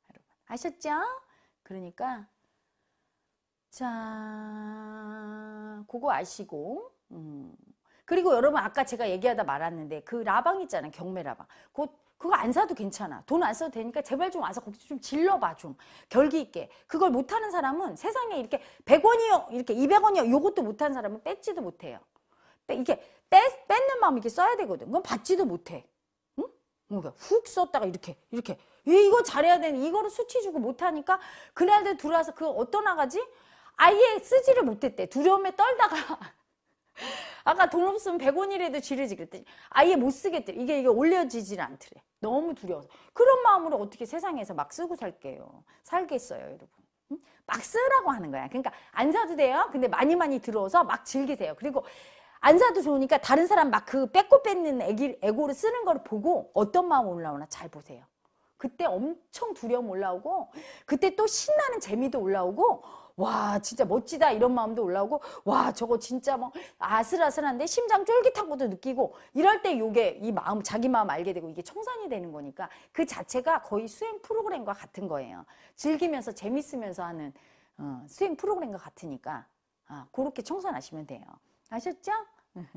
A: 여러분 아셨죠? 그러니까 자, 그거 아시고. 음. 그리고 여러분 아까 제가 얘기하다 말았는데 그 라방 있잖아요. 경매 라방. 곧 그거 안 사도 괜찮아. 돈 안 써도 되니까 제발 좀 와서 거기서 좀 질러봐 좀. 결기 있게. 그걸 못하는 사람은 세상에 이렇게 100원이요. 이렇게 200원이요. 요것도 못하는 사람은 뺏지도 못해요. 이게 뺏, 뺏는 마음 이렇게 써야 되거든. 그건 받지도 못해. 응? 그러훅 뭐 썼다가 이렇게 이렇게 이거 잘해야 되는 이거를 수치 주고 못하니까 그날도 들어와서 그 어떤 아가지 아예 쓰지를 못했대. 두려움에 떨다가 아까 돈 없으면 100원이라도 지르지 그랬더니 아예 못 쓰겠대. 이게 이게 올려지질 않더래. 너무 두려워서. 그런 마음으로 어떻게 세상에서 막 쓰고 살게요. 살겠어요, 여러분. 응? 막 쓰라고 하는 거야. 그러니까 안 사도 돼요. 근데 많이 많이 들어서 막 즐기세요. 그리고 안 사도 좋으니까 다른 사람 막 그 뺏고 뺏는 애기, 애고를 쓰는 걸 보고 어떤 마음 올라오나 잘 보세요. 그때 엄청 두려움 올라오고 그때 또 신나는 재미도 올라오고 와 진짜 멋지다 이런 마음도 올라오고 와 저거 진짜 막 아슬아슬한데 심장 쫄깃한 것도 느끼고 이럴 때 요게 이 마음 자기 마음 알게 되고 이게 청산이 되는 거니까 그 자체가 거의 수행 프로그램과 같은 거예요. 즐기면서 재밌으면서 하는 어, 수행 프로그램과 같으니까 아, 그렇게 청산하시면 돼요. 아셨죠?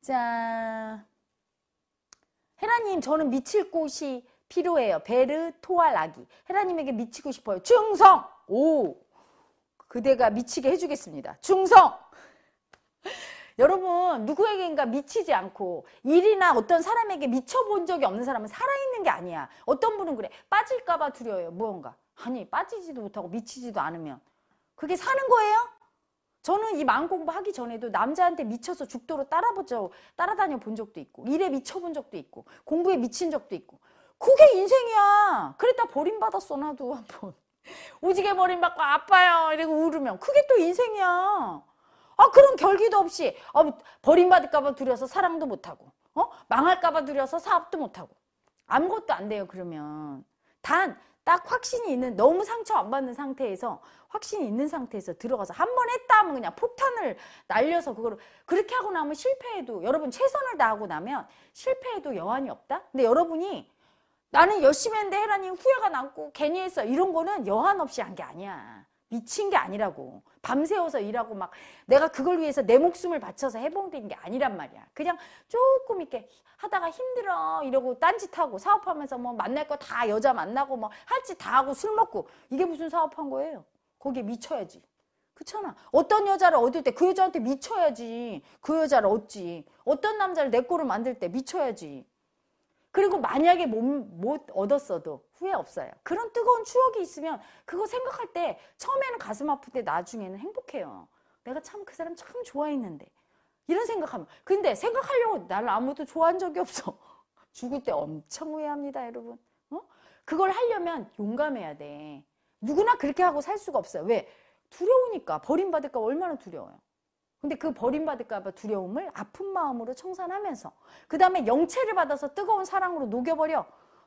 A: 자, 헤라님 저는 미칠 곳이 필요해요. 베르 토알 아기. 헤라님에게 미치고 싶어요. 충성! 오! 그대가 미치게 해주겠습니다. 충성! 여러분 누구에게인가 미치지 않고 일이나 어떤 사람에게 미쳐본 적이 없는 사람은 살아있는 게 아니야. 어떤 분은 그래. 빠질까 봐 두려워요. 무언가. 아니 빠지지도 못하고 미치지도 않으면. 그게 사는 거예요? 저는 이 마음 공부하기 전에도 남자한테 미쳐서 죽도록 따라보죠. 따라다녀 본 적도 있고 일에 미쳐본 적도 있고 공부에 미친 적도 있고 그게 인생이야. 그랬다 버림받았어 나도 한 번. 오지게 버림받고 아파요. 이러고 울으면 그게 또 인생이야. 아 그런 결기도 없이 어, 버림받을까봐 두려서 사랑도 못하고 어 망할까봐 두려서 사업도 못하고 아무것도 안 돼요 그러면 단 딱 확신이 있는 너무 상처 안 받는 상태에서 확신이 있는 상태에서 들어가서 한 번 했다 하면 그냥 폭탄을 날려서 그거를 그렇게 하고 나면 실패해도 여러분 최선을 다하고 나면 실패해도 여한이 없다 근데 여러분이 나는 열심히 했는데 헤라님 후회가 남고 괜히 했어. 이런 거는 여한 없이 한 게 아니야. 미친 게 아니라고. 밤새워서 일하고 막 내가 그걸 위해서 내 목숨을 바쳐서 해보된게 아니란 말이야. 그냥 조금 이렇게 하다가 힘들어 이러고 딴짓하고 사업하면서 뭐 만날 거 다 여자 만나고 뭐 할 짓 다 하고 술 먹고 이게 무슨 사업한 거예요. 거기에 미쳐야지. 그렇잖아. 어떤 여자를 얻을 때 그 여자한테 미쳐야지. 그 여자를 얻지. 어떤 남자를 내 꼴을 만들 때 미쳐야지. 그리고 만약에 못, 못 얻었어도 후회 없어요. 그런 뜨거운 추억이 있으면 그거 생각할 때 처음에는 가슴 아픈데 나중에는 행복해요. 내가 참 그 사람 참 좋아했는데 이런 생각하면 근데 생각하려고 나를 아무도 좋아한 적이 없어. 죽을 때 엄청 후회합니다 여러분. 어? 그걸 하려면 용감해야 돼. 누구나 그렇게 하고 살 수가 없어요. 왜? 두려우니까 버림받을까 얼마나 두려워요. 근데 그 버림받을까봐 두려움을 아픈 마음으로 청산하면서 그 다음에 영체를 받아서 뜨거운 사랑으로 녹여버려.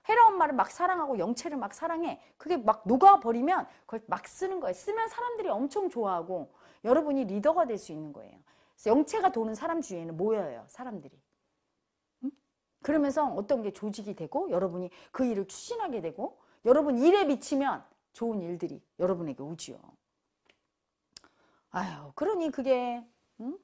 A: 헤라 엄마를 막 사랑하고 영체를 막 사랑해. 그게 막 녹아버리면 그걸 막 쓰는 거예요. 쓰면 사람들이 엄청 좋아하고 여러분이 리더가 될 수 있는 거예요. 영체가 도는 사람 주위에는 모여요. 사람들이. 그러면서 어떤 게 조직이 되고 여러분이 그 일을 추진하게 되고 여러분 일에 미치면 좋은 일들이 여러분에게 오지요. 아유, 그러니 그게 응?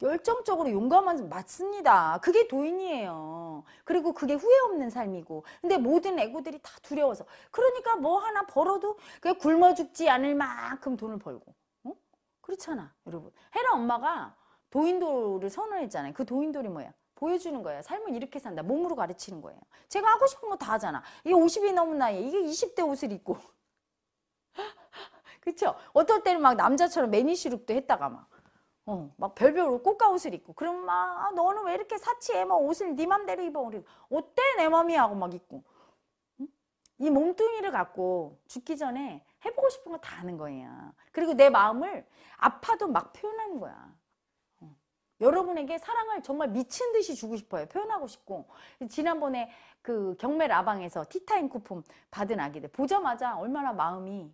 A: 열정적으로 용감한 맞습니다. 그게 도인이에요. 그리고 그게 후회 없는 삶이고. 근데 모든 애고들이다 두려워서. 그러니까 뭐 하나 벌어도 그냥 굶어 죽지 않을 만큼 돈을 벌고. 어? 그렇잖아, 여러분. 헤라 엄마가 도인도를 선언했잖아요. 그도인도이 뭐야? 보여주는 거예요. 삶을 이렇게 산다. 몸으로 가르치는 거예요. 제가 하고 싶은 거 다 하잖아. 이게 50이 넘은 나이에 이게 20대 옷을 입고 그렇죠? 어떨 때는 막 남자처럼 매니시룩도 했다가 막 어, 막 별별 꽃가옷을 입고 그럼 막 아, 너는 왜 이렇게 사치해? 막 옷을 네 맘대로 입어. 그리고 어때 내 맘이 야 하고 막 입고 이 몸뚱이를 갖고 죽기 전에 해보고 싶은 거다 하는 거예요 그리고 내 마음을 아파도 막 표현하는 거야. 어. 여러분에게 사랑을 정말 미친 듯이 주고 싶어요. 표현하고 싶고. 지난번에 그 경매 라방에서 티타임 쿠폰 받은 아기들 보자마자 얼마나 마음이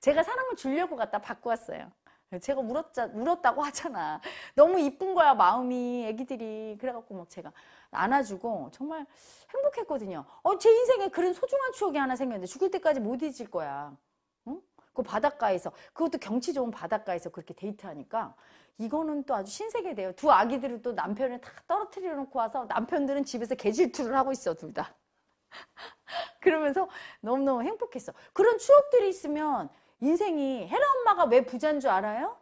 A: 제가 사랑을 주려고 갖다 바꾸었어요. 제가 울었자, 울었다고 하잖아. 너무 이쁜 거야, 마음이, 애기들이. 그래갖고 막 제가 안아주고 정말 행복했거든요. 어, 제 인생에 그런 소중한 추억이 하나 생겼는데 죽을 때까지 못 잊을 거야. 응? 그 바닷가에서, 그것도 경치 좋은 바닷가에서 그렇게 데이트하니까 이거는 또 아주 신세계돼요. 두 아기들을 또 남편을 다 떨어뜨려 놓고 와서 남편들은 집에서 개질투를 하고 있어, 둘 다. 그러면서 너무너무 행복했어. 그런 추억들이 있으면 인생이 헤라 엄마가 왜 부자인 줄 알아요?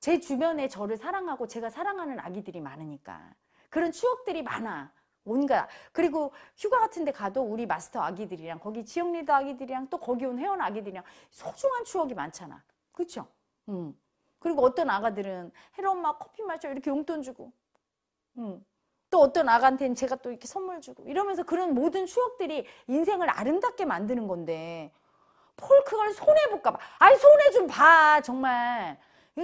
A: 제 주변에 저를 사랑하고 제가 사랑하는 아기들이 많으니까 그런 추억들이 많아 온가 그리고 휴가 같은 데 가도 우리 마스터 아기들이랑 거기 지역 리더 아기들이랑 또 거기 온 회원 아기들이랑 소중한 추억이 많잖아 그렇죠? 음. 그리고 어떤 아가들은 헤라 엄마 커피 마셔 이렇게 용돈 주고 음. 또 어떤 아가한테는 제가 또 이렇게 선물 주고 이러면서 그런 모든 추억들이 인생을 아름답게 만드는 건데 폴크건 손해 볼까봐. 아니 손해 좀 봐. 정말.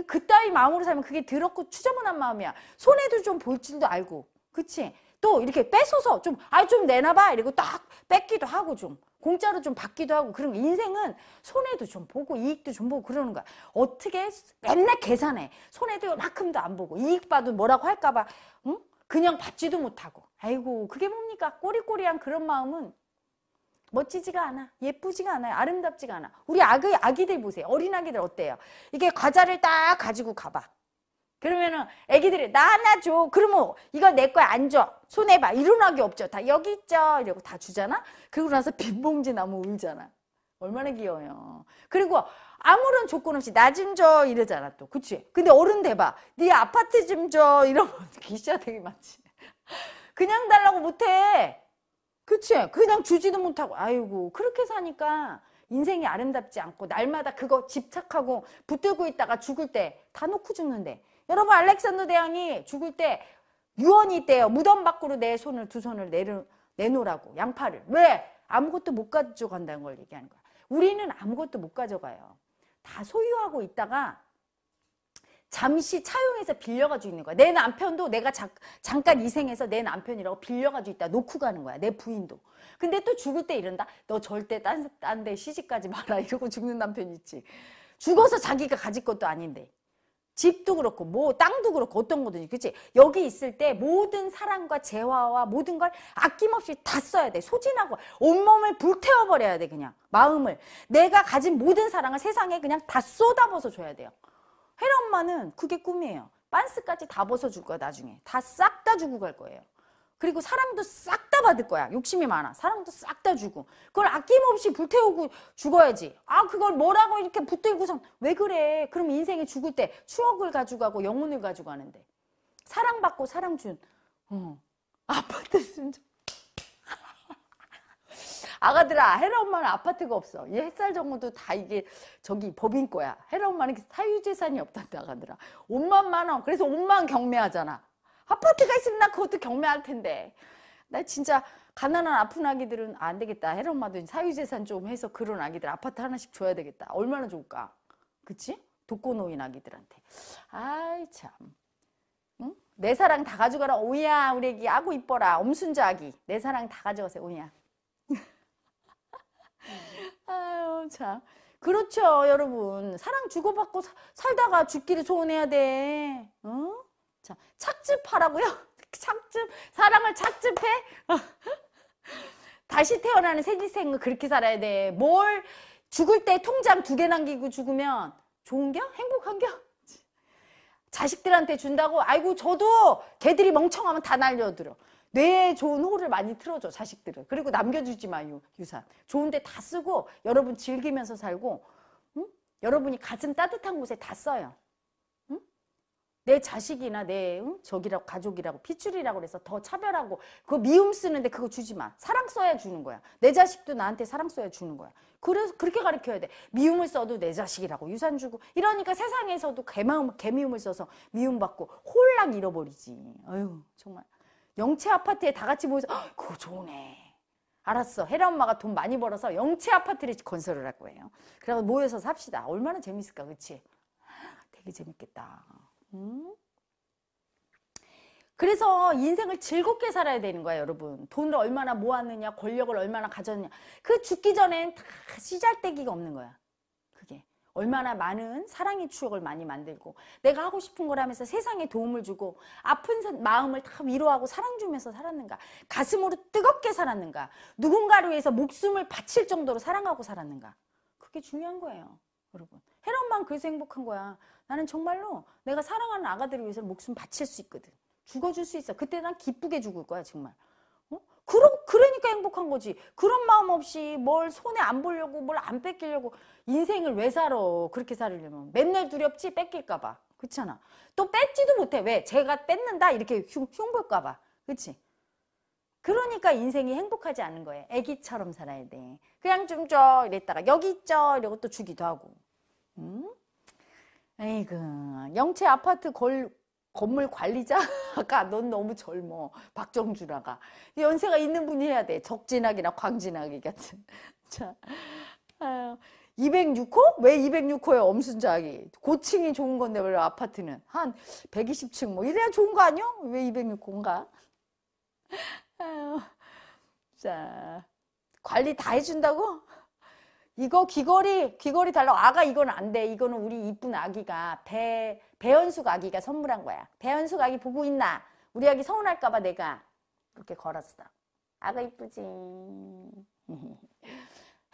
A: 그따위 마음으로 살면 그게 더럽고 추저분한 마음이야. 손해도 좀 볼 줄도 알고. 그치? 또 이렇게 뺏어서 좀, 아이 좀 내놔봐. 이러고 딱 뺏기도 하고 좀. 공짜로 좀 받기도 하고. 그럼 인생은 손해도 좀 보고 이익도 좀 보고 그러는 거야. 어떻게 맨날 계산해. 손해도 요만큼도 안 보고. 이익 봐도 뭐라고 할까봐. 응? 그냥 받지도 못하고. 아이고, 그게 뭡니까? 꼬리꼬리한 그런 마음은 멋지지가 않아. 예쁘지가 않아요. 아름답지가 않아. 우리 아기, 아기들 보세요. 어린 아기들 어때요? 이게 과자를 딱 가지고 가봐. 그러면은 애기들이 나 하나 줘. 그러면 이거 내 거야 안 줘. 손해 봐. 일어나기 없죠. 다 여기 있죠. 이러고 다 주잖아. 그러고 나서 빈 봉지 나무 울잖아. 얼마나 귀여워요. 그리고 아무런 조건 없이 나 좀줘 이러잖아 또. 그치? 근데 어른 대봐. 네 아파트 좀 줘. 이러면 기시야 되게 많지. 그냥 달라고 못해. 그치? 그냥 주지도 못하고, 아이고, 그렇게 사니까 인생이 아름답지 않고, 날마다 그거 집착하고 붙들고 있다가 죽을 때 다 놓고 죽는데. 여러분, 알렉산더 대왕이 죽을 때 유언이 있대요. 무덤 밖으로 내 손을, 두 손을 내려, 내놓으라고. 양파를. 왜? 아무것도 못 가져간다는 걸 얘기하는 거야. 우리는 아무것도 못 가져가요. 다 소유하고 있다가 잠시 차용해서 빌려가지고 있는 거야. 내 남편도 내가 자, 잠깐 이생해서 내 남편이라고 빌려가지고 있다. 놓고 가는 거야. 내 부인도. 근데 또 죽을 때 이런다. 너 절대 딴, 딴데 시집가지 마라. 이러고 죽는 남편 있지. 죽어서 자기가 가질 것도 아닌데. 집도 그렇고 뭐 땅도 그렇고 어떤 거든지 그치 여기 있을 때 모든 사랑과 재화와 모든 걸 아낌없이 다 써야 돼 소진하고 온몸을 불태워 버려야 돼 그냥 마음을 내가 가진 모든 사랑을 세상에 그냥 다 쏟아부어서 줘야 돼요 해리 엄마는 그게 꿈이에요. 빤스까지 다 벗어줄 거야 나중에. 다 싹 다 주고 갈 거예요. 그리고 사람도싹 다 받을 거야. 욕심이 많아. 사람도싹 다 주고. 그걸 아낌없이 불태우고 죽어야지. 아 그걸 뭐라고 이렇게 붙들고선 왜 그래. 그럼 인생에 죽을 때 추억을 가지고 가고 영혼을 가지고 가는데. 사랑받고 사랑 준 어. 아파트 순정. 아가들아 헤라 엄마는 아파트가 없어. 이 햇살 정도도다 이게 저기 법인 거야. 헤라 엄마는 사유재산이 없다는데 아가들아. 옷만 많아. 그래서 옷만 경매하잖아. 아파트가 있으면 나 그것도 경매할 텐데. 나 진짜 가난한 아픈 아기들은 안 되겠다. 헤라 엄마도 사유재산 좀 해서 그런 아기들 아파트 하나씩 줘야 되겠다. 얼마나 좋을까. 그치? 독거노인 아기들한테. 아이 참. 응? 내 사랑 다 가져가라. 오야 우리 애기 아고 이뻐라. 엄순자 아기. 내 사랑 다 가져가세요. 오야. 아유 자 그렇죠 여러분 사랑 주고받고 사, 살다가 죽기를 소원해야 돼 어? 자 착즙하라고요? 착즙 사랑을 착즙해? 다시 태어나는 새 인생은 그렇게 살아야 돼 뭘 죽을 때 통장 두 개 남기고 죽으면 좋은겨? 행복한겨? 자식들한테 준다고 아이고 저도 개들이 멍청하면 다 날려들어 뇌에 좋은 호를 많이 틀어줘 자식들은 그리고 남겨주지 마요 유산 좋은데 다 쓰고 여러분 즐기면서 살고 응? 여러분이 가슴 따뜻한 곳에 다 써요 응? 내 자식이나 내 응? 적이라고 가족이라고 핏줄이라고 그래서 더 차별하고 그 미움 쓰는데 그거 주지 마 사랑 써야 주는 거야 내 자식도 나한테 사랑 써야 주는 거야 그래서 그렇게 가르쳐야 돼 미움을 써도 내 자식이라고 유산 주고 이러니까 세상에서도 개마음 개미움을 써서 미움받고 혼란 잃어버리지 어유 정말 영채 아파트에 다 같이 모여서 헉, 그거 좋네. 알았어. 헤라 엄마가 돈 많이 벌어서 영채 아파트를 건설을 할 거예요. 그래서 모여서 삽시다. 얼마나 재밌을까, 그치? 되게 재밌겠다. 음? 그래서 인생을 즐겁게 살아야 되는 거야, 여러분. 돈을 얼마나 모았느냐, 권력을 얼마나 가졌느냐. 그 죽기 전엔 다 시잘대기가 없는 거야. 얼마나 많은 사랑의 추억을 많이 만들고 내가 하고 싶은 거하면서 세상에 도움을 주고 아픈 마음을 다 위로하고 사랑 주면서 살았는가 가슴으로 뜨겁게 살았는가 누군가를 위해서 목숨을 바칠 정도로 사랑하고 살았는가 그게 중요한 거예요 여러분 헤롯만 그래서 행복한 거야 나는 정말로 내가 사랑하는 아가들을 위해서 목숨 바칠 수 있거든 죽어줄 수 있어 그때 난 기쁘게 죽을 거야 정말 그럼 그러니까 행복한 거지. 그런 마음 없이 뭘 손에 안 보려고 뭘 안 뺏기려고 인생을 왜 살아? 그렇게 살려면 맨날 두렵지 뺏길까 봐. 그렇잖아. 또 뺏지도 못해. 왜? 제가 뺏는다 이렇게 흉, 흉볼까 봐. 그치 그러니까 인생이 행복하지 않은 거예요. 애기처럼 살아야 돼. 그냥 좀 줘. 이랬다가 여기 있죠. 이러고 또 주기도 하고. 응? 에이그 영채 아파트 걸, 건물 관리자 아까 넌 너무 젊어. 박정준아가. 연세가 있는 분이 해야 돼. 적진학이나 광진학이 같은. 자, 아유. 206호? 왜 206호예요? 엄순자기. 고층이 좋은 건데 원래 아파트는 한 120층 뭐 이래야 좋은 거 아니요? 왜 206호인가? 아유. 자. 관리 다 해준다고? 이거 귀걸이 귀걸이 달라고 아가 이건 안 돼. 이거는 우리 이쁜 아기가 배 배현숙 아기가 선물한 거야. 배현숙 아기 보고 있나? 우리 아기 서운할까봐 내가 이렇게 걸었어. 아가 이쁘지.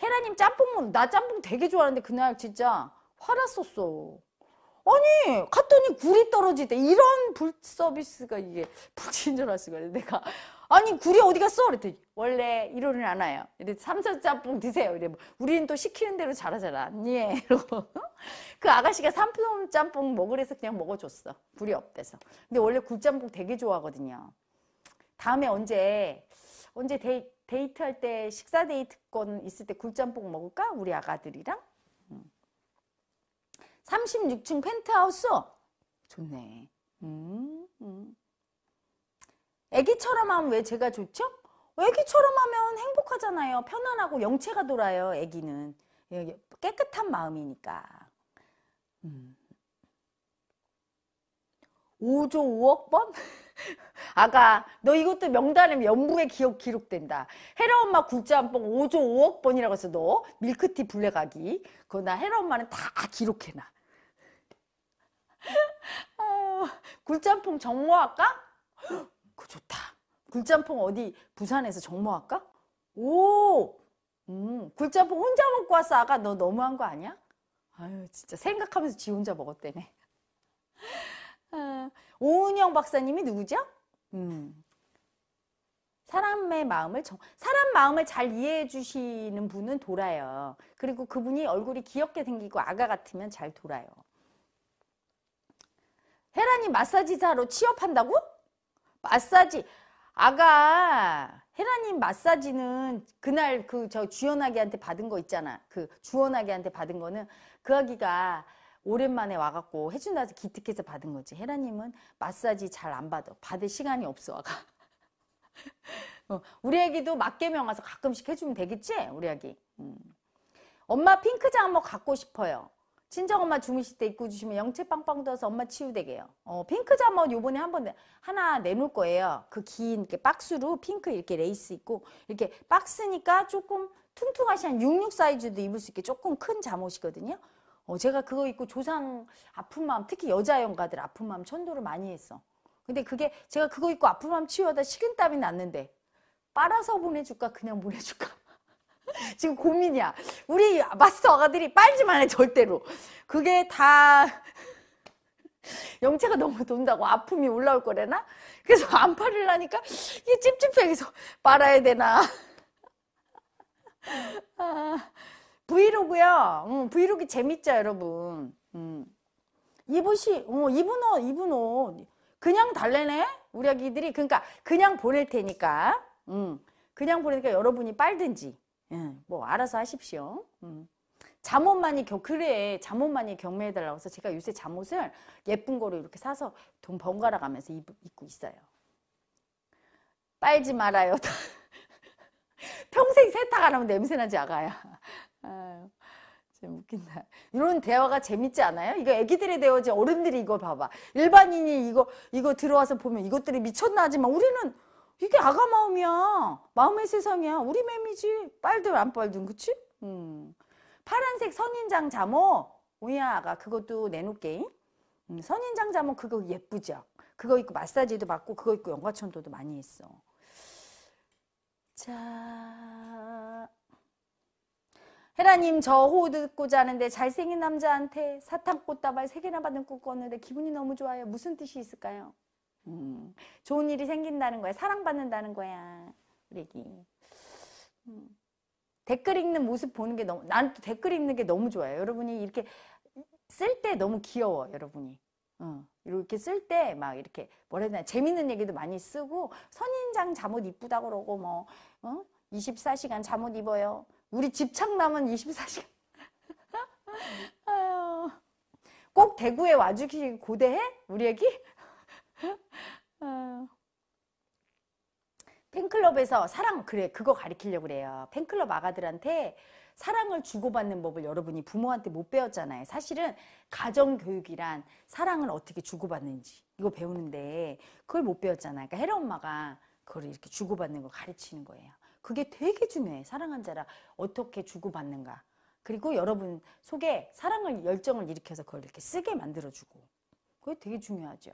A: 헤라님 짬뽕, 나 짬뽕 되게 좋아하는데 그날 진짜 화났었어. 아니 갔더니 굴이 떨어지대 이런 불서비스가 이게 불친절할 수가 있 내가 아니 굴이 어디 갔어? 그랬더니 원래 이러는 안 와요. 이래 삼선 짬뽕 드세요. 이래 뭐 우리는 또 시키는 대로 잘하잖아. 예. 그 아가씨가 삼선 짬뽕 먹으래서 그냥 먹어줬어. 굴이 없대서. 근데 원래 굴 짬뽕 되게 좋아하거든요. 다음에 언제 언제 데이, 데이트 할때 식사 데이트 건 있을 때굴 짬뽕 먹을까? 우리 아가들이랑 36층 음. 펜트하우스 좋네. 음, 음. 애기처럼 하면 왜 제가 좋죠? 애기처럼 하면 행복하잖아요. 편안하고 영체가 돌아요. 애기는 예, 예, 깨끗한 마음이니까. 음. 5조 5억 번? 아가 너 이것도 명단에 연부에 기억 기록된다. 헤라 엄마 굴자 한번 5조 5억 번이라고 해서 너 밀크티 블랙하기 그거 나 헤라 엄마는 다 기록해놔. 굴짬뽕 정모할까? 그 좋다. 굴짬뽕 어디 부산에서 정모할까? 오! 음, 굴짬뽕 혼자 먹고 왔어. 아가 너 너무한 거 아니야? 아유, 진짜 생각하면서 지 혼자 먹었대네. 아, 오은영 박사님이 누구죠? 음. 사람의 마음을 정, 사람 마음을 잘 이해해 주시는 분은 돌아요. 그리고 그분이 얼굴이 귀엽게 생기고 아가 같으면 잘 돌아요. 혜란이 마사지사로 취업한다고? 마사지 아가 헤라님 마사지는 그날 그 저 주연아기한테 받은 거 있잖아. 그 주원아기한테 받은 거는 그 아기가 오랜만에 와갖고 해준다서 기특해서 받은 거지. 헤라님은 마사지 잘 안 받아. 받을 시간이 없어, 아가. 어, 우리 아기도맞게명 와서 가끔씩 해주면 되겠지? 우리 아기 음. 엄마 핑크장 한번 갖고 싶어요. 친정엄마 주무실 때 입고 주시면 영채빵빵 떠서 엄마 치유되게요. 어, 핑크 잠옷 요번에 한 번 하나 내놓을 거예요. 그 긴 이렇게 박스로 핑크 이렇게 레이스 있고 이렇게 박스니까 조금 퉁퉁하시 한66 사이즈도 입을 수 있게 조금 큰 잠옷이거든요. 어, 제가 그거 입고 조상 아픈 마음 특히 여자 영가들 아픈 마음 천도를 많이 했어. 근데 그게 제가 그거 입고 아픈 마음 치유하다 식은땀이 났는데 빨아서 보내줄까 그냥 보내줄까 지금 고민이야. 우리 마스터 아가들이 빨지말 해, 절대로. 그게 다 영체가 너무 돈다고 아픔이 올라올 거래나? 그래서 안 팔으려니까 이게 찝찝해. 그래서 빨아야 되나? 아, 브이로그야. 음, 브이로그 재밌죠, 여러분. 이분시, 어, 이분 옷, 이분 옷. 그냥 달래네? 우리 아기들이. 그러니까 그냥 보낼 테니까. 음. 그냥 보내니까 여러분이 빨든지. 예, 뭐 알아서 하십시오. 음. 잠옷만이 겨, 그래 잠옷만이 경매해달라고 해서 제가 요새 잠옷을 예쁜 거로 이렇게 사서 돈 번갈아 가면서 입, 입고 있어요. 빨지 말아요. 평생 세탁 안 하면 냄새나지 아가야. 아유, 참 웃긴다. 이런 대화가 재밌지 않아요? 이거 애기들의 대화지 어른들이 이거 봐봐. 일반인이 이거 이거 들어와서 보면 이것들이 미쳤나 하지만 우리는 이게 아가 마음이야. 마음의 세상이야. 우리 매미지 빨든 안 빨든 그치? 음. 파란색 선인장 잠옷. 오야 아가 그것도 내놓게. 음, 선인장 잠옷 그거 예쁘죠. 그거 입고 마사지도 받고 그거 입고 영과천도도 많이 했어. 자. 헤라님 저 호우 듣고 자는데 하 잘생긴 남자한테 사탕 꽃다발 3개나 받은 꿈 꿨는데 기분이 너무 좋아요. 무슨 뜻이 있을까요? 음, 좋은 일이 생긴다는 거야. 사랑받는다는 거야. 우리 기 음, 댓글 읽는 모습 보는 게 너무, 난또 댓글 읽는 게 너무 좋아요. 여러분이 이렇게 쓸 때 너무 귀여워, 여러분이. 어, 이렇게 쓸 때 막 이렇게 뭐라 해야 되나 재밌는 얘기도 많이 쓰고 선인장 잠옷 이쁘다 그러고 뭐 어? 24시간 잠옷 입어요. 우리 집착남은 24시간. 아유. 꼭 대구에 와주기 고대해? 우리 애기? 팬클럽에서 사랑 그래 그거 가르치려고 그래요. 팬클럽 아가들한테 사랑을 주고받는 법을 여러분이 부모한테 못 배웠잖아요. 사실은 가정교육이란 사랑을 어떻게 주고받는지 이거 배우는데 그걸 못 배웠잖아요. 그러니까 헤라 엄마가 그걸 이렇게 주고받는 걸 가르치는 거예요. 그게 되게 중요해. 사랑한 자라 어떻게 주고받는가. 그리고 여러분 속에 사랑을 열정을 일으켜서 그걸 이렇게 쓰게 만들어주고 그게 되게 중요하죠.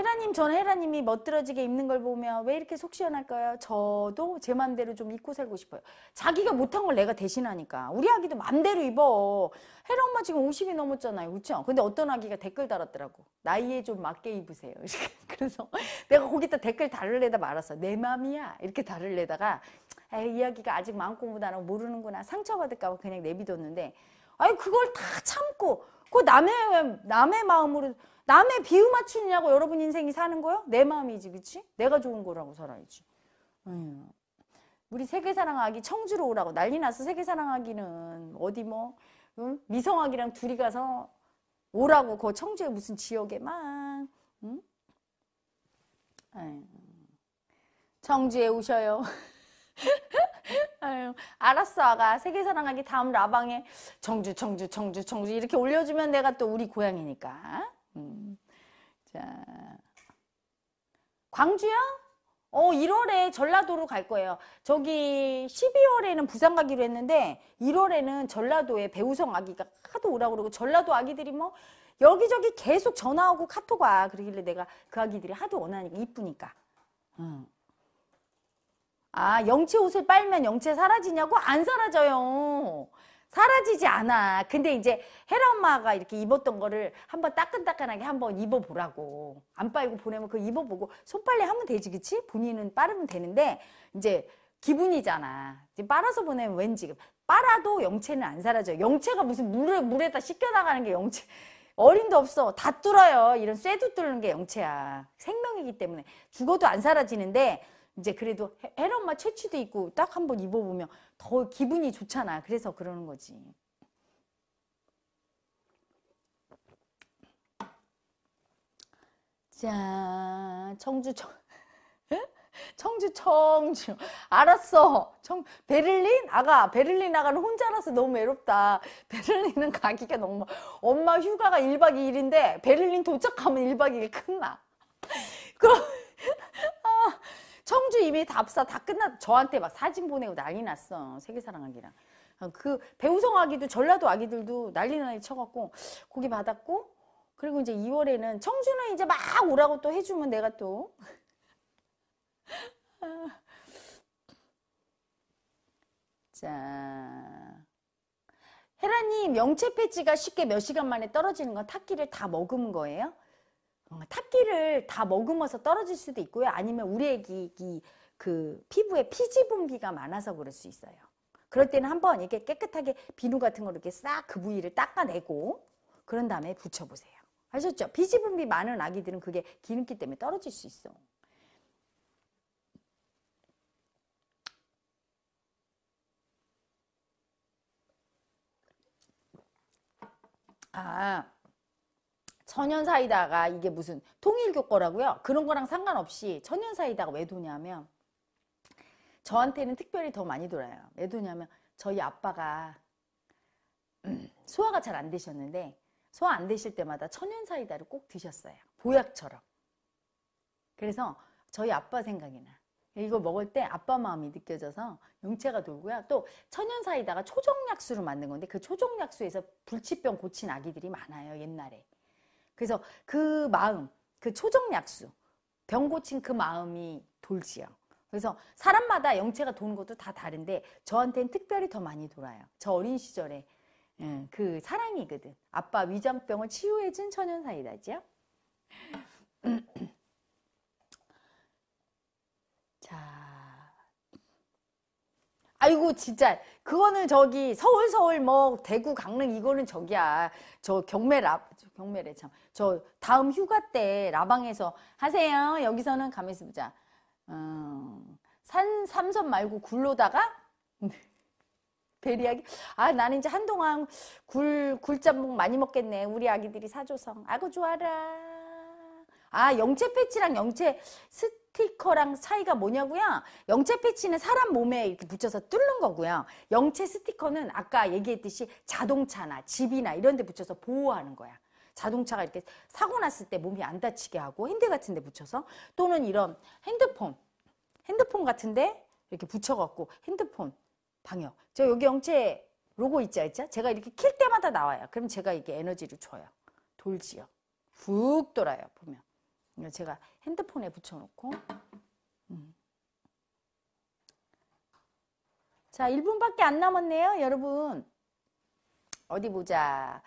A: 헤라님 전는 헤라님이 멋들어지게 입는 걸 보면 왜 이렇게 속 시원할까요? 저도 제 맘대로 좀 입고 살고 싶어요. 자기가 못한 걸 내가 대신하니까 우리 아기도 맘대로 입어. 헤라 엄마 지금 50이 넘었잖아요. 그렇죠? 근데 어떤 아기가 댓글 달았더라고. 나이에 좀 맞게 입으세요. 그래서 내가 거기다 댓글 달을래다 말았어. 내 맘이야. 이렇게 달을래다가 에이 이야기가 아직 마음 공부도 고 모르는구나 상처받을까 봐 그냥 내비뒀는데 아니 그걸 다 참고 그 남의 남의 마음으로 남의 비유 맞추느냐고 여러분 인생이 사는 거요? 예내 마음이지, 그치? 내가 좋은 거라고 살아야지. 음. 우리 세계사랑하기 청주로 오라고 난리 났어. 세계사랑하기는 어디 뭐 응? 미성학이랑 둘이 가서 오라고 그 청주에 무슨 지역에만 응? 청주에 오셔요. 아유, 알았어 아가 세계사랑하기 다음 라방에 청주 청주 청주 청주 이렇게 올려주면 내가 또 우리 고향이니까 음. 자, 광주요? 어, 1월에 전라도로 갈 거예요. 저기 12월에는 부산 가기로 했는데 1월에는 전라도에 배우성 아기가 하도 오라고 그러고 전라도 아기들이 뭐 여기저기 계속 전화하고 카톡 와. 그러길래 내가 그 아기들이 하도 원하니까 이쁘니까. 음. 아, 영채 옷을 빨면 영채 사라지냐고? 안 사라져요. 사라지지 않아. 근데 이제 헤라 엄마가 이렇게 입었던 거를 한번 따끈따끈하게 한번 입어보라고. 안 빨고 보내면 그 입어보고 손빨래 하면 되지, 그치? 본인은 빠르면 되는데, 이제 기분이잖아. 이제 빨아서 보내면 왠지. 그 빨아도 영채는안 사라져요. 영채가 무슨 물에, 물에다 씻겨나가는 게영채 어림도 없어. 다 뚫어요. 이런 쇠도 뚫는 게영채야 생명이기 때문에. 죽어도 안 사라지는데, 이제 그래도 헤엄마 채취도 있고 딱 한번 입어보면 더 기분이 좋잖아. 그래서 그러는 거지. 자, 청주, 청, 청주, 청주. 알았어. 청, 베를린? 아가, 베를린 아가는 혼자라서 너무 외롭다. 베를린은 가기가 너무, 엄마 휴가가 1박 2일인데, 베를린 도착하면 1박 2일 끝나. 그럼, 청주 이미 답사 다 끝났 저한테 막 사진 보내고 난리 났어 세계사랑 하기랑그 어, 배우성 아기도 전라도 아기들도 난리 난리 쳐갖고 고기 받았고 그리고 이제 2월에는 청주는 이제 막 오라고 또 해주면 내가 또 자. 헤라님, 명체 패치가 쉽게 몇 시간 만에 떨어지는 건 탁기를 다 먹은 거예요? 탑기를 다 머금어서 떨어질 수도 있고요. 아니면 우리 애기 그 피부에 피지분비가 많아서 그럴 수 있어요. 그럴 때는 한번 이렇게 깨끗하게 비누 같은 걸 이렇게 싹 그 부위를 닦아내고 그런 다음에 붙여보세요. 아셨죠? 피지분비 많은 아기들은 그게 기름기 때문에 떨어질 수 있어. 아. 천연 사이다가 이게 무슨 통일교 거라고요? 그런 거랑 상관없이 천연 사이다가 왜 도냐면 저한테는 특별히 더 많이 돌아요. 왜 도냐면 저희 아빠가 음, 소화가 잘 안 되셨는데 소화 안 되실 때마다 천연 사이다를 꼭 드셨어요. 보약처럼. 그래서 저희 아빠 생각이 나. 이거 먹을 때 아빠 마음이 느껴져서 용채가 돌고요. 또 천연 사이다가 초정약수로 만든 건데 그 초정약수에서 불치병 고친 아기들이 많아요. 옛날에. 그래서 그 마음, 그 초정약수, 병 고친 그 마음이 돌지요. 그래서 사람마다 영체가 도는 것도 다 다른데 저한테는 특별히 더 많이 돌아요. 저 어린 시절에 예, 그 사랑이거든. 아빠 위장병을 치유해준 천연사이다지요. 아이고 진짜 그거는 저기 서울 서울 뭐 대구 강릉 이거는 저기야 저 경매 라 경매래 참 저 다음 휴가 때 라방에서 하세요 여기서는 가만히 있어 보자 음, 산 삼선 말고 굴로다가 베리 아기 아 나는 이제 한동안 굴 굴짬뽕 많이 먹겠네 우리 아기들이 사줘서 아고 좋아라 아 영채 패치랑 영채 스, 스티커랑 차이가 뭐냐고요? 영체 패치는 사람 몸에 이렇게 붙여서 뚫는 거고요. 영체 스티커는 아까 얘기했듯이 자동차나 집이나 이런 데 붙여서 보호하는 거야. 자동차가 이렇게 사고 났을 때 몸이 안 다치게 하고 핸드 같은 데 붙여서 또는 이런 핸드폰 핸드폰 같은데 이렇게 붙여갖고 핸드폰 방역 저 여기 영체 로고 있지 않죠? 제가 이렇게 킬 때마다 나와요. 그럼 제가 이게 에너지를 줘요. 돌지요. 훅 돌아요. 보면. 그러니까 제가 핸드폰에 붙여놓고 음. 자 1분밖에 안 남았네요 여러분 어디 보자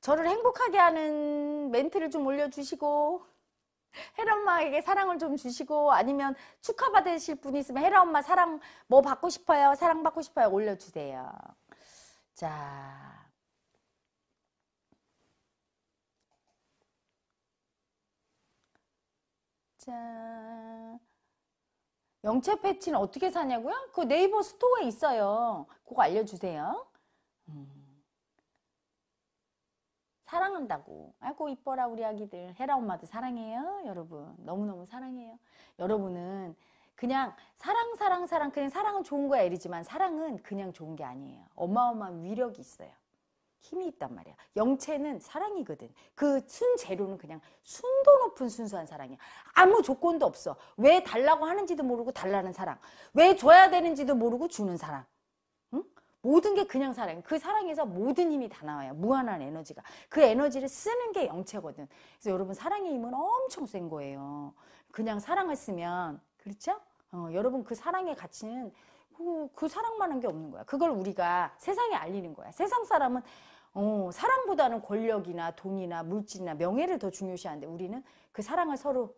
A: 저를 행복하게 하는 멘트를 좀 올려주시고 헤라 엄마에게 사랑을 좀 주시고 아니면 축하받으실 분이 있으면 헤라 엄마 사랑 뭐 받고 싶어요 사랑받고 싶어요 올려주세요 자 자. 영채 패치는 어떻게 사냐고요? 그 네이버 스토어에 있어요. 그거 알려주세요. 음. 사랑한다고. 아이고 이뻐라 우리 아기들. 헤라 엄마도 사랑해요. 여러분. 너무너무 사랑해요. 여러분은 그냥 사랑 사랑 사랑 그냥 사랑은 좋은 거야 이러지만 사랑은 그냥 좋은 게 아니에요. 어마어마한 위력이 있어요. 힘이 있단 말이야. 영체는 사랑이거든. 그 순재료는 그냥 순도 높은 순수한 사랑이야. 아무 조건도 없어. 왜 달라고 하는지도 모르고 달라는 사랑. 왜 줘야 되는지도 모르고 주는 사랑. 응? 모든 게 그냥 사랑. 그 사랑에서 모든 힘이 다 나와요. 무한한 에너지가. 그 에너지를 쓰는 게 영체거든. 그래서 여러분 사랑의 힘은 엄청 센 거예요. 그냥 사랑을 쓰면 그렇죠? 어, 여러분 그 사랑의 가치는 그, 그, 사랑만한 게 없는 거야. 그걸 우리가 세상에 알리는 거야. 세상 사람은 어, 사랑보다는 권력이나 돈이나 물질이나 명예를 더 중요시하는데 우리는 그 사랑을 서로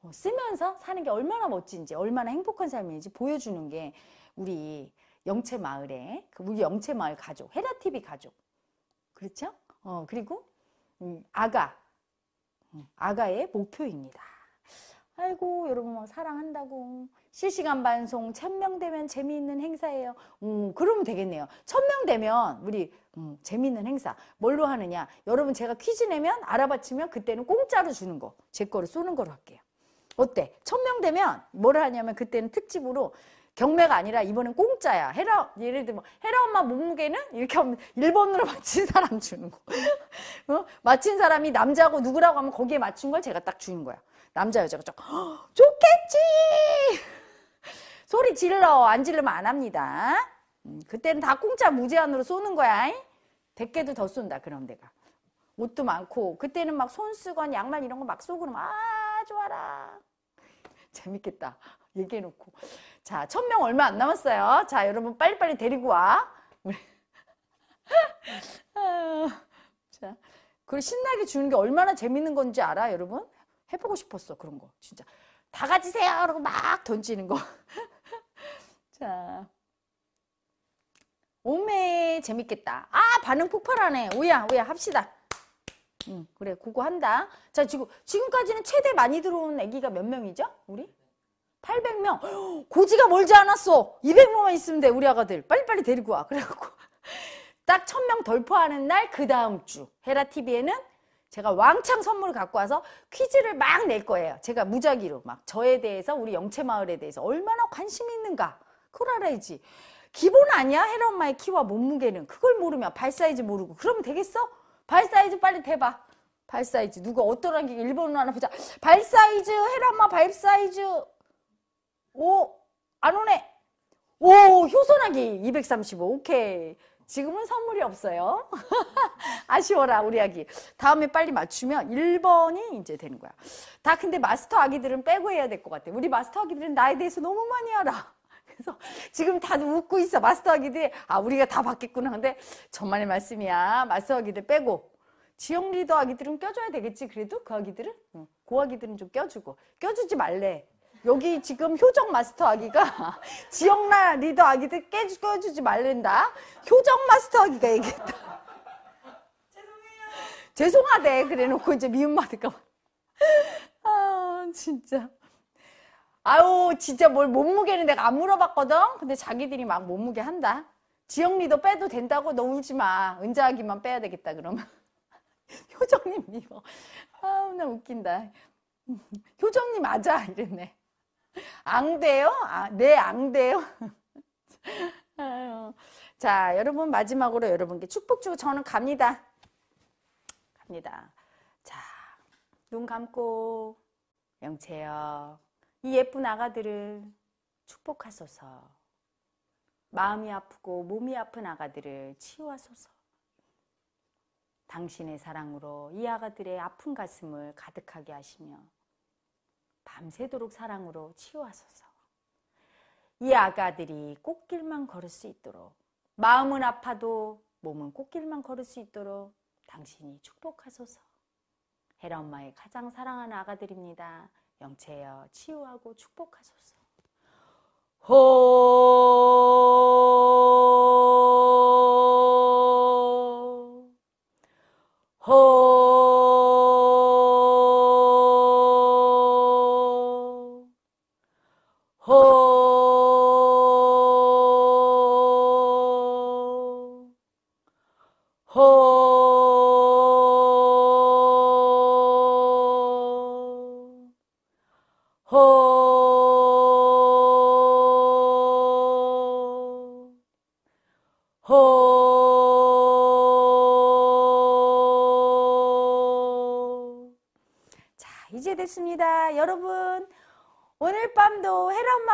A: 어, 쓰면서 사는 게 얼마나 멋진지 얼마나 행복한 삶인지 보여주는 게 우리 영채 마을의 그 우리 영채 마을 가족 헤라 TV 가족 그렇죠? 어 그리고 음, 아가 음, 아가의 목표입니다. 아이고 여러분 사랑한다고 실시간 반송 천 명 되면 재미있는 행사예요. 음 그러면 되겠네요. 천 명 되면 우리 음, 재미있는 행사 뭘로 하느냐? 여러분 제가 퀴즈 내면 알아맞히면 그때는 공짜로 주는 거 제 거를 쏘는 걸로 할게요. 어때? 천 명 되면 뭘 하냐면 그때는 특집으로 경매가 아니라 이번엔 공짜야. 헤라 예를 들면 헤라 엄마 몸무게는 이렇게 하면 일본으로 맞힌 사람 주는 거. 어? 맞힌 사람이 남자고 누구라고 하면 거기에 맞춘 걸 제가 딱 주는 거야. 남자 여자가 쫙 좋겠지. 소리 질러 안 질르면 안 합니다. 음, 그때는 다 공짜 무제한으로 쏘는 거야. 잉? 100개도 더 쏜다 그럼 내가. 옷도 많고 그때는 막 손수건 양말 이런 거 막 쏘고 그러면 아 좋아라. 재밌겠다. 얘기해놓고. 자, 천 명 얼마 안 남았어요. 자, 여러분 빨리빨리 데리고 와. 우리. 자, 그걸 신나게 주는 게 얼마나 재밌는 건지 알아, 여러분? 해보고 싶었어, 그런 거. 진짜. 다 가지세요! 그러고 막 던지는 거. 자. 오메, 재밌겠다. 아, 반응 폭발하네. 우야, 우야, 합시다. 응, 그래, 그거 한다. 자, 지금, 지금까지는 최대 많이 들어온 애기가 몇 명이죠? 우리? 800명. 고지가 멀지 않았어. 200명만 있으면 돼. 우리 아가들. 빨리빨리 데리고 와. 그래갖고 딱 1000명 덜파하는날 그 다음 주 헤라 TV에는 제가 왕창 선물을 갖고 와서 퀴즈를 막 낼 거예요. 제가 무작위로 막 저에 대해서 우리 영채 마을에 대해서 얼마나 관심이 있는가 그걸 알아야지. 기본 아니야 헤라 엄마의 키와 몸무게는 그걸 모르면 발 사이즈 모르고 그러면 되겠어? 발 사이즈 빨리 대봐. 발 사이즈 누가 어떠한 게 일본어 하나 보자. 발 사이즈 헤라 엄마 발 사이즈 오, 안 오네. 오, 효소나기 235. 오케이. 지금은 선물이 없어요. 아쉬워라, 우리 아기. 다음에 빨리 맞추면 1번이 이제 되는 거야. 다 근데 마스터 아기들은 빼고 해야 될 것 같아. 우리 마스터 아기들은 나에 대해서 너무 많이 알아. 그래서 지금 다들 웃고 있어. 마스터 아기들 아, 우리가 다 바뀌었구나. 근데 전만의 말씀이야. 마스터 아기들 빼고. 지역 리더 아기들은 껴줘야 되겠지. 그래도 그 아기들은? 고 아기들은 좀 껴주고. 껴주지 말래. 여기 지금 효정 마스터 아기가 지영나 리더 아기들 깨주, 지말린다 효정 마스터 아기가 얘기했다. 죄송해요. 죄송하대. 그래 놓고 이제 미움받을까봐. 아, 진짜. 아우 진짜 뭘 몸무게는 내가 안 물어봤거든? 근데 자기들이 막 몸무게 한다. 지영 리더 빼도 된다고? 너 울지 마. 은자 아기만 빼야 되겠다, 그러면. 효정님 미워. 아우, 나 웃긴다. 효정님 맞아. 이랬네. 앙대요? 아, 네, 앙대요? 자, 여러분 마지막으로 여러분께 축복 주고 저는 갑니다. 갑니다. 자, 눈 감고 영채여 이 예쁜 아가들을 축복하소서. 마음이 아프고 몸이 아픈 아가들을 치유하소서. 당신의 사랑으로 이 아가들의 아픈 가슴을 가득하게 하시며 밤새도록 사랑으로 치유하소서. 이 아가들이 꽃길만 걸을 수 있도록 마음은 아파도 몸은 꽃길만 걸을 수 있도록 당신이 축복하소서. 헤라 엄마의 가장 사랑하는 아가들입니다. 영체여 치유하고 축복하소서. 호 여러분 오늘 밤도 헤롯